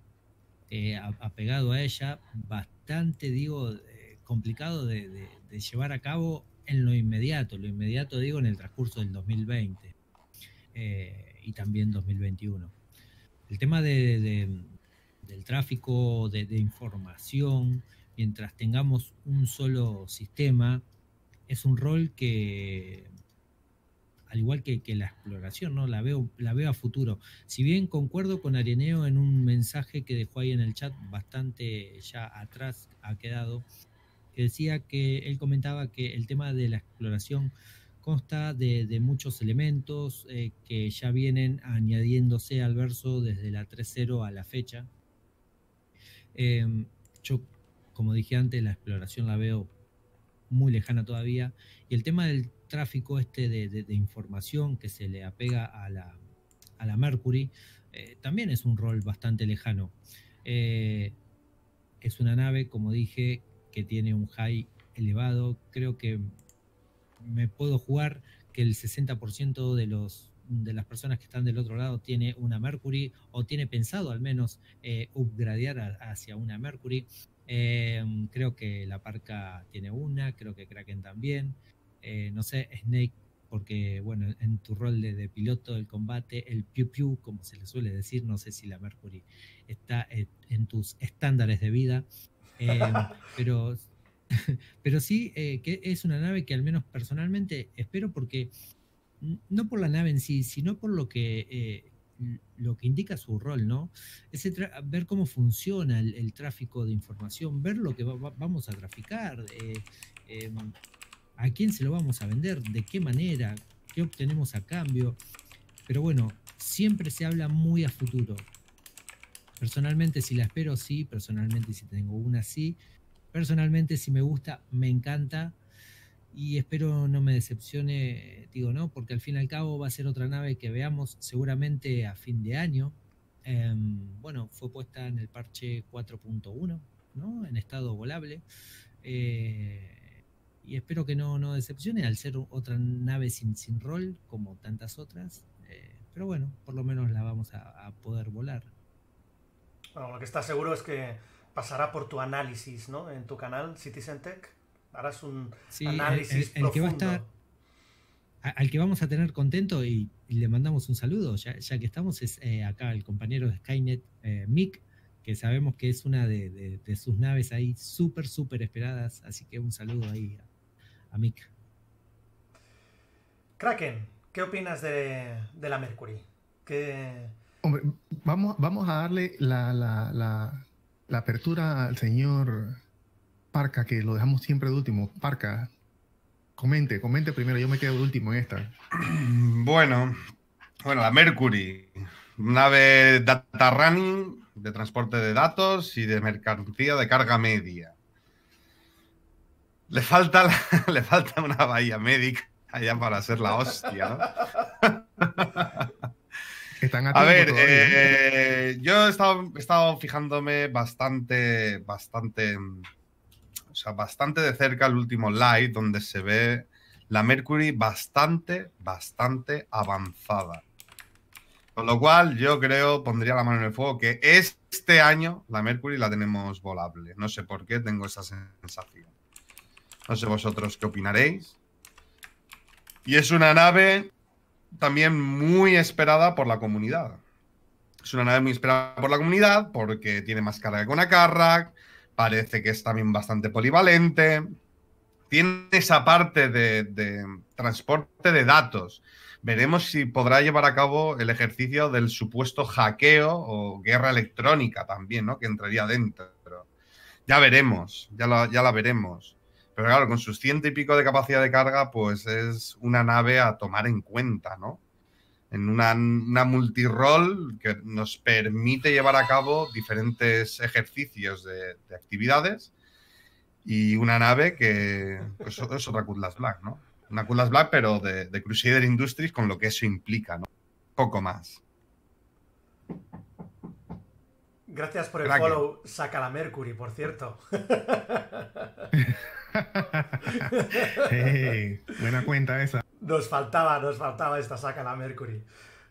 eh, apegado a ella, bastante, digo, eh, complicado de, llevar a cabo en lo inmediato, lo inmediato digo en el transcurso del 2020 eh, y también 2021. El tema del tráfico de, información, mientras tengamos un solo sistema, es un rol que al igual que, la exploración, ¿no? La veo, la veo a futuro. Si bien concuerdo con Areneo en un mensaje que dejó ahí en el chat, bastante ya atrás ha quedado, que decía que él comentaba que el tema de la exploración consta de, muchos elementos eh, que ya vienen añadiéndose al verso desde la 3.0 a la fecha. Em, yo, como dije antes, la exploración la veo muy lejana todavía. Y el tema del tráfico este de, información que se le apega a la, a la Mercury, eh, también es un rol bastante lejano. Eh, es una nave, como dije, que tiene un high elevado. Creo que me puedo jugar que el 60% de, los, de las personas que están del otro lado tiene una Mercury o tiene pensado al menos eh, upgradear hacia una Mercury. creo que la Parca tiene una, creo que Kraken también. Eh, no sé, Snake, porque bueno, en tu rol de, piloto del combate, el piu piu, como se le suele decir, no sé si la Mercury está eh, en tus estándares de vida, eh, pero, pero sí que es una nave que al menos personalmente espero porque, no por la nave en sí, sino por lo que lo que indica su rol, ¿no? Ese ver cómo funciona el, tráfico de información, ver lo que vamos a traficar, eh, em, a quién se lo vamos a vender, de qué manera, qué obtenemos a cambio. Pero bueno, siempre se habla muy a futuro. Personalmente si la espero, sí. Personalmente si tengo una, sí. Personalmente si me gusta, me encanta. Y espero no me decepcione, digo, ¿no? Porque al fin y al cabo va a ser otra nave que veamos seguramente a fin de año. Em, bueno, fue puesta en el parche 4.1, ¿no? En estado volable. Eh, y espero que no, no decepcione al ser otra nave sin, sin rol, como tantas otras. Eh, pero bueno, por lo menos la vamos a, poder volar. Bueno, lo que está seguro es que pasará por tu análisis, ¿no? En tu canal Citizen Tech harás un análisis Que va a estar, al que vamos a tener contento y, le mandamos un saludo, ya, que estamos, es eh, acá el compañero de Skynet, eh, Mick, que sabemos que es una de, sus naves ahí súper, súper esperadas, así que un saludo ahí a, a Kraken, ¿qué opinas de, la Mercury? que vamos, vamos a darle la, apertura al señor Parca, que lo dejamos siempre de último. Parca, comente, comente primero, yo me quedo de último en esta. Bueno, bueno, la Mercury, nave data running de transporte de datos y de mercancía de carga media. Le falta, le falta una bahía médica allá para ser la hostia, a, ver, ¿eh? Eh, yo he estado, fijándome bastante, bastante, o sea, bastante de cerca el último live donde se ve la Mercury bastante, bastante avanzada. Con lo cual, yo creo, pondría la mano en el fuego que este año la Mercury la tenemos volable. No sé por qué tengo esa sensación. No sé vosotros qué opinaréis. Y es una nave también muy esperada por la comunidad. Es una nave muy esperada por la comunidad porque tiene más carga que una Carrack. Parece que es también bastante polivalente. Tiene esa parte de, transporte de datos. Veremos si podrá llevar a cabo el ejercicio del supuesto hackeo o guerra electrónica también, ¿no? Que entraría dentro. Ya veremos, ya ya la veremos. Pero claro, con sus ciento y pico de capacidad de carga, pues es una nave a tomar en cuenta, ¿no? En una, una multirol que nos permite llevar a cabo diferentes ejercicios de, actividades y una nave que pues, es otra Cutlass Black, ¿no? Una Cutlass Black, pero de Crusader Industries, con lo que eso implica, ¿no? Poco más. Gracias por el follow, saca la Mercury, por cierto. buena cuenta esa. Nos faltaba, nos faltaba esta saca la Mercury.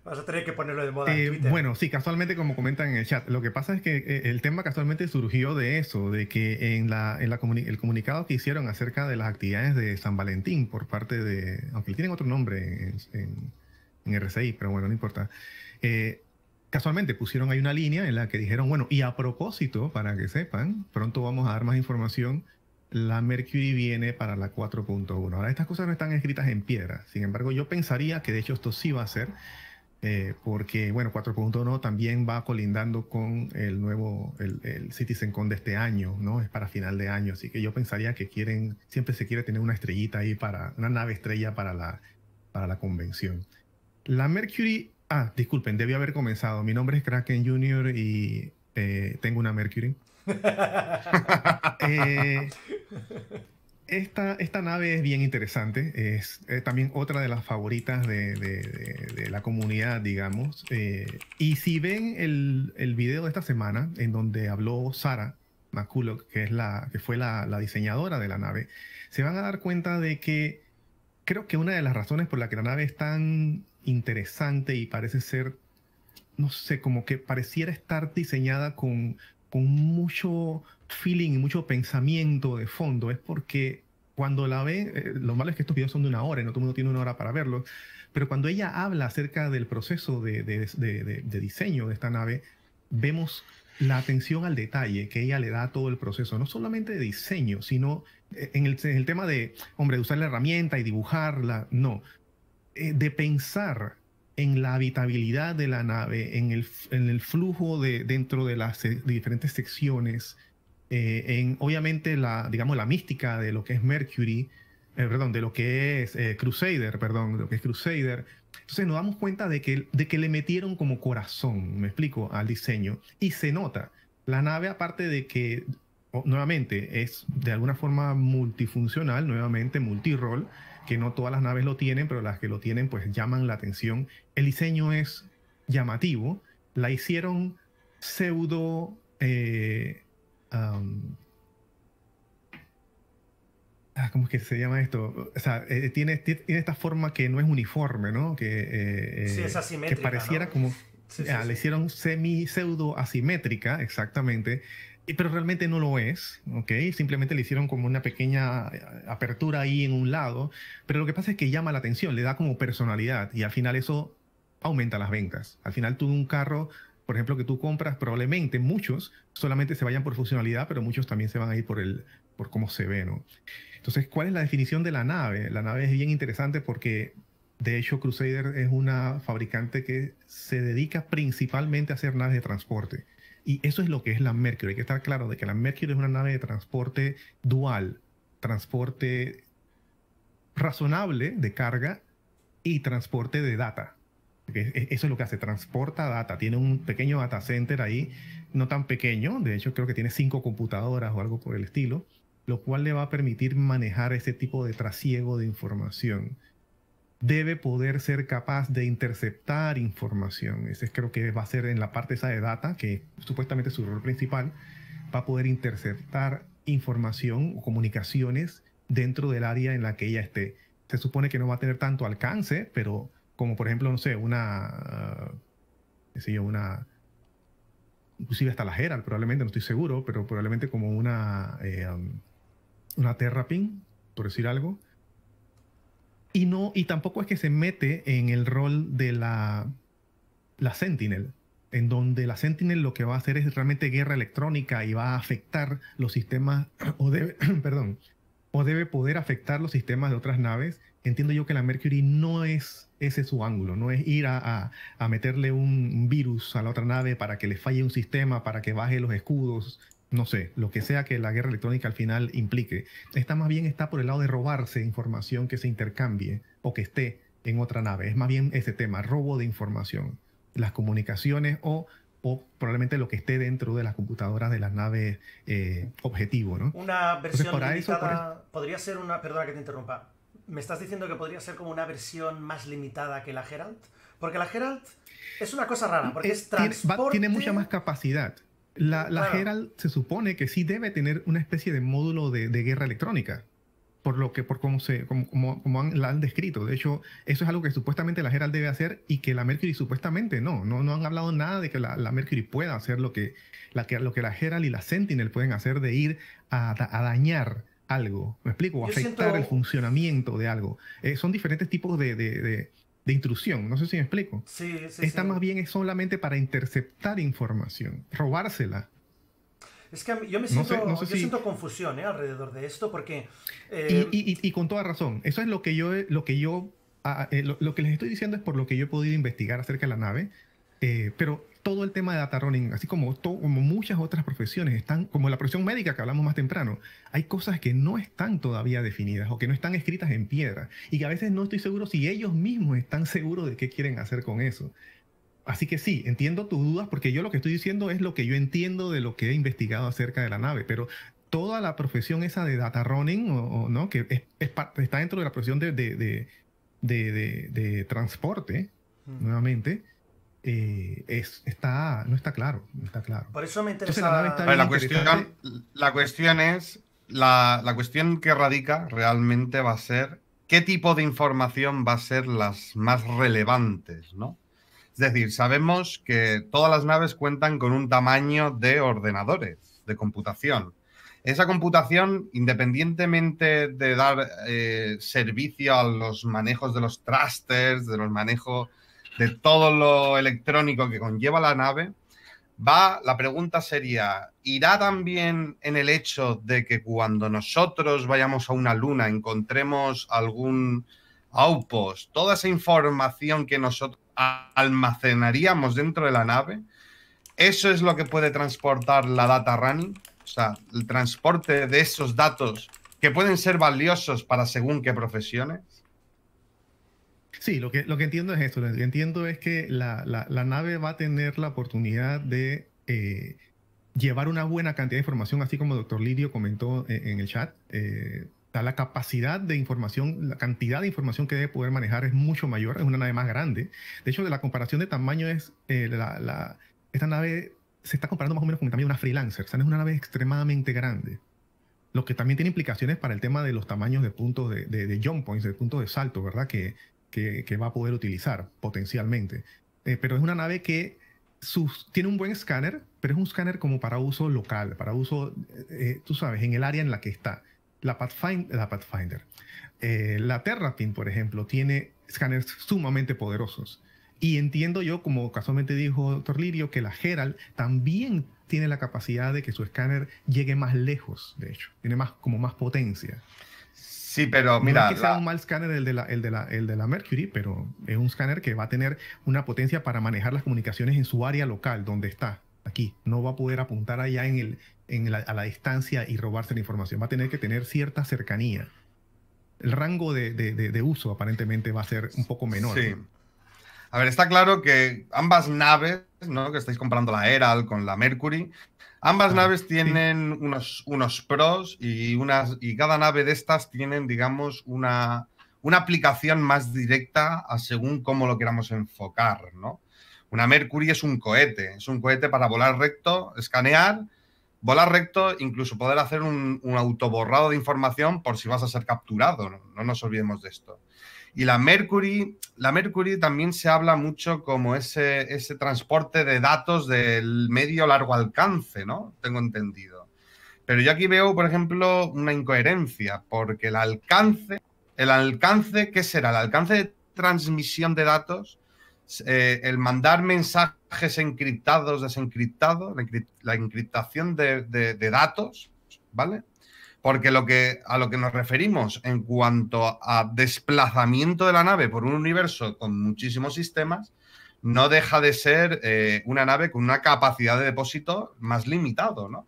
Vas a tener que ponerlo de moda en eh, Twitter. Bueno, sí, casualmente, como comentan en el chat, lo que pasa es que eh, el tema casualmente surgió de eso, de que en, la, en la el comunicado que hicieron acerca de las actividades de San Valentín por parte de. Aunque tienen otro nombre en, en, RCI, pero bueno, no importa. Eh, casualmente pusieron ahí una línea en la que dijeron, bueno, y a propósito, para que sepan, pronto vamos a dar más información, la Mercury viene para la 4.1. Ahora, estas cosas no están escritas en piedra, sin embargo, yo pensaría que de hecho esto sí va a ser, eh, porque, bueno, 4.1 también va colindando con el nuevo, el, el CitizenCon de este año, ¿no? Es para final de año, así que yo pensaría que quieren, siempre se quiere tener una estrellita ahí para, una nave estrella para la, para la convención. La Mercury Ah, disculpen, debí haber comenzado. Mi nombre es Kraken Jr. y eh, tengo una Mercury. Eh, esta, nave es bien interesante. Es eh, también otra de las favoritas de, la comunidad, digamos. y si ven el, video de esta semana, en donde habló Sara McCulloch, que, es la, que fue la, la diseñadora de la nave, se van a dar cuenta de que creo que una de las razones por la que la nave es tan interesante y parece ser, no sé, como que pareciera estar diseñada con, con mucho feeling y mucho pensamiento de fondo. Es porque cuando la ve, eh, lo malo es que estos videos son de una hora y no todo el mundo tiene una hora para verlos, pero cuando ella habla acerca del proceso de, de, diseño de esta nave, vemos la atención al detalle que ella le da a todo el proceso, no solamente de diseño, sino eh, en el, tema de, hombre, de usar la herramienta y dibujarla, no, eh, de pensar en la habitabilidad de la nave, en el, en el flujo de, dentro de las eh, diferentes secciones, eh, en obviamente la, digamos, la mística de lo que es Mercury, perdón, de lo que es Crusader, perdón, de lo que es Crusader. Entonces nos damos cuenta de que, de que le metieron como corazón, me explico, al diseño. Y se nota, la nave aparte de que, nuevamente, es de alguna forma multifuncional, nuevamente multirol, que no todas las naves lo tienen, pero las que lo tienen pues llaman la atención. El diseño es llamativo, la hicieron pseudo... Eh, ah, ¿Cómo es que se llama esto? O sea, eh, eh, tiene, tiene, esta forma que no es uniforme, ¿no? Que, sí, es asimétrica. Que pareciera como... Ah, le hicieron semi-pseudo asimétrica, exactamente pero realmente no lo es, ¿ok? Simplemente le hicieron como una pequeña eh, apertura ahí en un lado, pero lo que pasa es que llama la atención, le da como personalidad y al final eso aumenta las ventas. Al final tú un carro, por ejemplo, que tú compras, probablemente muchos solamente se vayan por funcionalidad, pero muchos también se van a ir por, el, por cómo se ve, ¿no? Entonces, ¿cuál es la definición de la nave? La nave es bien interesante porque de hecho, Crusader es una fabricante que se dedica principalmente a hacer naves de transporte. Y eso es lo que es la Mercury. Hay que estar claro de que la Mercury es una nave de transporte dual, transporte razonable de carga y transporte de data. Eso es lo que hace, transporta data. Tiene un pequeño data center ahí, no tan pequeño, de hecho creo que tiene cinco computadoras o algo por el estilo, lo cual le va a permitir manejar ese tipo de trasiego de información debe poder ser capaz de interceptar información. Ese creo que va a ser en la parte esa de data, que supuestamente es su rol principal, va a poder interceptar información o comunicaciones dentro del área en la que ella esté. Se supone que no va a tener tanto alcance, pero como por ejemplo, no sé, una, decía una, inclusive hasta la Herald, probablemente, no estoy seguro, pero probablemente como una, eh, um, una Terrapin, por decir algo, y, no, y tampoco es que se mete en el rol de la, la Sentinel, en donde la Sentinel lo que va a hacer es realmente guerra electrónica y va a afectar los sistemas, o debe, perdón, o debe poder afectar los sistemas de otras naves. Entiendo yo que la Mercury no es ese su ángulo, no es ir a meterle un virus a la otra nave para que le falle un sistema, para que baje los escudos, no sé, lo que sea que la guerra electrónica al final implique, está más bien está por el lado de robarse información que se intercambie o que esté en otra nave. Es más bien ese tema, robo de información, las comunicaciones o, probablemente lo que esté dentro de las computadoras de las naves eh, objetivo, ¿no? Una versión limitada, podría ser una, perdona que te interrumpa, ¿me estás diciendo que podría ser como una versión más limitada que la Herald? Porque la Herald es una cosa rara, porque eh, es, transporte... tiene mucha más capacidad. La, la se supone que sí debe tener una especie de módulo de, guerra electrónica, por lo que, por cómo se, como, han, la han descrito. De hecho, eso es algo que supuestamente la Herald debe hacer y que la Mercury supuestamente no. No, no han hablado nada de que la, Mercury pueda hacer lo que, la, lo que la Herald y la Sentinel pueden hacer de ir a, dañar algo. ¿Me explico? O afectar el funcionamiento de algo. Eh, son diferentes tipos de de intrusión. No sé si me explico. Sí, sí. más bien es solamente para interceptar información, robársela. Es que yo me siento, confusión eh, alrededor de esto porque... Eh, y, con toda razón. Eso es lo que yo... Lo que yo ah, eh, lo, que les estoy diciendo es por lo que yo he podido investigar acerca de la nave, pero todo el tema de data running, así como, como muchas otras profesiones, están, como la profesión médica que hablamos más temprano, hay cosas que no están todavía definidas o que no están escritas en piedra y que a veces no estoy seguro si ellos mismos están seguros de qué quieren hacer con eso. Así que sí, entiendo tus dudas porque yo lo que estoy diciendo es lo que yo entiendo de lo que he investigado acerca de la nave, pero toda la profesión esa de data running, o, ¿no? que está dentro de la profesión de, de, transporte, nuevamente, eh, es, está, no está claro, está claro. Por eso me interesa... la, cuestión, la cuestión es, la, cuestión que radica realmente va a ser qué tipo de información va a ser las más relevantes, ¿no? Es decir, sabemos que todas las naves cuentan con un tamaño de ordenadores, de computación. Esa computación, independientemente de dar eh, servicio a los manejos de los trasters, de los manejos de todo lo electrónico que conlleva la nave, va, la pregunta sería, ¿irá también en el hecho de que cuando nosotros vayamos a una luna encontremos algún outpost, toda esa información que nosotros almacenaríamos dentro de la nave, eso es lo que puede transportar la data running, o sea, el transporte de esos datos que pueden ser valiosos para según qué profesiones? Sí, lo que, lo que entiendo es esto. Lo que entiendo es que la, la, nave va a tener la oportunidad de eh, llevar una buena cantidad de información, así como el doctor Lidio comentó eh, en, el chat. Eh, la capacidad de información, la cantidad de información que debe poder manejar es mucho mayor, es una nave más grande. De hecho, de la comparación de tamaño es, eh, la, la, esta nave se está comparando más o menos con también una freelancer, o es una nave extremadamente grande. Lo que también tiene implicaciones para el tema de los tamaños de puntos de, de, de jump points, de puntos de salto, ¿verdad? Que que, va a poder utilizar potencialmente. Eh, pero es una nave que sus, tiene un buen escáner, pero es un escáner como para uso local, para uso, eh, eh, tú sabes, en el área en la que está. La, la Pathfinder, eh, la Terrapin, por ejemplo, tiene escáneres sumamente poderosos. Y entiendo yo, como casualmente dijo Lirio... que la Herald también tiene la capacidad de que su escáner llegue más lejos, de hecho, tiene más, como más potencia. Sí, pero mira. No es que un mal escáner el de, la, el, de la, el de la Mercury, pero es un escáner que va a tener una potencia para manejar las comunicaciones en su área local, donde está, aquí. No va a poder apuntar allá en el, la, a la distancia y robarse la información. Va a tener que tener cierta cercanía. El rango de, uso aparentemente va a ser un poco menor. Sí. A ver, está claro que ambas naves, ¿no? que estáis comparando la Herald con la Mercury, Ambas naves tienen unos, unos pros y, unas, y cada nave de estas tienen, digamos, una, aplicación más directa según cómo lo queramos enfocar, ¿no? Una Mercury es un cohete, es un cohete para volar recto, escanear, volar recto, incluso poder hacer un, autoborrado de información por si vas a ser capturado, no nos olvidemos de esto. Y la Mercury, la Mercury también se habla mucho como ese, ese transporte de datos del medio largo alcance, ¿no? Tengo entendido. Pero yo aquí veo, por ejemplo, una incoherencia, porque el alcance, el alcance, ¿qué será? El alcance de transmisión de datos, eh, el mandar mensajes encriptados, desencriptados, la, encriptación de, de datos, ¿vale? Porque lo que, a lo que nos referimos en cuanto a desplazamiento de la nave por un universo con muchísimos sistemas, no deja de ser eh, una nave con una capacidad de depósito más limitado, ¿no?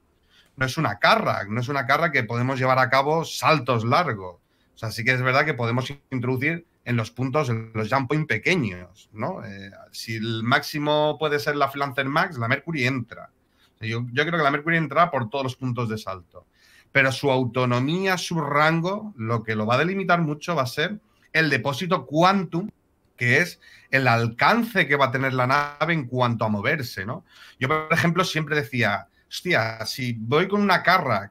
No es una carra, no es una carra que podemos llevar a cabo saltos largos. O sea, sí que es verdad que podemos introducir en los puntos, en los jump point pequeños, ¿no? Eh, si el máximo puede ser la Flancer Max, la Mercury entra. yo, yo creo que la Mercury entra por todos los puntos de salto pero su autonomía, su rango, lo que lo va a delimitar mucho va a ser el depósito quantum, que es el alcance que va a tener la nave en cuanto a moverse, ¿no? Yo, por ejemplo, siempre decía, hostia, si voy con una carra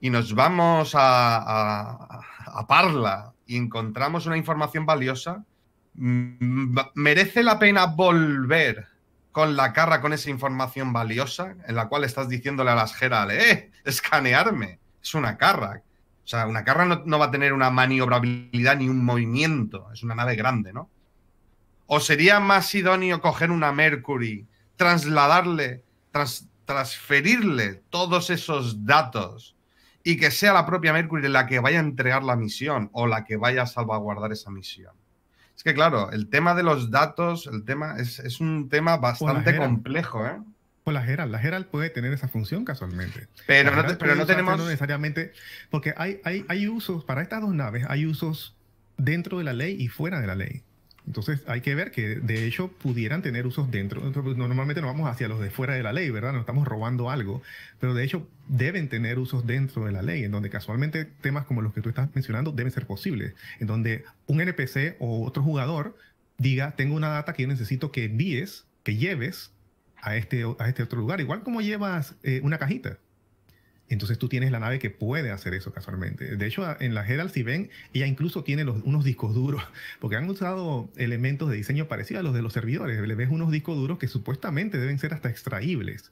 y nos vamos a, Parla y encontramos una información valiosa, mm, ¿merece la pena volver con la carra con esa información valiosa en la cual estás diciéndole a las Gerales, eh, escanearme es una carra. O sea, una carra no, va a tener una maniobrabilidad ni un movimiento. Es una nave grande, ¿no? ¿O sería más idóneo coger una Mercury, trasladarle, transferirle todos esos datos y que sea la propia Mercury la que vaya a entregar la misión o la que vaya a salvaguardar esa misión? Es que claro, el tema de los datos, el tema es, es un tema bastante complejo, ¿eh? Pues la Geral, La Geral puede tener esa función casualmente. Pero, no, tenemos... necesariamente, porque hay, hay, hay usos, para estas dos naves, hay usos dentro de la ley y fuera de la ley. Entonces hay que ver que de hecho pudieran tener usos dentro. Pues, normalmente no vamos hacia los de fuera de la ley, ¿verdad? No estamos robando algo, pero de hecho deben tener usos dentro de la ley, en donde casualmente temas como los que tú estás mencionando deben ser posibles, en donde un NPC o otro jugador diga, tengo una data que yo necesito que envíes, que lleves a este, a este otro lugar, igual como llevas eh, una cajita. Entonces tú tienes la nave que puede hacer eso casualmente. De hecho, en la Herald, si ven, ella incluso tiene unos discos duros, porque han usado elementos de diseño parecidos a los de los servidores. Le ves unos discos duros que supuestamente deben ser hasta extraíbles.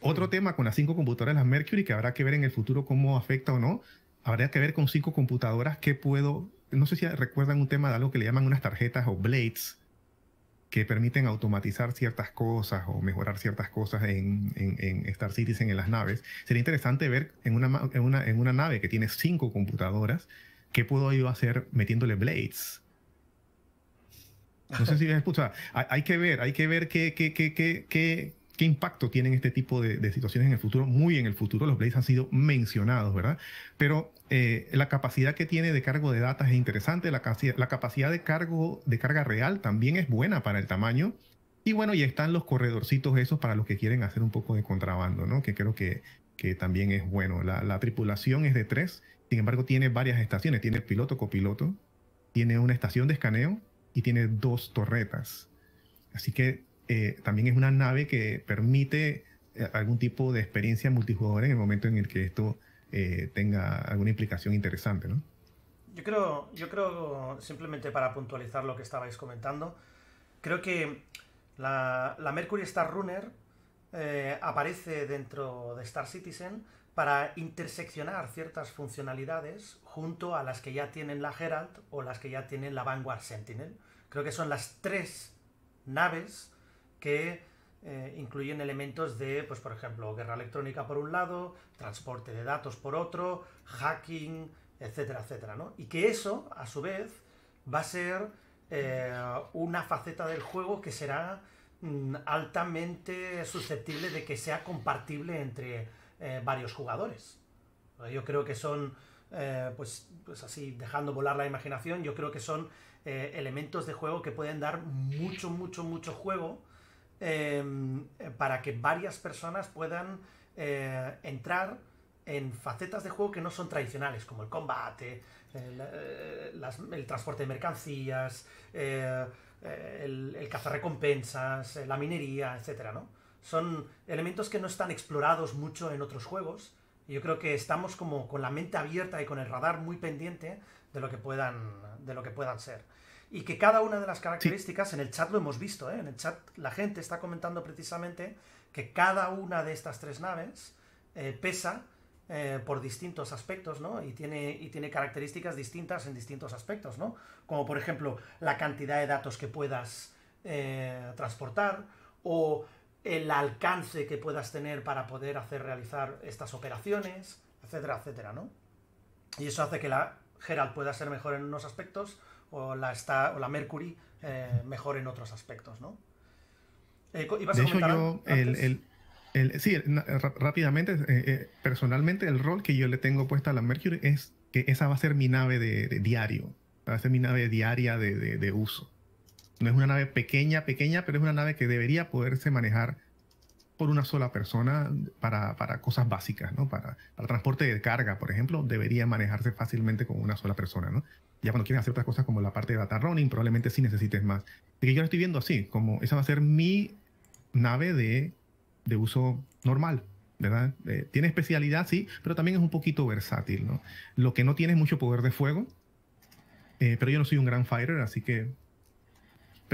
Otro tema con las cinco computadoras, las Mercury, que habrá que ver en el futuro cómo afecta o no. Habrá que ver con cinco computadoras que puedo. No sé si recuerdan un tema de algo que le llaman unas tarjetas o blades, que permiten automatizar ciertas cosas o mejorar ciertas cosas en, Star Citizen en las naves. Sería interesante ver en una, una, en una nave que tiene cinco computadoras, ¿qué puedo yo hacer metiéndole blades? No sé si les escucha. Hay, hay que ver, hay que ver qué, qué, qué impacto tienen este tipo de, situaciones en el futuro. Muy en el futuro los blades han sido mencionados, ¿verdad? Pero eh, la capacidad que tiene de cargo de datos es interesante, la, capacidad de cargo de carga real también es buena para el tamaño. Y bueno, ya están los corredorcitos esos para los que quieren hacer un poco de contrabando, ¿no? Que creo que, también es bueno. La, la tripulación es de tres, sin embargo tiene varias estaciones. Tiene piloto, copiloto, tiene una estación de escaneo y tiene dos torretas. Así que eh, también es una nave que permite eh, algún tipo de experiencia multijugador en el momento en el que esto eh, tenga alguna implicación interesante, ¿no? Yo creo, yo creo, simplemente para puntualizar lo que estabais comentando, creo que la, Mercury Star Runner aparece dentro de Star Citizen para interseccionar ciertas funcionalidades junto a las que ya tienen la Herald o las que ya tienen la Vanguard Sentinel. Creo que son las tres naves que eh, incluyen elementos de, pues por ejemplo, guerra electrónica por un lado, transporte de datos por otro, hacking, etcétera, etcétera, Y que eso, a su vez, va a ser eh, una faceta del juego que será mm, altamente susceptible de que sea compartible entre eh, varios jugadores. Yo creo que son, pues, pues así, dejando volar la imaginación, yo creo que son elementos de juego que pueden dar mucho, mucho, mucho juego Em, para que varias personas puedan eh, entrar en facetas de juego que no son tradicionales, como el combate, eh, eh, el, transporte de mercancías, el, el, recompensas, la minería, etc. Son elementos que no están explorados mucho en otros juegos. yo creo que estamos como con la mente abierta y con el radar muy pendiente de lo que puedan, de lo que puedan ser y que cada una de las características, en el chat lo hemos visto, ¿eh? en el chat la gente está comentando precisamente que cada una de estas tres naves eh, pesa eh, por distintos aspectos, ¿no? Y tiene, y tiene características distintas en distintos aspectos, ¿no? Como por ejemplo la cantidad de datos que puedas transportar o el alcance que puedas tener para poder hacer realizar estas operaciones, etcétera, etcétera, ¿no? Y eso hace que la Geralt pueda ser mejor en unos aspectos o la, está o la Mercury eh, mejor en otros aspectos, ¿no? Eh, de hecho, yo, el, el, el, sí, rápidamente, eh, personalmente, el rol que yo le tengo puesta a la Mercury es que esa va a ser mi nave de, diario, va a ser mi nave diaria de, de, de uso. No es una nave pequeña, pequeña, pero es una nave que debería poderse manejar por una sola persona para, cosas básicas, ¿no? Para, para, transporte de carga, por ejemplo, debería manejarse fácilmente con una sola persona, ¿no? Ya cuando quieres hacer otras cosas como la parte de data running, probablemente sí necesites más. que yo lo estoy viendo así, como esa va a ser mi nave de, uso normal, ¿verdad? Eh, tiene especialidad, sí, pero también es un poquito versátil, ¿no? Lo que no tiene es mucho poder de fuego, eh, pero yo no soy un gran fighter, así que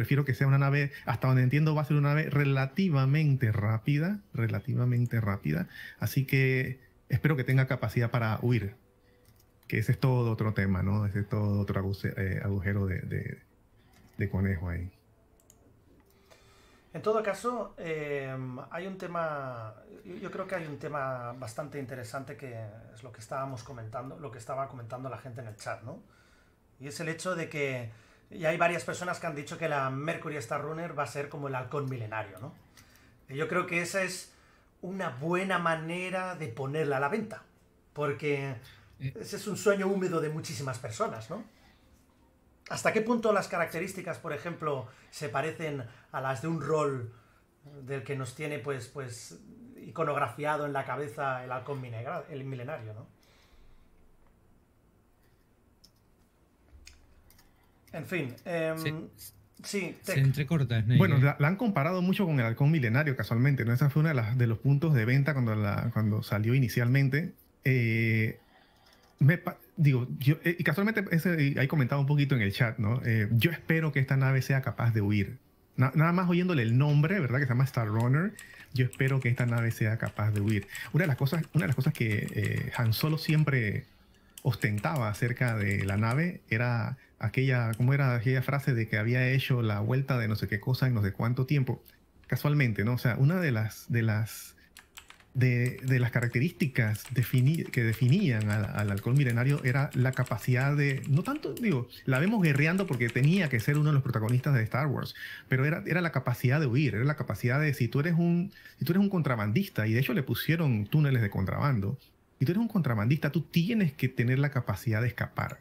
prefiero que sea una nave, hasta donde entiendo, va a ser una nave relativamente rápida, relativamente rápida. Así que espero que tenga capacidad para huir, que ese es todo otro tema, ¿no? Ese es todo otro eh, agujero de, conejo ahí. En todo caso, eh, hay un tema, yo creo que hay un tema bastante interesante que es lo que estábamos comentando, lo que estaba comentando la gente en el chat, ¿no? Y es el hecho de que y hay varias personas que han dicho que la Mercury Star Runner va a ser como el halcón milenario, ¿no? Yo creo que esa es una buena manera de ponerla a la venta, porque eh. ese es un sueño húmedo de muchísimas personas, ¿no? ¿Hasta qué punto las características, por ejemplo, se parecen a las de un rol del que nos tiene pues, pues iconografiado en la cabeza el halcón milenario, ¿no? En fin. sí. Em, se Bueno, la, han comparado mucho con el halcón milenario, casualmente, ¿no? Esa fue uno de, los puntos de venta cuando, salió inicialmente. Eh, digo, eh, y casualmente, ese, ahí un poquito en el chat, ¿no? Eh, yo espero que esta nave sea capaz de huir. nada más oyéndole el nombre, ¿verdad? Que se llama Star Runner. Yo espero que esta nave sea capaz de huir. Una de las cosas, una de las cosas que Han Solo siempre ostentaba acerca de la nave era aquella, ¿cómo era aquella frase de que había hecho la vuelta de no sé qué cosa en no sé cuánto tiempo? Casualmente, ¿no? O sea, una de las, de las, de, las características que definían al, alcohol milenario era la capacidad de, no tanto, digo, la vemos guerreando porque tenía que ser uno de los protagonistas de Star Wars, pero era, la capacidad de huir, era la capacidad de, si tú eres un, si tú eres un contrabandista, y de hecho le pusieron túneles de contrabando, y tú eres un contrabandista, tú tienes que tener la capacidad de escapar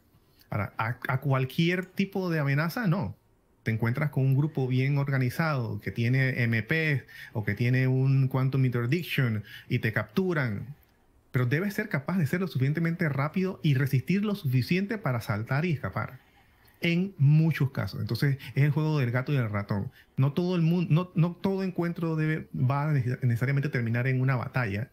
a, cualquier tipo de amenaza, no te encuentras con un grupo bien organizado que tiene MP o que tiene un quantum interdiction y te capturan. Pero debes ser capaz de ser lo suficientemente rápido y resistir lo suficiente para saltar y escapar. En muchos casos. Entonces es el juego del gato y del ratón. No todo el mundo, no, todo encuentro debe, va a necesariamente terminar en una batalla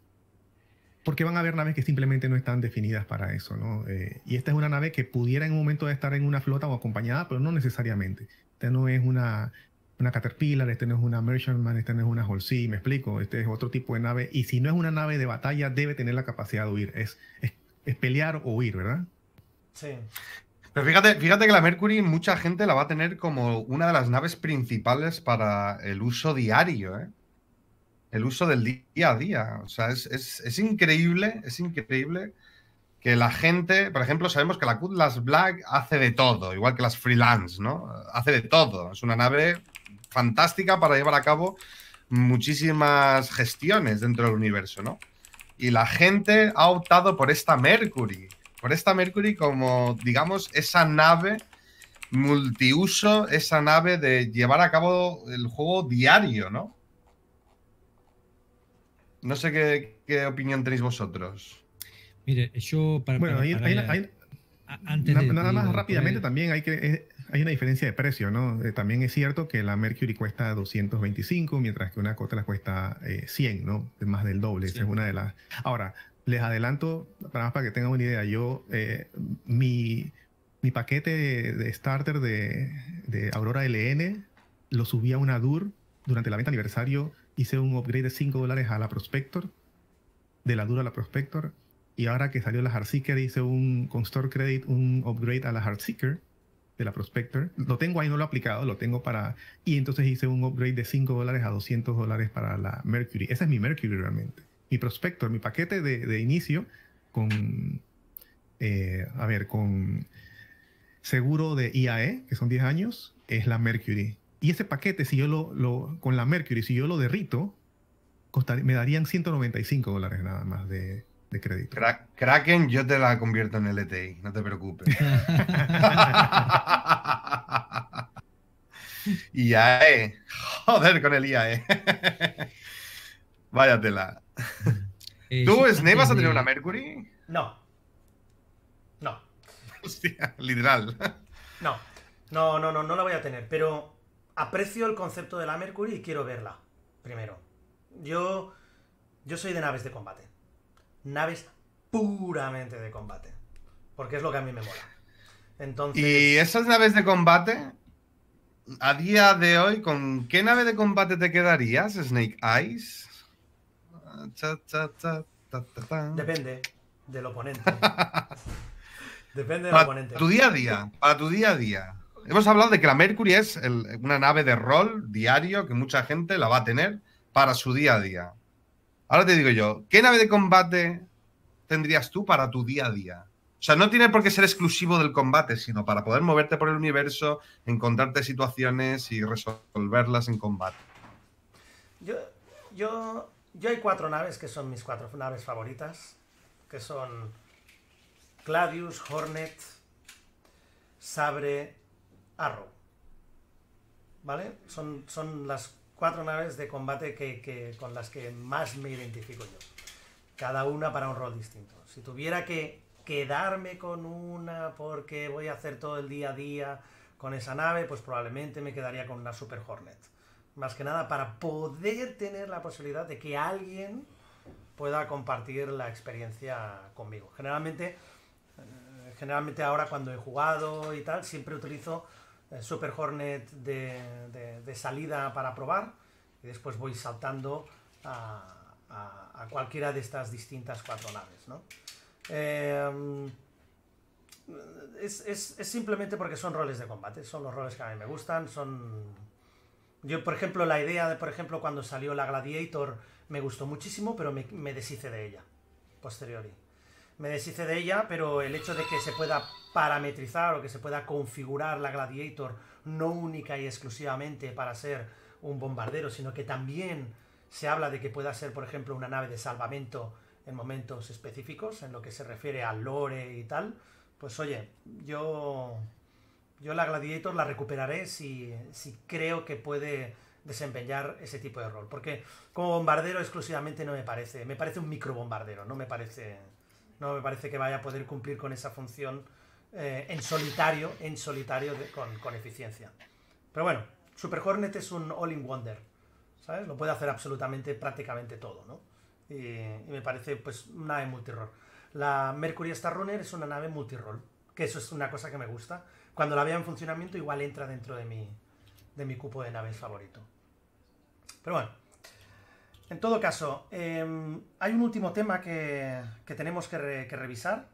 porque van a haber naves que simplemente no están definidas para eso, ¿no? Eh, y esta es una nave que pudiera en un momento estar en una flota o acompañada, pero no necesariamente. Esta no es una, una Caterpillar, esta no es una Merchantman, esta no es una Holsey, me explico, este es otro tipo de nave. Y si no es una nave de batalla, debe tener la capacidad de huir. Es, es, es pelear o huir, ¿verdad? Sí. Pero fíjate, fíjate que la Mercury mucha gente la va a tener como una de las naves principales para el uso diario, ¿eh? el uso del día a día. O sea, es, increíble, es increíble que la gente, por ejemplo, sabemos que la Cutlass Black hace de todo, igual que las freelance, ¿no? Hace de todo. Es una nave fantástica para llevar a cabo muchísimas gestiones dentro del universo, ¿no? Y la gente ha optado por esta Mercury, por esta Mercury como, digamos, esa nave multiuso, esa nave de llevar a cabo el juego diario, ¿no? No sé qué, qué opinión tenéis vosotros. Mire, yo para. Bueno, antes nada más rápidamente también hay que. Hay una diferencia de precio, ¿no? Eh, también es cierto que la Mercury cuesta 225, mientras que una la cuesta 100, eh, ¿no? Más del doble. es una de las. Ahora, les adelanto, para, para que tengan una idea, yo, eh, mi, paquete de, starter de, de, Aurora LN lo subí a una DUR durante la venta aniversario hice un upgrade de 5 dólares a la Prospector, de la dura la Prospector, y ahora que salió la seeker hice un, con Store Credit un upgrade a la hard seeker de la Prospector. Lo tengo ahí, no lo he aplicado, lo tengo para... Y entonces hice un upgrade de 5 dólares a 200 dólares para la Mercury. Esa es mi Mercury realmente. Mi Prospector, mi paquete de, inicio con... Eh, a ver, con seguro de IAE, que son 10 años, es la Mercury. Y ese paquete, si yo lo, con la Mercury, si yo lo derrito, me darían 195 dólares nada más de, crédito. Kraken, yo te la convierto en LTI, no te preocupes. IAE. Eh, joder con el IAE. Eh. Váyatela. Eh, ¿Tú, Snape, vas a tener una Mercury? No. No. Hostia, literal. No. No, no, no, no la voy a tener, pero aprecio el concepto de la Mercury y quiero verla, primero. Yo, yo soy de naves de combate. Naves puramente de combate. Porque es lo que a mí me mola. Entonces... ¿Y esas naves de combate? A día de hoy, ¿con qué nave de combate te quedarías, Snake Eyes? Depende del oponente. Depende del oponente. Tu día a día, para tu día a día hemos hablado de que la Mercury es una nave de rol diario que mucha gente la va a tener para su día a día. Ahora te digo yo, ¿qué nave de combate tendrías tú para tu día a día? O sea, no tiene por qué ser exclusivo del combate, sino para poder moverte por el universo, encontrarte situaciones y resolverlas en combate. Yo, yo, yo hay cuatro naves que son mis cuatro naves favoritas, que son Cladius, Hornet, Sabre Arrow. ¿Vale? Son, son las cuatro naves de combate con las que más me identifico yo. Cada una para un rol distinto. Si tuviera que quedarme con una porque voy a hacer todo el día a día con esa nave, pues probablemente me quedaría con una Super Hornet. Más que nada para poder tener la posibilidad de que alguien pueda compartir la experiencia conmigo. Generalmente, eh, generalmente ahora cuando he jugado y tal, siempre utilizo eh, Super Hornet de, salida para probar y después voy saltando a, cualquiera de estas distintas cuatro naves. Em, es, simplemente porque son roles de combate, son los roles que a mí me gustan, son... Yo, por ejemplo, la idea de, por ejemplo, cuando salió la Gladiator me gustó muchísimo, pero me, me deshice de ella, posteriori me deshice de ella, pero el hecho de que se pueda parametrizar o que se pueda configurar la Gladiator no única y exclusivamente para ser un bombardero, sino que también se habla de que pueda ser, por ejemplo, una nave de salvamento en momentos específicos, en lo que se refiere a lore y tal, pues oye, yo, yo la Gladiator la recuperaré si, si creo que puede desempeñar ese tipo de rol, porque como bombardero exclusivamente no me parece, me parece un microbombardero, no me parece no me parece que vaya a poder cumplir con esa función eh, en solitario, en solitario con, eficiencia. Pero bueno, Super Hornet es un all-in-wonder, ¿sabes? Lo puede hacer absolutamente prácticamente todo, ¿no? Y, me parece pues una nave multirol. La Mercury Star Runner es una nave multirol, que eso es una cosa que me gusta. Cuando la vea en funcionamiento igual entra dentro de mi, de mi cupo de naves favorito. Pero bueno, en todo caso, em, hay un último tema que, tenemos que, revisar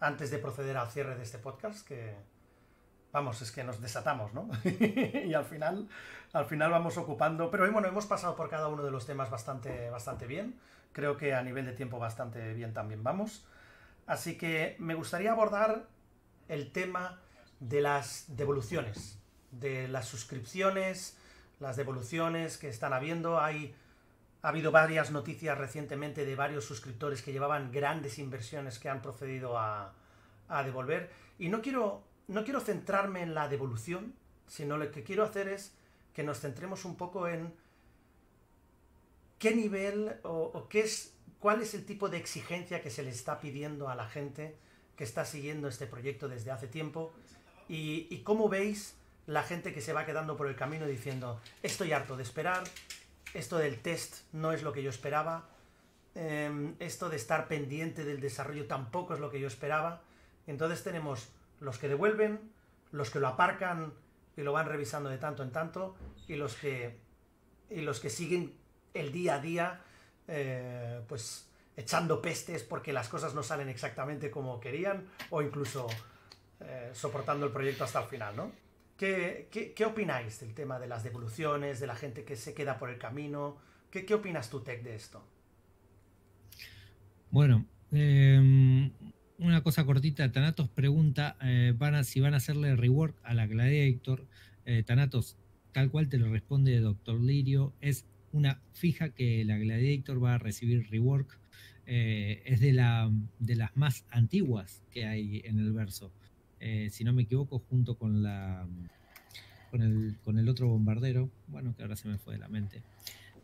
antes de proceder al cierre de este podcast, que vamos, es que nos desatamos, ¿no? y al final, al final vamos ocupando. Pero bueno, hemos pasado por cada uno de los temas bastante, bastante bien. Creo que a nivel de tiempo bastante bien también vamos. Así que me gustaría abordar el tema de las devoluciones, de las suscripciones, las devoluciones que están habiendo. Hay ha habido varias noticias recientemente de varios suscriptores que llevaban grandes inversiones que han procedido a, devolver. Y no quiero, no quiero centrarme en la devolución, sino lo que quiero hacer es que nos centremos un poco en qué nivel o, qué es, cuál es el tipo de exigencia que se le está pidiendo a la gente que está siguiendo este proyecto desde hace tiempo y cómo veis la gente que se va quedando por el camino diciendo estoy harto de esperar, esto del test no es lo que yo esperaba, em, esto de estar pendiente del desarrollo tampoco es lo que yo esperaba. Entonces tenemos los que devuelven, los que lo aparcan y lo van revisando de tanto en tanto, y los que, y los que siguen el día a día, eh, pues echando pestes porque las cosas no salen exactamente como querían, o incluso eh, soportando el proyecto hasta el final, ¿no? ¿Qué, opináis del tema de las devoluciones, de la gente que se queda por el camino? ¿Qué, opinas tú, Tech, de esto? Bueno, em, una cosa cortita. Tanatos pregunta eh, si van a hacerle rework a la Gladiator. Eh, Tanatos, tal cual te lo responde Doctor Lirio, es una fija que la Gladiator va a recibir rework. Eh, es de, la, de las más antiguas que hay en el verso. Eh, si no me equivoco, junto con la mm, con el, con el otro bombardero, bueno, que ahora se me fue de la mente.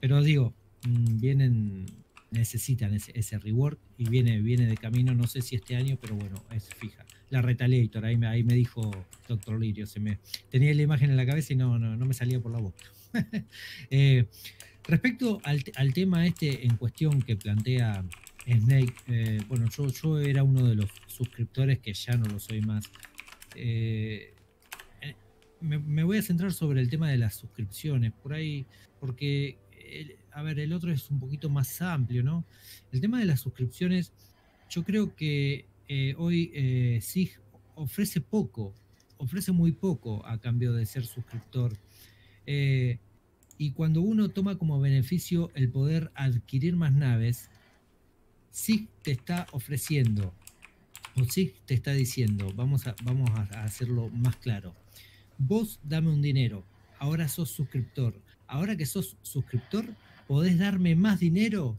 Pero digo, mm, vienen, necesitan ese, rework y viene, viene de camino, no sé si este año, pero bueno, es fija. La Retaliator, ahí me, ahí me dijo Doctor Lirio, se me, tenía la imagen en la cabeza y no, no, no me salía por la boca. Eh, respecto al, al tema este en cuestión que plantea Snake, eh, bueno, yo, yo era uno de los suscriptores que ya no lo soy más. Eh, eh, me, voy a centrar sobre el tema de las suscripciones, por ahí, porque, a ver, el otro es un poquito más amplio, ¿no? El tema de las suscripciones, yo creo que hoy SIG ofrece poco, ofrece muy poco a cambio de ser suscriptor. y cuando uno toma como beneficio el poder adquirir más naves, SIG te está ofreciendo, o SIG te está diciendo, vamos a, vamos a hacerlo más claro, vos dame un dinero, ahora sos suscriptor, ahora que sos suscriptor, podés darme más dinero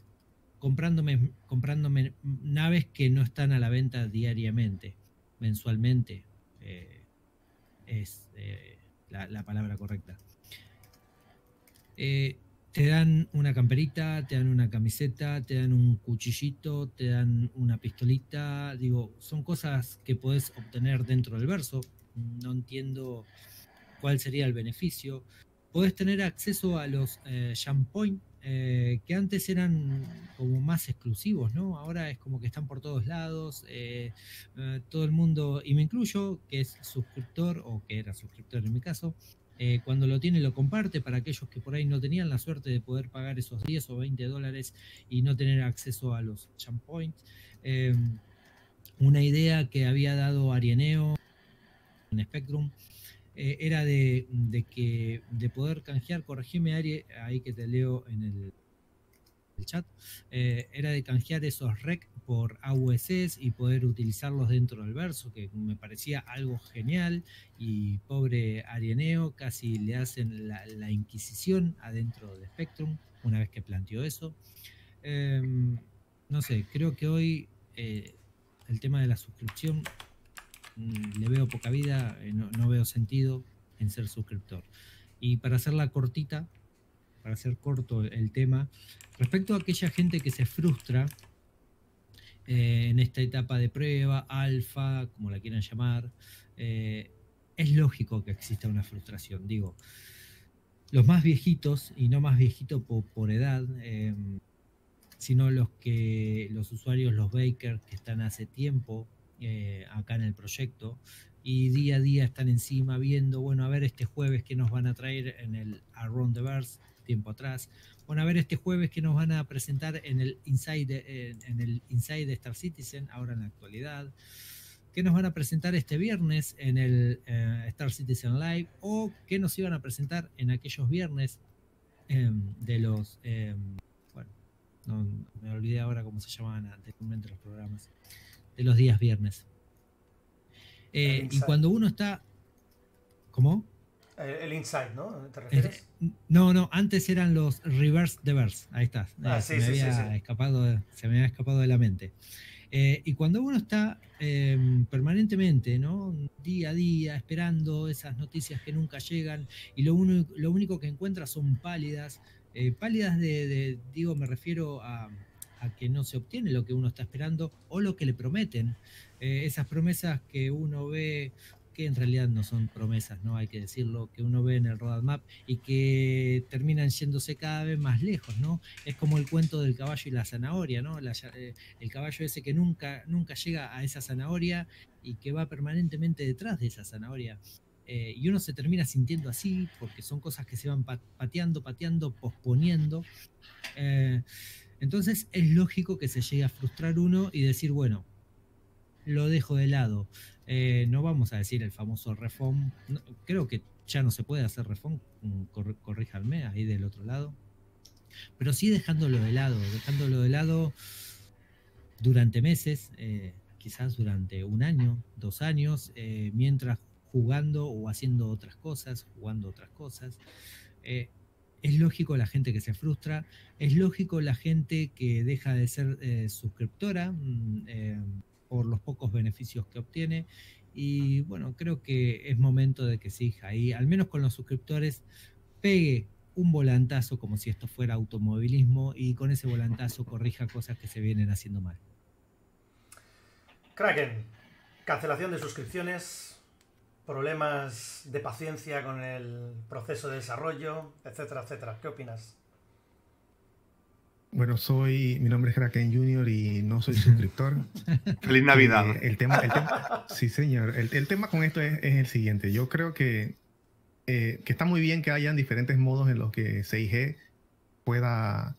comprándome, comprándome naves que no están a la venta diariamente, mensualmente, eh, es eh, la, palabra correcta. Eh, te dan una camperita, te dan una camiseta, te dan un cuchillito, te dan una pistolita. Digo, son cosas que podés obtener dentro del verso. No entiendo cuál sería el beneficio. Podés tener acceso a los eh, point, eh, que antes eran como más exclusivos, ¿no? Ahora es como que están por todos lados, eh, eh, todo el mundo, y me incluyo, que es suscriptor o que era suscriptor en mi caso, eh, cuando lo tiene lo comparte para aquellos que por ahí no tenían la suerte de poder pagar esos 10 o 20 dólares y no tener acceso a los Jump Points. Em, una idea que había dado Arieneo en Spectrum eh, era de, que, de poder canjear, corregime Ari, ahí que te leo en el, el chat, eh, era de canjear esos REC por AUSs y poder utilizarlos dentro del verso, que me parecía algo genial, y pobre Arianeo casi le hacen la, Inquisición adentro de Spectrum una vez que planteó eso. Em, no sé, creo que hoy eh, el tema de la suscripción mm, le veo poca vida, eh, no, no veo sentido en ser suscriptor. Y para hacerla cortita, para hacer corto el tema, respecto a aquella gente que se frustra eh, en esta etapa de prueba, alfa, como la quieran llamar, eh, es lógico que exista una frustración. Digo, los más viejitos, y no más viejitos por, edad, eh, sino los que los usuarios, los bakers que están hace tiempo acá en el proyecto y día a día están encima viendo, bueno, a ver este jueves qué nos van a traer en el Around the Verse, tiempo atrás, van a ver, este jueves que nos van a presentar en el Inside, en, el Inside de Star Citizen, ahora en la actualidad. ¿Qué nos van a presentar este viernes en el eh, Star Citizen Live? ¿O qué nos iban a presentar en aquellos viernes em, de los... Em, bueno, me olvidé ahora cómo se llamaban anteriormente los programas. De los días viernes. Eh, y cuando uno está... ¿Cómo? El Inside, ¿no? ¿Te este, refieres? No, no, antes eran los Reverse the Verse. Ahí estás. Ah, eh, sí, se, me había Escapado, de, se me había escapado de la mente. Eh, y cuando uno está em, permanentemente, ¿no? Día a día, esperando esas noticias que nunca llegan y lo, uno, lo único que encuentra son pálidas. Eh, pálidas de, digo, me refiero a, que no se obtiene lo que uno está esperando o lo que le prometen. esas promesas que uno ve que en realidad no son promesas, ¿no? Hay que decirlo, que uno ve en el roadmap y que terminan yéndose cada vez más lejos, ¿no? Es como el cuento del caballo y la zanahoria, ¿no? Eh, el caballo ese que nunca, nunca llega a esa zanahoria y que va permanentemente detrás de esa zanahoria. Eh, y uno se termina sintiendo así porque son cosas que se van pateando, pateando, posponiendo. Eh, entonces es lógico que se llegue a frustrar uno y decir, bueno, lo dejo de lado. Eh, no vamos a decir el famoso reform creo que ya no se puede hacer refón, corríjanme ahí del otro lado. Pero sí dejándolo de lado, dejándolo de lado durante meses, eh, quizás durante un año, dos años, eh, mientras jugando o haciendo otras cosas, jugando otras cosas. es lógico la gente que se frustra, es lógico la gente que deja de ser suscriptora mm, por los pocos beneficios que obtiene. Y bueno, creo que es momento de que siga y al menos con los suscriptores, pegue un volantazo como si esto fuera automovilismo y con ese volantazo corrija cosas que se vienen haciendo mal. Kraken, cancelación de suscripciones, problemas de paciencia con el proceso de desarrollo, etcétera, etcétera. ¿Qué opinas? Bueno, soy, mi nombre es Kraken Junior y no soy suscriptor. Feliz Navidad. Eh, el tema, sí señor, el, tema con esto es, el siguiente. Yo creo que, eh, que está muy bien que hayan diferentes modos en los que CIG pueda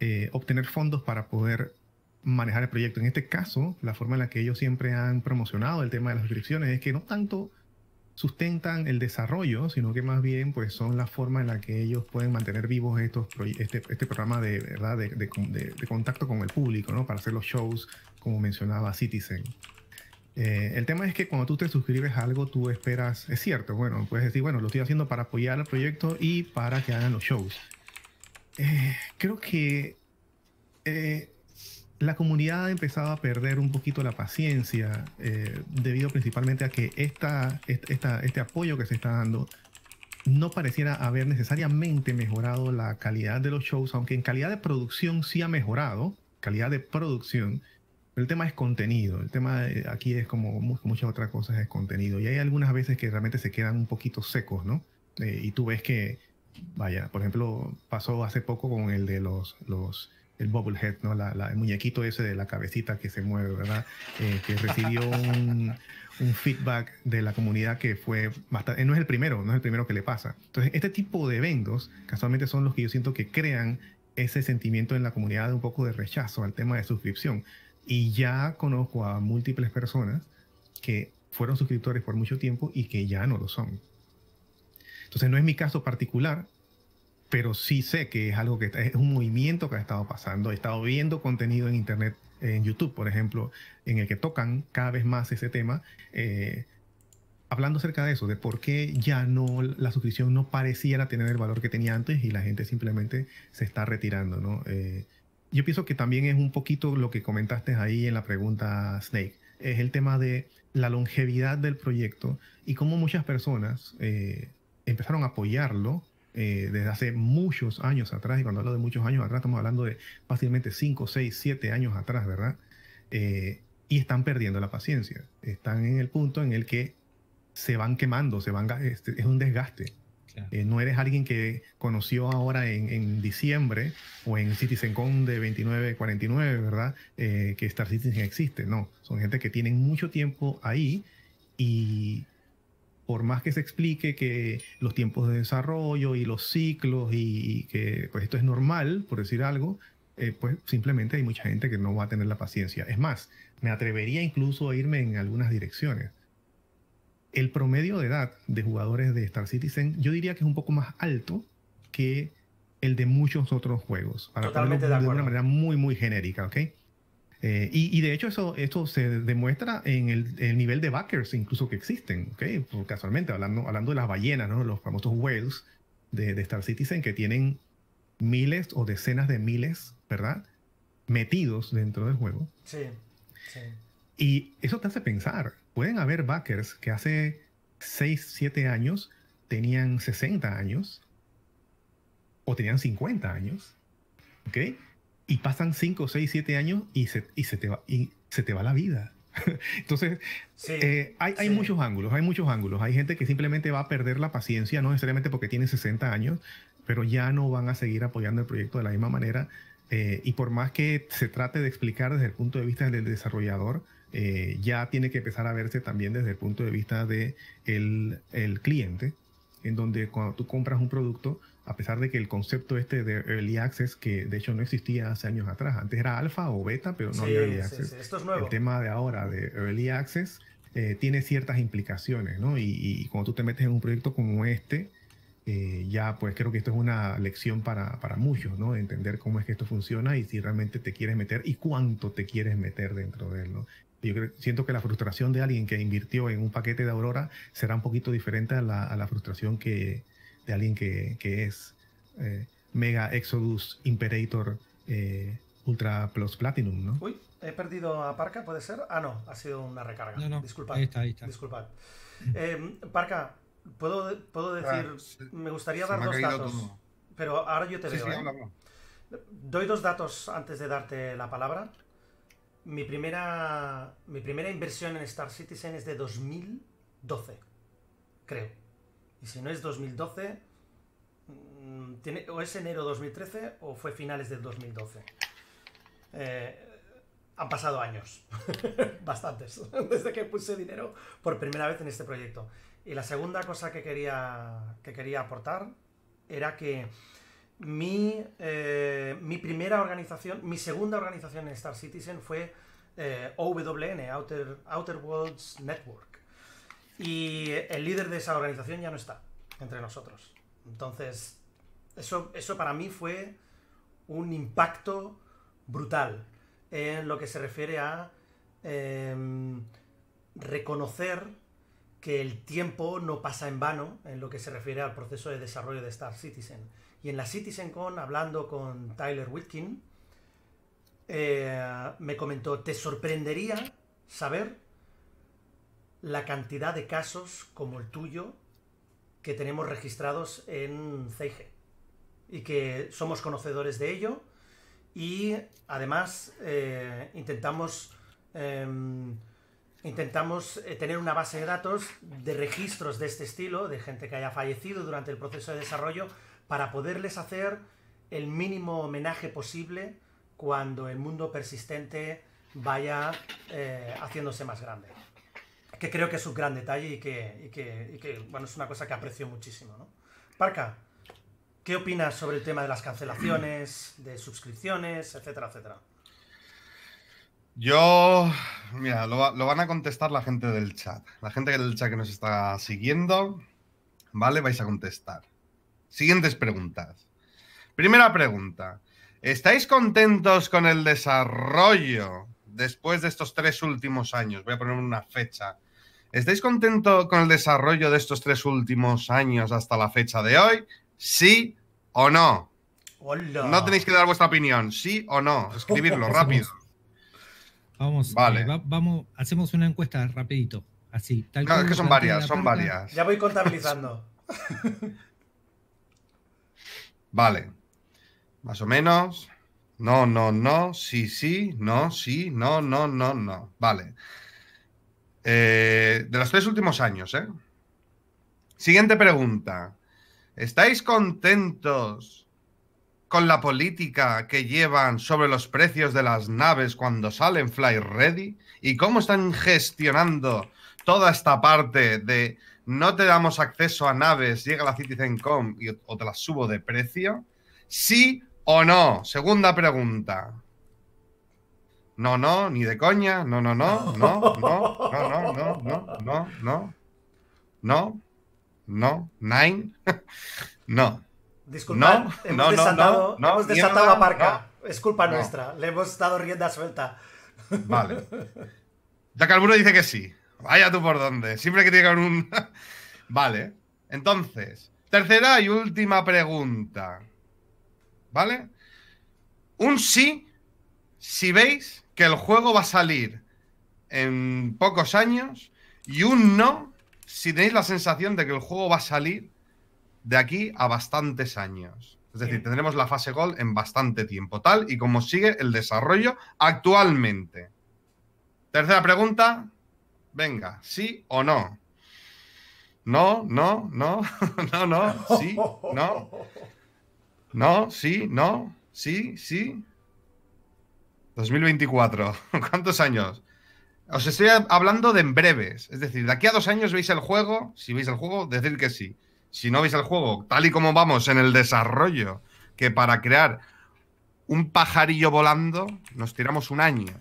eh, obtener fondos para poder manejar el proyecto. En este caso, la forma en la que ellos siempre han promocionado el tema de las suscripciones es que no tanto sustentan el desarrollo, sino que más bien pues, son la forma en la que ellos pueden mantener vivos estos este, este, programa de, contacto con el público, ¿no? para hacer los shows, como mencionaba Citizen. Eh, el tema es que cuando tú te suscribes a algo, tú esperas, es cierto, bueno, puedes decir, bueno, lo estoy haciendo para apoyar al proyecto y para que hagan los shows. Eh, creo que eh, la comunidad ha empezado a perder un poquito la paciencia eh, debido principalmente a que esta, este apoyo que se está dando no pareciera haber necesariamente mejorado la calidad de los shows, aunque en calidad de producción sí ha mejorado, calidad de producción. El tema es contenido, el tema eh, aquí es como muchas otras cosas, es contenido. Y hay algunas veces que realmente se quedan un poquito secos, ¿no? Eh, y tú ves que, vaya, por ejemplo, pasó hace poco con el de los el bobblehead, ¿no? La, el muñequito ese de la cabecita que se mueve, ¿verdad? Eh, que recibió un, feedback de la comunidad que fue bastante... Eh, no es el primero, no es el primero que le pasa. Entonces, este tipo de eventos casualmente son los que yo siento que crean ese sentimiento en la comunidad de un poco de rechazo al tema de suscripción. Y ya conozco a múltiples personas que fueron suscriptores por mucho tiempo y que ya no lo son. Entonces, no es mi caso particular, pero sí sé que es algo que es un movimiento que ha estado pasando. He estado viendo contenido en internet, en YouTube, por ejemplo, en el que tocan cada vez más ese tema. Eh, hablando acerca de eso, de por qué ya no la suscripción no pareciera tener el valor que tenía antes y la gente simplemente se está retirando, eh, yo pienso que también es un poquito lo que comentaste ahí en la pregunta Snake, es el tema de la longevidad del proyecto y cómo muchas personas eh, empezaron a apoyarlo eh, desde hace muchos años atrás, y cuando hablo de muchos años atrás, estamos hablando de fácilmente 5, 6, 7 años atrás, ¿verdad? Eh, y están perdiendo la paciencia. Están en el punto en el que se van quemando, se van, este, es, un desgaste. Eh, no eres alguien que conoció ahora en, en diciembre o en CitizenCon de 2949, ¿verdad? que Star Citizen existe. No, son gente que tienen mucho tiempo ahí y por más que se explique que los tiempos de desarrollo y los ciclos y, que pues, esto es normal, por decir algo, eh, pues simplemente hay mucha gente que no va a tener la paciencia. Es más, me atrevería incluso a irme en algunas direcciones. El promedio de edad de jugadores de Star Citizen yo diría que es un poco más alto que el de muchos otros juegos. Totalmente de, de una manera muy, muy genérica, ¿ok? Eh, y, de hecho eso, esto se demuestra en el, nivel de backers incluso que existen, ¿okay? casualmente, hablando, hablando de las ballenas, ¿no? los famosos whales de, Star Citizen que tienen miles o decenas de miles, ¿verdad? Metidos dentro del juego. Sí, sí. Y eso te hace pensar, pueden haber backers que hace 6, 7 años tenían 60 años o tenían 50 años, ¿ok? y pasan 5, 6, 7 años y se, y se, te, va, y se te va la vida. Entonces, eh, hay, muchos ángulos, hay muchos ángulos. Hay gente que simplemente va a perder la paciencia, no necesariamente porque tiene 60 años, pero ya no van a seguir apoyando el proyecto de la misma manera. Eh, y por más que se trate de explicar desde el punto de vista del desarrollador, eh, ya tiene que empezar a verse también desde el punto de vista del de el cliente, en donde cuando tú compras un producto, a pesar de que el concepto este de Early Access, que de hecho no existía hace años atrás, antes era alfa o beta, pero no Early Access. El tema de ahora de Early Access eh, tiene ciertas implicaciones, ¿no? Y, cuando tú te metes en un proyecto como este, eh, ya pues creo que esto es una lección para, para muchos, ¿no? entender cómo es que esto funciona y si realmente te quieres meter y cuánto te quieres meter dentro de él, ¿no? Yo siento que la frustración de alguien que invirtió en un paquete de Aurora será un poquito diferente a la frustración que, de alguien que, es eh, Mega Exodus Imperator eh, Ultra Plus Platinum, ¿no? Uy, he perdido a Parca, ¿puede ser? Ah, no, ha sido una recarga. disculpad. Disculpad. Em, Parca, ¿puedo, puedo ah, decir, me gustaría dar dos datos, pero ahora yo te veo. ¿eh? Doy dos datos antes de darte la palabra. Mi primera, mi primera inversión en Star Citizen es de 2012, creo y si no es 2012, mm, o es enero 2013 o fue finales del 2012. Eh, han pasado años, bastantes, desde que puse dinero por primera vez en este proyecto. Y la segunda cosa que quería, que quería aportar era que mi, eh, primera organización, mi segunda organización en Star Citizen fue eh, OWN, Outer Worlds Network. Y el líder de esa organización ya no está entre nosotros. Entonces, eso, eso para mí fue un impacto brutal en lo que se refiere a em, reconocer que el tiempo no pasa en vano en lo que se refiere al proceso de desarrollo de Star Citizen. Y en la CitizenCon, hablando con Tyler Whitkin, eh, me comentó, ¿te sorprendería saber la cantidad de casos como el tuyo que tenemos registrados en CIG y que somos conocedores de ello y además eh, intentamos em, intentamos eh, tener una base de datos de registros de este estilo de gente que haya fallecido durante el proceso de desarrollo para poderles hacer el mínimo homenaje posible cuando el mundo persistente vaya eh, haciéndose más grande que creo que es un gran detalle y que, bueno, es una cosa que aprecio muchísimo. ¿no? Parca, ¿qué opinas sobre el tema de las cancelaciones, de suscripciones, etcétera, etcétera? Yo, mira, lo, lo, van a contestar la gente del chat. La gente del chat que nos está siguiendo, ¿vale? Vais a contestar. Siguientes preguntas. Primera pregunta. ¿Estáis contentos con el desarrollo después de estos tres últimos años? Voy a poner una fecha. ¿Estáis contento con el desarrollo de estos tres últimos años hasta la fecha de hoy? ¿Sí o no? No tenéis que dar vuestra opinión, sí o no. Escribirlo rápido. Vamos, vale. Eh, vamos, hacemos una encuesta rapidito. Así, tal que son varias, son varias. Ya voy contabilizando. vale. Más o menos. No, no, no. Sí, sí. No, sí. No, no, no, no. Vale. Eh, de los tres últimos años, ¿eh? Siguiente pregunta. ¿Estáis contentos con la política que llevan sobre los precios de las naves cuando salen Fly Ready? ¿Y cómo están gestionando toda esta parte de no te damos acceso a naves, llega la Citizen.com y o te las subo de precio? ¿Sí o no? Segunda pregunta. No, no, ni de coña. No, no, no, no, no, no, no, no, no, no, no, no, no, nine. No. Disculpa, no, hemos no, desatado, no, hemos desatado a Parca. es culpa nuestra. Le hemos dado rienda suelta. Vale. Ya Calburo dice que sí. Vaya tú por dónde. Siempre que tiene un. vale. Entonces, tercera y última pregunta. ¿Vale? Un sí si veis que el juego va a salir en pocos años y un no si tenéis la sensación de que el juego va a salir de aquí a bastantes años. Es decir, tendremos la fase gol en bastante tiempo, tal y como sigue el desarrollo actualmente. Tercera pregunta, venga, sí o no. No, no, no, no, no, sí, no. No, sí, no, sí, sí. 2024. ¿Cuántos años? Os estoy hablando de en breves. Es decir, de aquí a dos años veis el juego. Si veis el juego, decir que sí. Si no veis el juego, tal y como vamos en el desarrollo, que para crear un pajarillo volando nos tiramos un año.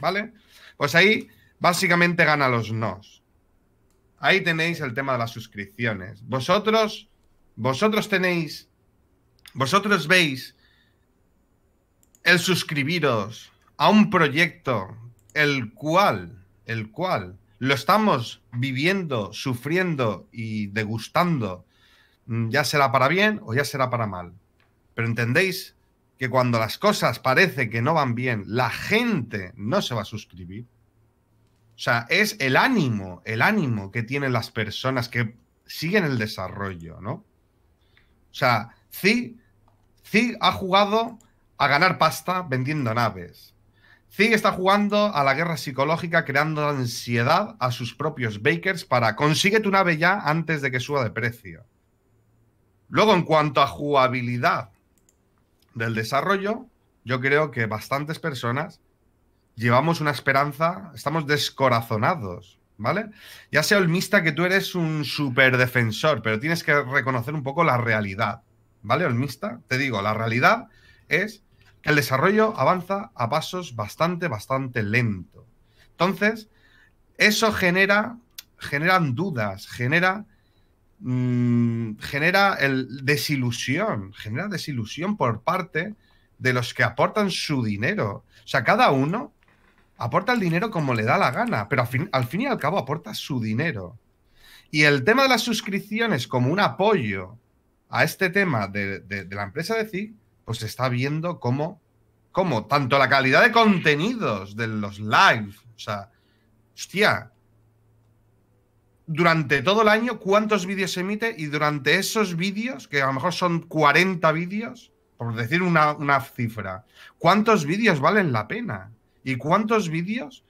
¿Vale? Pues ahí básicamente gana los nos. Ahí tenéis el tema de las suscripciones. Vosotros, vosotros tenéis, vosotros veis el suscribiros a un proyecto el cual, el cual lo estamos viviendo, sufriendo y degustando, mm, ya será para bien o ya será para mal. Pero entendéis que cuando las cosas parece que no van bien, la gente no se va a suscribir. O sea, es el ánimo, el ánimo que tienen las personas que siguen el desarrollo, ¿no? O sea, si ha jugado a ganar pasta vendiendo naves. Zig está jugando a la guerra psicológica creando ansiedad a sus propios bakers para consigue tu nave ya antes de que suba de precio. Luego, en cuanto a jugabilidad del desarrollo, yo creo que bastantes personas llevamos una esperanza, estamos descorazonados, ¿vale? Ya sea Olmista que tú eres un super defensor, pero tienes que reconocer un poco la realidad, ¿vale? Olmista, te digo, la realidad es que el desarrollo avanza a pasos bastante, bastante lento. Entonces, eso genera, generan dudas, genera, mm, genera el desilusión, genera desilusión por parte de los que aportan su dinero. O sea, cada uno aporta el dinero como le da la gana, pero al fin, y al cabo aporta su dinero. Y el tema de las suscripciones como un apoyo a este tema de, de, de la empresa de CIC pues está viendo cómo, cómo tanto la calidad de contenidos de los lives o sea, hostia, durante todo el año cuántos vídeos se emite y durante esos vídeos, que a lo mejor son 40 vídeos, por decir una, cifra, cuántos vídeos valen la pena y cuántos vídeos,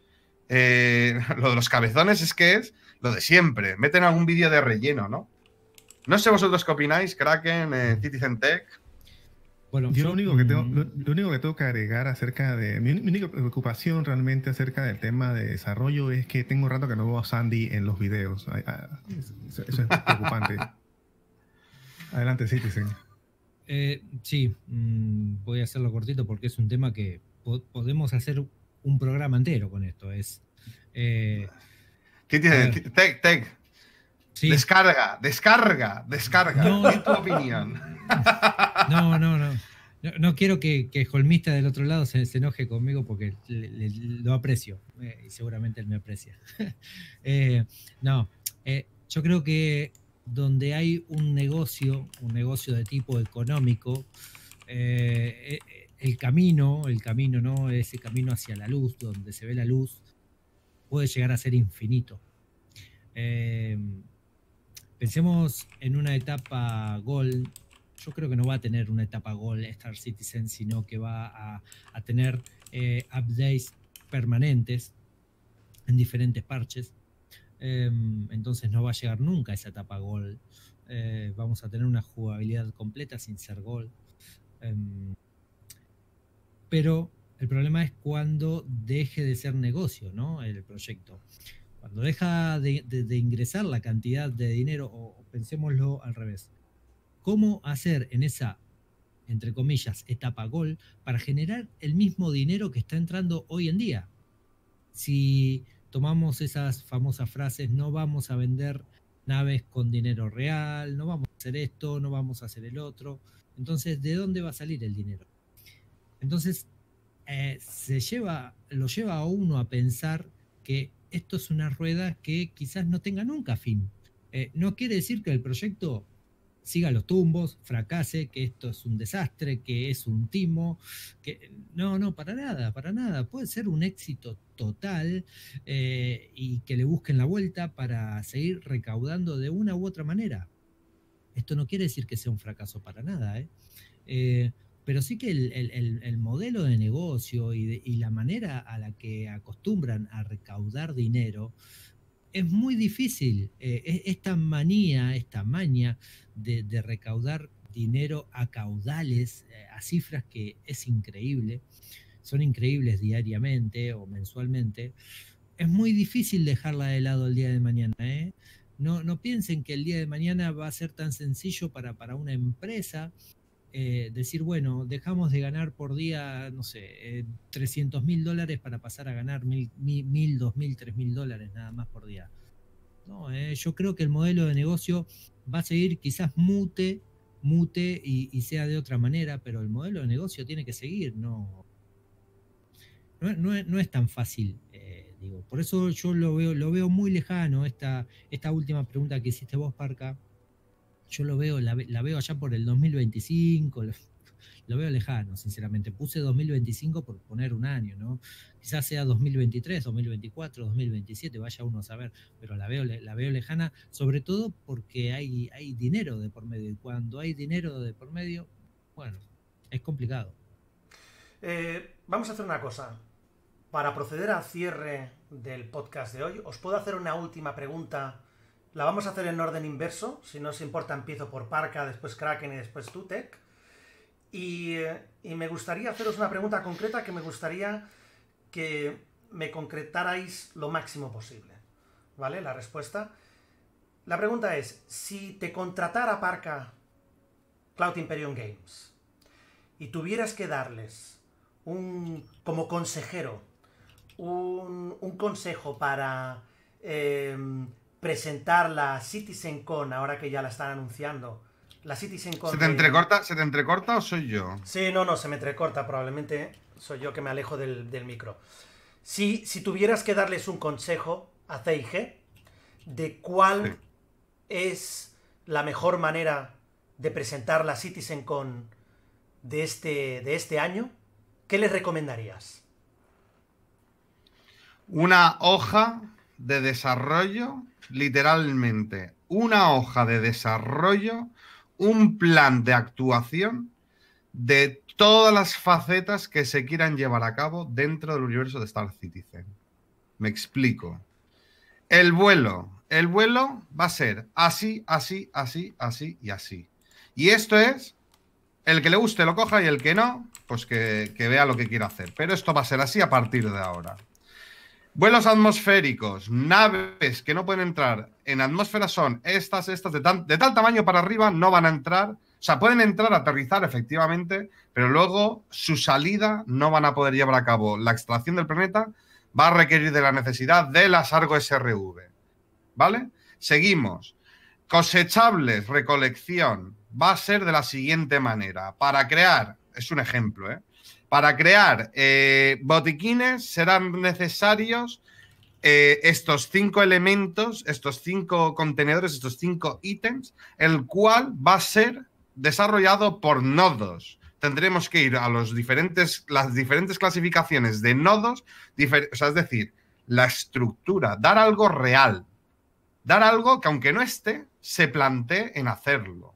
eh, lo de los cabezones es que es lo de siempre, meten algún vídeo de relleno, ¿no? No sé vosotros qué opináis, Kraken, eh, Citizen Tech yo lo único, que tengo, lo, único que tengo que agregar acerca de. Mi, única preocupación realmente acerca del tema de desarrollo es que tengo rato que no veo a Sandy en los videos. Ah, eso, es preocupante. Adelante, Citizen. Eh, sí, mm, voy a hacerlo cortito porque es un tema que podemos hacer un programa entero con esto. Es. Eh, tech, tech. Descarga, descarga, descarga. ¿Qué es tu opinión. No, no, no. No, quiero que, que, Holmista del otro lado se, enoje conmigo porque lo aprecio eh, y seguramente él me aprecia. Eh, no, eh, yo creo que donde hay un negocio, un negocio de tipo económico, el camino, el camino, ¿no? Ese camino hacia la luz, donde se ve la luz, puede llegar a ser infinito. pensemos en una etapa Gold yo creo que no va a tener una etapa Gold Star Citizen, sino que va a, tener eh, updates permanentes en diferentes parches. Em, entonces no va a llegar nunca a esa etapa Gold. Eh, vamos a tener una jugabilidad completa sin ser Gold. Em, pero el problema es cuando deje de ser negocio, El proyecto. Cuando deja de, ingresar la cantidad de dinero, o pensémoslo al revés, cómo hacer en esa, entre comillas, etapa gol para generar el mismo dinero que está entrando hoy en día. Si tomamos esas famosas frases, no vamos a vender naves con dinero real, no vamos a hacer esto, no vamos a hacer el otro. Entonces, ¿de dónde va a salir el dinero? Entonces, eh, se lleva, lo lleva a uno a pensar que esto es una rueda que quizás no tenga nunca fin. Eh, no quiere decir que el proyecto siga los tumbos, fracase, que esto es un desastre, que es un timo, que no, no, para nada, para nada. Puede ser un éxito total eh, y que le busquen la vuelta para seguir recaudando de una u otra manera. Esto no quiere decir que sea un fracaso para nada, ¿eh? eh pero sí que el, modelo de negocio y, y, la manera a la que acostumbran a recaudar dinero es muy difícil eh, esta manía, esta maña de, recaudar dinero a caudales, eh, a cifras que es increíble, son increíbles diariamente o mensualmente. Es muy difícil dejarla de lado el día de mañana. ¿eh? No, no piensen que el día de mañana va a ser tan sencillo para, para una empresa eh, decir, bueno, dejamos de ganar por día, no sé, 300 eh, mil dólares para pasar a ganar mil, mil, mil dos mil, tres mil dólares nada más por día. No, eh, yo creo que el modelo de negocio va a seguir, quizás mute, mute y, sea de otra manera, pero el modelo de negocio tiene que seguir, no. No, es, tan fácil, digo. Por eso yo lo veo, lo veo muy lejano esta, esta última pregunta que hiciste vos, Parca yo lo veo, la, veo allá por el 2025, lo, veo lejano, sinceramente. Puse 2025 por poner un año, ¿no? Quizás sea 2023, 2024, 2027, vaya uno a saber, pero la veo, la veo lejana, sobre todo porque hay, hay dinero de por medio, y cuando hay dinero de por medio, bueno, es complicado. Eh, vamos a hacer una cosa. Para proceder al cierre del podcast de hoy, os puedo hacer una última pregunta la vamos a hacer en orden inverso. Si no os importa, empiezo por Parca, después Kraken y después Tutec. Y, eh, y me gustaría haceros una pregunta concreta que me gustaría que me concretarais lo máximo posible. ¿Vale? La respuesta. La pregunta es, si te contratara Parca Cloud Imperium Games y tuvieras que darles un, como consejero un, un consejo para em, presentar la CitizenCon, ahora que ya la están anunciando. La CitizenCon. ¿Se te, entrecorta, ¿Se te o soy yo? Sí, no, no, se me entrecorta. Probablemente soy yo que me alejo del, micro. Si, si, tuvieras que darles un consejo a CIG de cuál es la mejor manera de presentar la CitizenCon de este, de este año, ¿qué les recomendarías? Una hoja de desarrollo literalmente una hoja de desarrollo, un plan de actuación de todas las facetas que se quieran llevar a cabo dentro del universo de Star Citizen. Me explico. El vuelo. El vuelo va a ser así, así, así, así y así. Y esto es, el que le guste lo coja y el que no, pues que, que vea lo que quiera hacer. Pero esto va a ser así a partir de ahora. Vuelos atmosféricos, naves que no pueden entrar en atmósfera son estas, estas, de, tal tamaño para arriba no van a entrar. O sea, pueden entrar, aterrizar efectivamente, pero luego su salida no van a poder llevar a cabo. La extracción del planeta va a requerir de la necesidad de las Argo SRV. ¿Vale? Seguimos. Cosechables, recolección, va a ser de la siguiente manera. Para crear, es un ejemplo, ¿eh? Para crear eh, botiquines serán necesarios eh, estos cinco elementos, estos cinco contenedores, estos cinco ítems, el cual va a ser desarrollado por nodos. Tendremos que ir a los diferentes, las diferentes clasificaciones de nodos, es decir, la estructura, dar algo real, dar algo que aunque no esté, se plantee en hacerlo.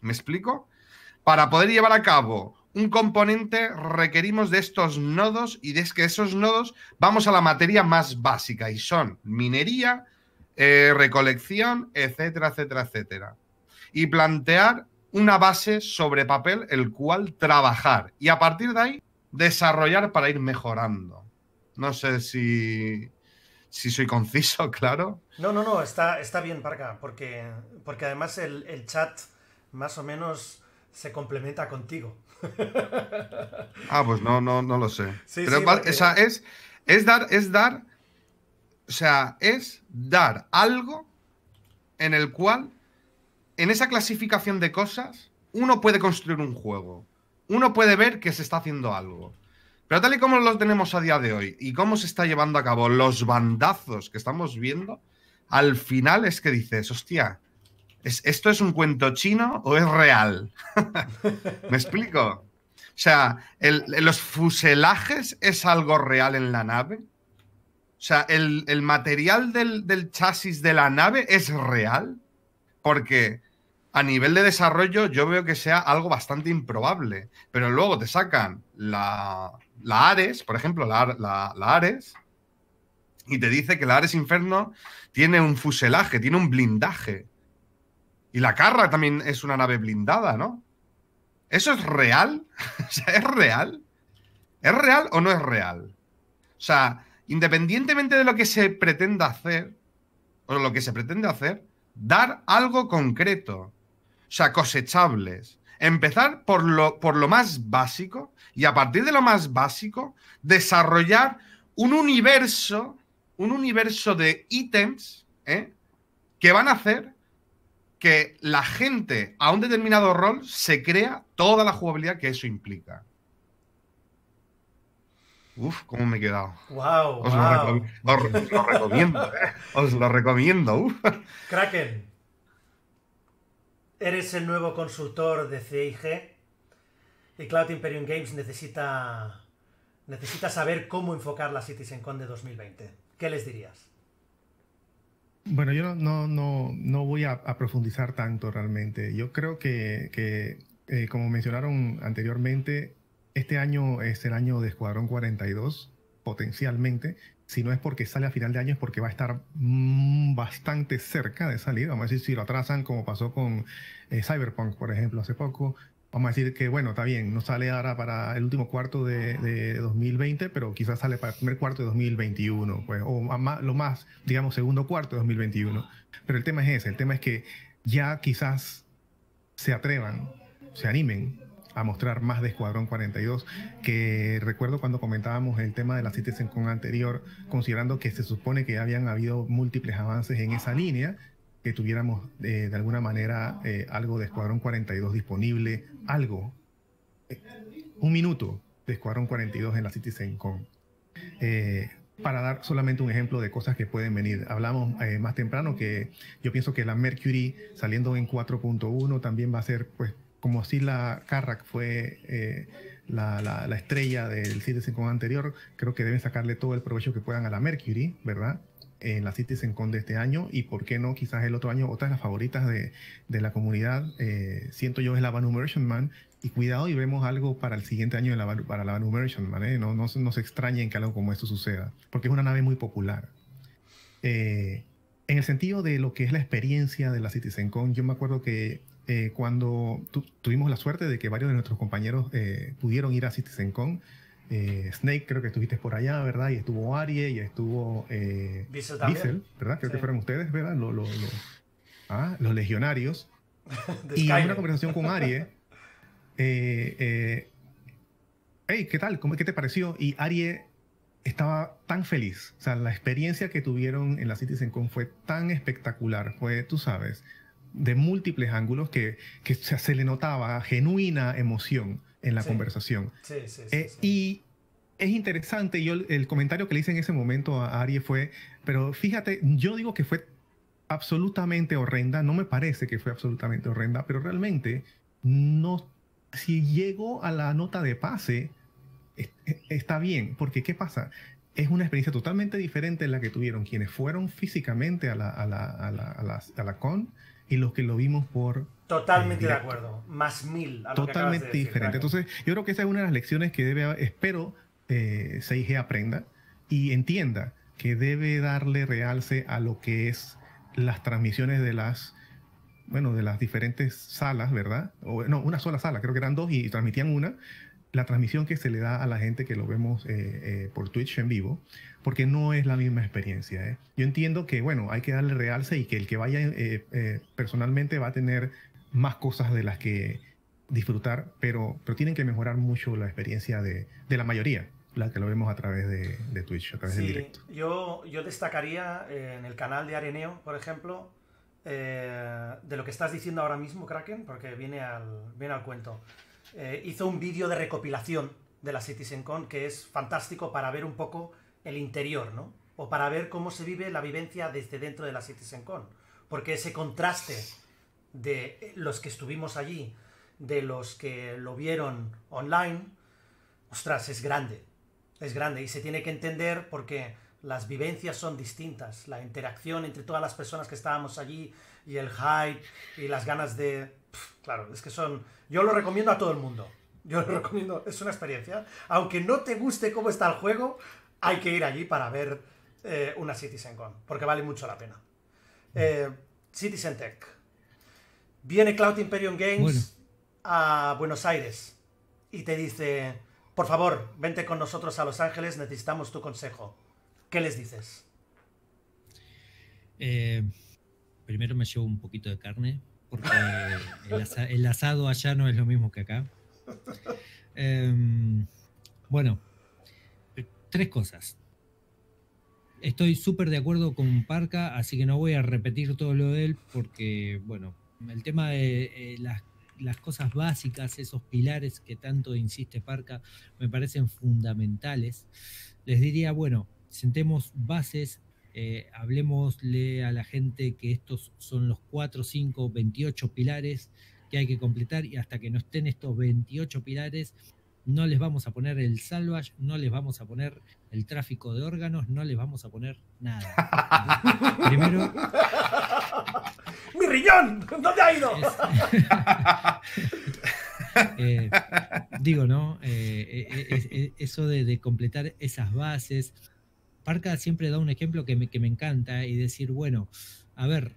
¿Me explico? Para poder llevar a cabo un componente requerimos de estos nodos y de que esos nodos vamos a la materia más básica y son minería, eh, recolección, etcétera, etcétera, etcétera. Y plantear una base sobre papel el cual trabajar y a partir de ahí desarrollar para ir mejorando. No sé si, si soy conciso, claro. No, no, no, está, está bien, Parca, porque, porque además el chat más o menos se complementa contigo ah, pues no, no, no lo sé. es, es dar, es dar, o sea, es dar algo en el cual, en esa clasificación de cosas, uno puede construir un juego. Uno puede ver que se está haciendo algo. Pero tal y como lo tenemos a día de hoy y cómo se está llevando a cabo los bandazos que estamos viendo, al final es que dices, hostia, ¿esto es un cuento chino o es real? ¿Me explico? O sea, ¿los fuselajes es algo real en la nave? O sea, ¿el, material del, chasis de la nave es real? Porque a nivel de desarrollo yo veo que sea algo bastante improbable. Pero luego te sacan la, Ares, por ejemplo, la Ares, y te dice que la Ares Inferno tiene un fuselaje, tiene un blindaje. Y la Carra también es una nave blindada, ¿no? ¿Eso es real? ¿es real? ¿Es real o no es real? O sea, independientemente de lo que se pretenda hacer, o lo que se pretende hacer, dar algo concreto. O sea, cosechables. Empezar por lo, por lo más básico y a partir de lo más básico, desarrollar un universo, un universo de ítems ¿eh? que van a hacer que la gente a un determinado rol se crea toda la jugabilidad que eso implica. Uf, cómo me he quedado. Wow, os, Lo, recomiendo, ¿eh? os lo recomiendo. Kraken, eres el nuevo consultor de CIG y Cloud Imperium Games necesita necesita saber cómo enfocar la cities Con de 2020. ¿Qué les dirías? Bueno, yo no, no, no voy a, profundizar tanto realmente. Yo creo que, eh, como mencionaron anteriormente, este año es el año de Escuadrón 42, potencialmente. Si no es porque sale a final de año, es porque va a estar mm, bastante cerca de salir. Vamos a decir, si lo atrasan, como pasó con eh, Cyberpunk, por ejemplo, hace poco, vamos a decir que, bueno, está bien, no sale ahora para el último cuarto de, 2020, pero quizás sale para el primer cuarto de 2021, pues, o lo más, digamos, segundo cuarto de 2021. Pero el tema es ese, el tema es que ya quizás se atrevan, se animen a mostrar más de Escuadrón 42, que recuerdo cuando comentábamos el tema de la Citizen con anterior, considerando que se supone que habían habido múltiples avances en esa línea, que tuviéramos eh, de alguna manera eh, algo de Escuadrón 42 disponible, algo, eh, un minuto de Escuadrón 42 en la CitizenCon. Eh, para dar solamente un ejemplo de cosas que pueden venir. Hablamos más temprano que yo pienso que la Mercury saliendo en 4.1 también va a ser, pues, como si la Carrack fue la, la, estrella del Citizen anterior, creo que deben sacarle todo el provecho que puedan a la Mercury, ¿verdad? en eh, la Citizen de este año y por qué no quizás el otro año otra de las favoritas de, de la comunidad eh, siento yo es la Vanumersion Man y cuidado y vemos algo para el siguiente año la, para la Vanumersion Man ¿eh? no, no, se extrañen que algo como esto suceda porque es una nave muy popular en el sentido de lo que es la experiencia de la Citizen yo me acuerdo que cuando tuvimos la suerte de que varios de nuestros compañeros pudieron ir a CitizenCon eh, Snake, creo que estuviste por allá, ¿verdad? Y estuvo Arie y estuvo eh, Diesel, ¿verdad? Creo que fueron ustedes, ¿verdad? Ah, los legionarios. y hay una conversación con Arie. Eh, eh, hey, ¿qué tal? ¿Cómo, ¿Qué te pareció? Y Arie estaba tan feliz. O sea, la experiencia que tuvieron en la CitizenCon fue tan espectacular. Fue, tú sabes, de múltiples ángulos que, que se, se, le notaba genuina emoción en la conversación. Sí, eh, sí, Y es interesante, yo el comentario que le hice en ese momento a Ari fue, pero fíjate, yo digo que fue absolutamente horrenda, no me parece que fue absolutamente horrenda, pero realmente no, si llegó a la nota de pase, está bien, porque ¿qué pasa? Es una experiencia totalmente diferente la que tuvieron quienes fueron físicamente a la, a la con y los que lo vimos por Totalmente de acuerdo. Más mil. Totalmente diferente. Entonces, yo creo que esa es una de las lecciones que debe, espero, eh, 6G aprenda y entienda que debe darle realce a lo que es las transmisiones de las bueno, de las diferentes salas, ¿verdad? O, no, una sola sala, creo que eran dos y transmitían una. La transmisión que se le da a la gente que lo vemos eh, eh, por Twitch en vivo, porque no es la misma experiencia. ¿eh? Yo entiendo que, bueno, hay que darle realce y que el que vaya personalmente va a tener más cosas de las que disfrutar, pero, pero tienen que mejorar mucho la experiencia de, de la mayoría, la que lo vemos a través de, Twitch, a través del directo. Yo, yo destacaría eh, en el canal de Areneo, por ejemplo, eh, de lo que estás diciendo ahora mismo, Kraken, porque viene al, viene al cuento. Eh, hizo un vídeo de recopilación de la CitizenCon que es fantástico para ver un poco el interior, ¿no? O para ver cómo se vive la vivencia desde dentro de la CitizenCon. Porque ese contraste de los que estuvimos allí, de los que lo vieron online, ostras, es grande, es grande y se tiene que entender porque las vivencias son distintas, la interacción entre todas las personas que estábamos allí y el hype y las ganas de... claro, es que son... Yo lo recomiendo a todo el mundo, yo lo recomiendo, es una experiencia. Aunque no te guste cómo está el juego, hay que ir allí para ver eh, una Citizen Con, porque vale mucho la pena. Eh, Citizen Tech. Viene Cloud Imperium Games a Buenos Aires y te dice, por favor, vente con nosotros a Los Ángeles, necesitamos tu consejo. ¿Qué les dices? Eh, primero me llevo un poquito de carne, porque el, asado allá no es lo mismo que acá. Em, bueno, tres cosas. Estoy súper de acuerdo con Parca, así que no voy a repetir todo lo de él porque, bueno, el tema de eh, las, cosas básicas, esos pilares que tanto insiste Parca, me parecen fundamentales. Les diría, bueno, sentemos bases, eh, hablemosle a la gente que estos son los 4, 5, 28 pilares que hay que completar y hasta que no estén estos 28 pilares no les vamos a poner el salvage, no les vamos a poner el tráfico de órganos, no les vamos a poner nada. Primero. ¡Mi riñón! ¿Dónde ha ido? Eh, digo, ¿no? Eh, eh, eso de, completar esas bases. Parca siempre da un ejemplo que me, que me encanta y decir, bueno, a ver,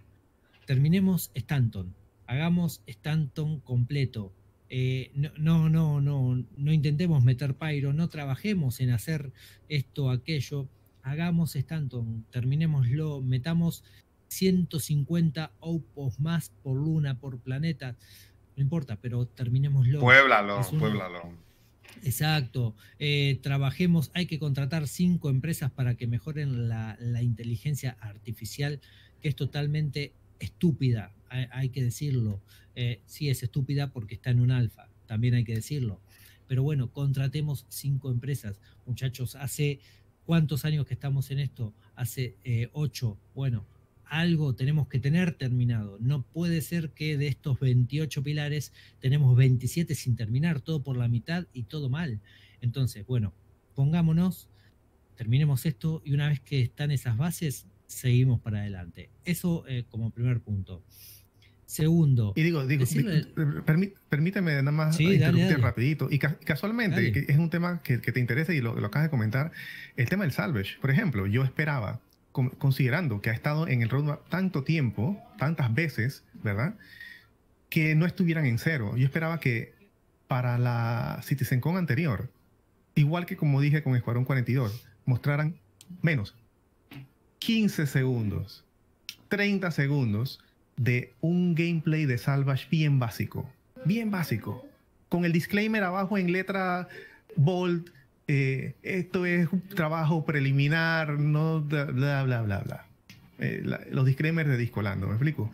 terminemos Stanton, hagamos Stanton completo, eh, no, no, no, no, intentemos meter pyro, no trabajemos en hacer esto, aquello, hagamos Stanton, terminémoslo, metamos 150 opos más por luna, por planeta, no importa, pero terminémoslo. Pueblalo, pueblalo. Exacto. Eh, trabajemos, hay que contratar cinco empresas para que mejoren la, la, inteligencia artificial, que es totalmente estúpida, hay, que decirlo. Eh, sí, es estúpida porque está en un alfa, también hay que decirlo. Pero bueno, contratemos cinco empresas. Muchachos, hace cuántos años que estamos en esto? Hace eh, ocho. Bueno, algo tenemos que tener terminado. No puede ser que de estos 28 pilares tenemos 27 sin terminar, todo por la mitad y todo mal. Entonces, bueno, pongámonos, terminemos esto y una vez que están esas bases, seguimos para adelante. Eso eh, como primer punto. Segundo. Y digo, digo permíteme nada más sí, eh, rapidito. Y casualmente, es un tema que, te interesa y lo, acabas de comentar, el tema del salvage. Por ejemplo, yo esperaba, considerando que ha estado en el roadmap tanto tiempo, tantas veces, ¿verdad? Que no estuvieran en cero. Yo esperaba que para la CitizenCon anterior, igual que como dije con Escuadrón 42, mostraran menos, 15 segundos, 30 segundos de un gameplay de Salvage bien básico, bien básico, con el disclaimer abajo en letra bold, eh, esto es un trabajo preliminar, no bla bla bla bla. Eh, los disclaimers de Discolando, ¿me explico?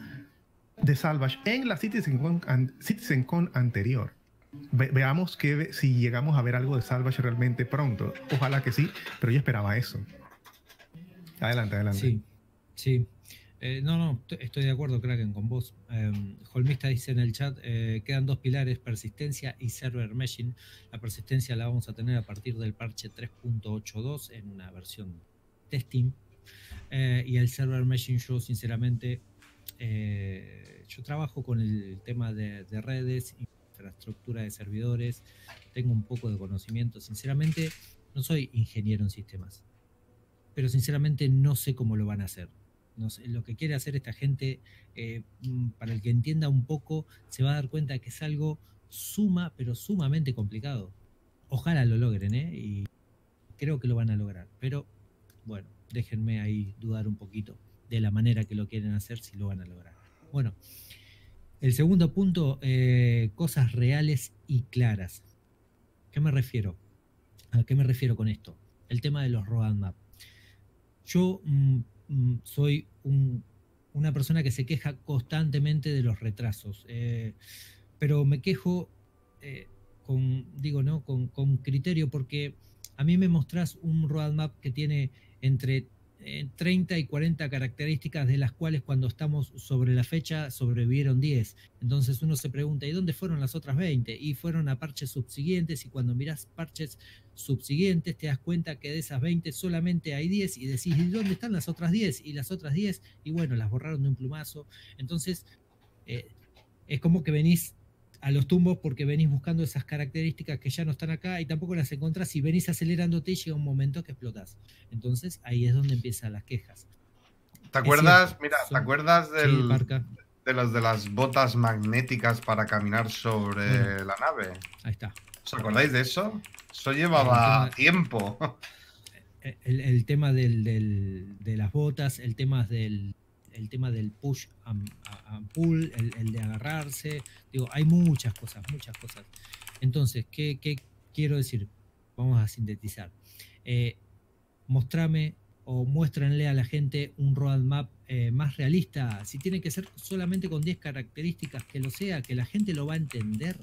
De Salvage en la CitizenCon con anterior. veamos que, si llegamos a ver algo de Salvage realmente pronto. Ojalá que sí, pero yo esperaba eso. Adelante, adelante. Sí, sí. Eh, no, no, estoy de acuerdo, Kraken, con vos. Em, Holmista dice en el chat, eh, quedan dos pilares, persistencia y server meshing. La persistencia la vamos a tener a partir del parche 3.82 en una versión testing. Eh, y el server meshing yo sinceramente, yo trabajo con el tema de redes, infraestructura de servidores, tengo un poco de conocimiento. Sinceramente, no soy ingeniero en sistemas pero sinceramente no sé cómo lo van a hacer. No sé, lo que quiere hacer esta gente, eh, mm, para el que entienda un poco, se va a dar cuenta que es algo suma, pero sumamente complicado. Ojalá lo logren, ¿eh? Y creo que lo van a lograr, pero bueno, déjenme ahí dudar un poquito de la manera que lo quieren hacer, si lo van a lograr. Bueno, el segundo punto, eh, cosas reales y claras. ¿Qué me refiero? ¿A qué me refiero con esto? El tema de los roadmap. Yo mm, mm, soy una persona que se queja constantemente de los retrasos, eh, pero me quejo eh, con, digo, ¿no? Con, con criterio, porque a mí me mostrás un roadmap que tiene entre 30 eh, y 40 características de las cuales cuando estamos sobre la fecha sobrevivieron 10. Entonces uno se pregunta, ¿y dónde fueron las otras 20? Y fueron a parches subsiguientes y cuando mirás parches subsiguientes te das cuenta que de esas 20 solamente hay 10 y decís, ¿y dónde están las otras 10? Y las otras 10, y bueno, las borraron de un plumazo. Entonces... Eh, es como que venís a los tumbos porque venís buscando esas características que ya no están acá y tampoco las encontrás y venís acelerándote y llega un momento que explotas. Entonces ahí es donde empiezan las quejas. ¿Te acuerdas, mira, ¿te acuerdas del, de, las, de las botas magnéticas para caminar sobre la nave? Ahí está. ¿Os acordáis de eso? Eso llevaba tiempo. El, tema de las botas, el tema del, el tema del push and, uh, pull, el, de agarrarse. Digo, hay muchas cosas, muchas cosas. Entonces, ¿qué, quiero decir? Vamos a sintetizar. Eh, mostrame o muéstranle a la gente un roadmap eh, más realista. Si tiene que ser solamente con 10 características, que lo sea, que la gente lo va a entender.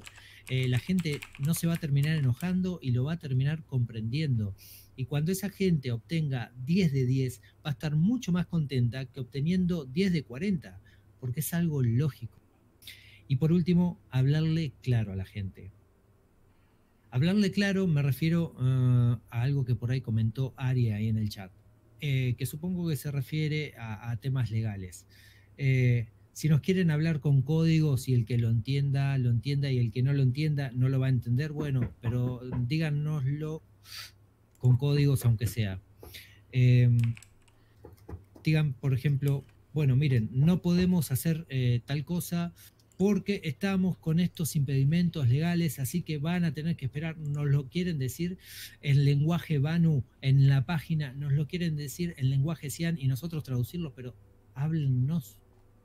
Eh, la gente no se va a terminar enojando y lo va a terminar comprendiendo. Y cuando esa gente obtenga 10 de 10, va a estar mucho más contenta que obteniendo 10 de 40, porque es algo lógico. Y por último, hablarle claro a la gente. Hablarle claro me refiero eh, a algo que por ahí comentó Aria ahí en el chat, eh, que supongo que se refiere a, temas legales. Eh, si nos quieren hablar con códigos y el que lo entienda, lo entienda y el que no lo entienda, no lo va a entender, bueno, pero díganoslo con códigos aunque sea. Em, digan, por ejemplo, bueno, miren, no podemos hacer eh, tal cosa porque estamos con estos impedimentos legales, así que van a tener que esperar, nos lo quieren decir en lenguaje Banu, en la página, nos lo quieren decir en lenguaje Cian y nosotros traducirlo, pero háblennos,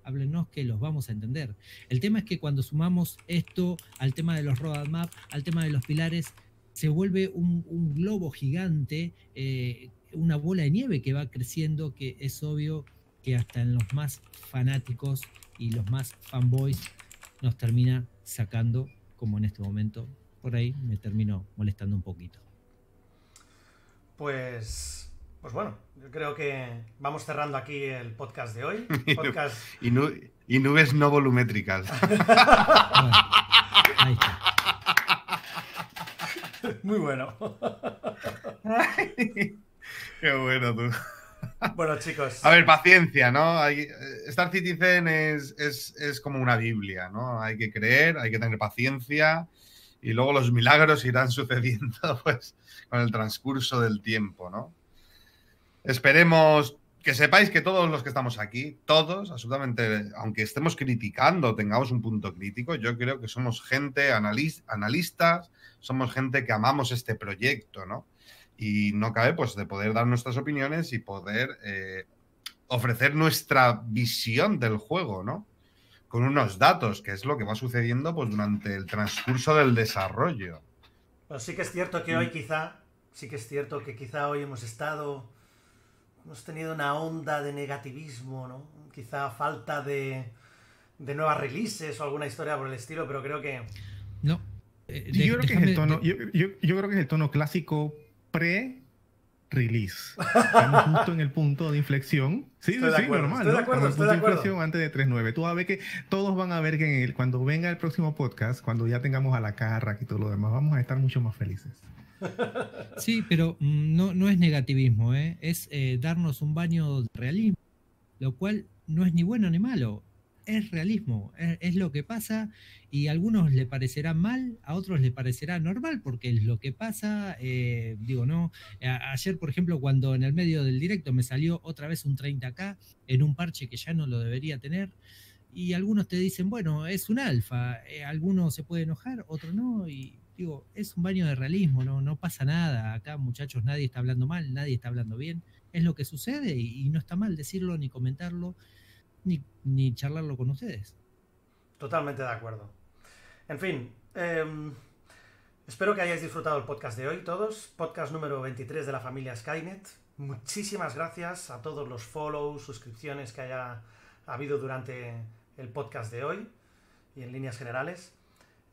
háblenos que los vamos a entender. El tema es que cuando sumamos esto al tema de los roadmap, al tema de los pilares, se vuelve un, globo gigante, eh, una bola de nieve que va creciendo, que es obvio que hasta en los más fanáticos y los más fanboys nos termina sacando, como en este momento, por ahí me termino molestando un poquito. Pues, pues bueno, yo creo que vamos cerrando aquí el podcast de hoy. y, nubes no volumétricas. ahí está. Muy bueno. Qué bueno tú. Bueno, chicos. A ver, paciencia, ¿no? Hay, eh, Star Citizen es, es, como una Biblia, ¿no? Hay que creer, hay que tener paciencia y luego los milagros irán sucediendo pues, con el transcurso del tiempo, ¿no? Esperemos que sepáis que todos los que estamos aquí, todos, absolutamente, aunque estemos criticando, tengamos un punto crítico, yo creo que somos gente analis analistas, somos gente que amamos este proyecto, ¿no? Y no cabe, pues, de poder dar nuestras opiniones y poder eh, ofrecer nuestra visión del juego, ¿no? Con unos datos, que es lo que va sucediendo, pues, durante el transcurso del desarrollo. Pero sí que es cierto que mm. hoy quizá, sí que es cierto que quizá hoy hemos estado hemos tenido una onda de negativismo, ¿no? Quizá falta de, nuevas releases o alguna historia por el estilo, pero creo que... No. yo, creo que es el tono, clásico pre release. Estamos justo en el punto de inflexión. Sí, sí, de acuerdo, normal. Estoy ¿no? de acuerdo, de inflexión antes de 3.9. Tú que todos van a ver que en cuando venga el próximo podcast, cuando ya tengamos a la carra y todo lo demás, vamos a estar mucho más felices. Sí, pero mm, no, no es negativismo, ¿eh? es eh, darnos un baño de realismo, lo cual no es ni bueno ni malo, es realismo, es, lo que pasa y a algunos le parecerá mal, a otros le parecerá normal, porque es lo que pasa, eh, digo, no, ayer por ejemplo cuando en el medio del directo me salió otra vez un 30K en un parche que ya no lo debería tener. Y algunos te dicen, bueno, es un alfa, algunos se puede enojar, otro no, y digo, es un baño de realismo, no, no pasa nada. Acá, muchachos, nadie está hablando mal, nadie está hablando bien. Es lo que sucede y, no está mal decirlo, ni comentarlo, ni, charlarlo con ustedes. Totalmente de acuerdo. En fin, em, espero que hayáis disfrutado el podcast de hoy todos. Podcast número 23 de la familia Skynet. Muchísimas gracias a todos los follows, suscripciones que haya habido durante el podcast de hoy y en líneas generales.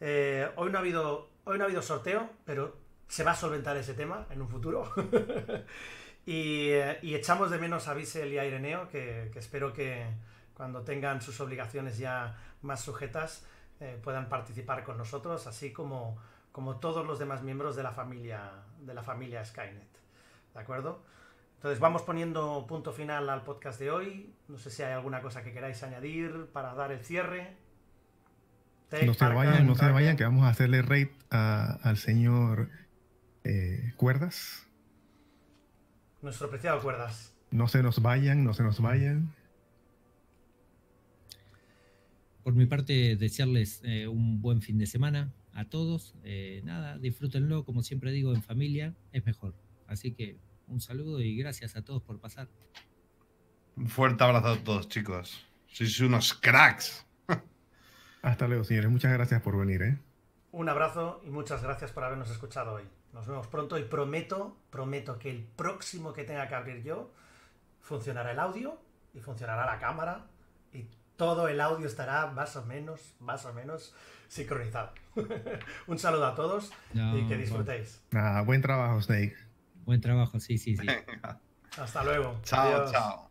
Eh, hoy no ha habido hoy no ha habido sorteo, pero se va a solventar ese tema en un futuro. Eh, y, echamos de menos a Bisel y a Ireneo, que, espero que cuando tengan sus obligaciones ya más sujetas eh, puedan participar con nosotros, así como, como todos los demás miembros de la familia, de la familia Skynet. ¿De acuerdo? Entonces vamos poniendo punto final al podcast de hoy. No sé si hay alguna cosa que queráis añadir para dar el cierre no se vayan, no se vayan, que vamos a hacerle raid al señor eh, Cuerdas. Nuestro apreciado Cuerdas. No se nos vayan, no se nos vayan. Por mi parte, desearles eh, un buen fin de semana a todos. Eh, nada, disfrútenlo, como siempre digo, en familia es mejor. Así que un saludo y gracias a todos por pasar. Un fuerte abrazo a todos, chicos. Sois unos cracks. Hasta luego, señores. Muchas gracias por venir. ¿eh? Un abrazo y muchas gracias por habernos escuchado hoy. Nos vemos pronto y prometo, prometo que el próximo que tenga que abrir yo funcionará el audio y funcionará la cámara y todo el audio estará más o menos, más o menos sincronizado. Un saludo a todos y que disfrutéis. Ah, buen trabajo, Snake. Buen trabajo, sí, sí, sí. Hasta luego. chao, chao.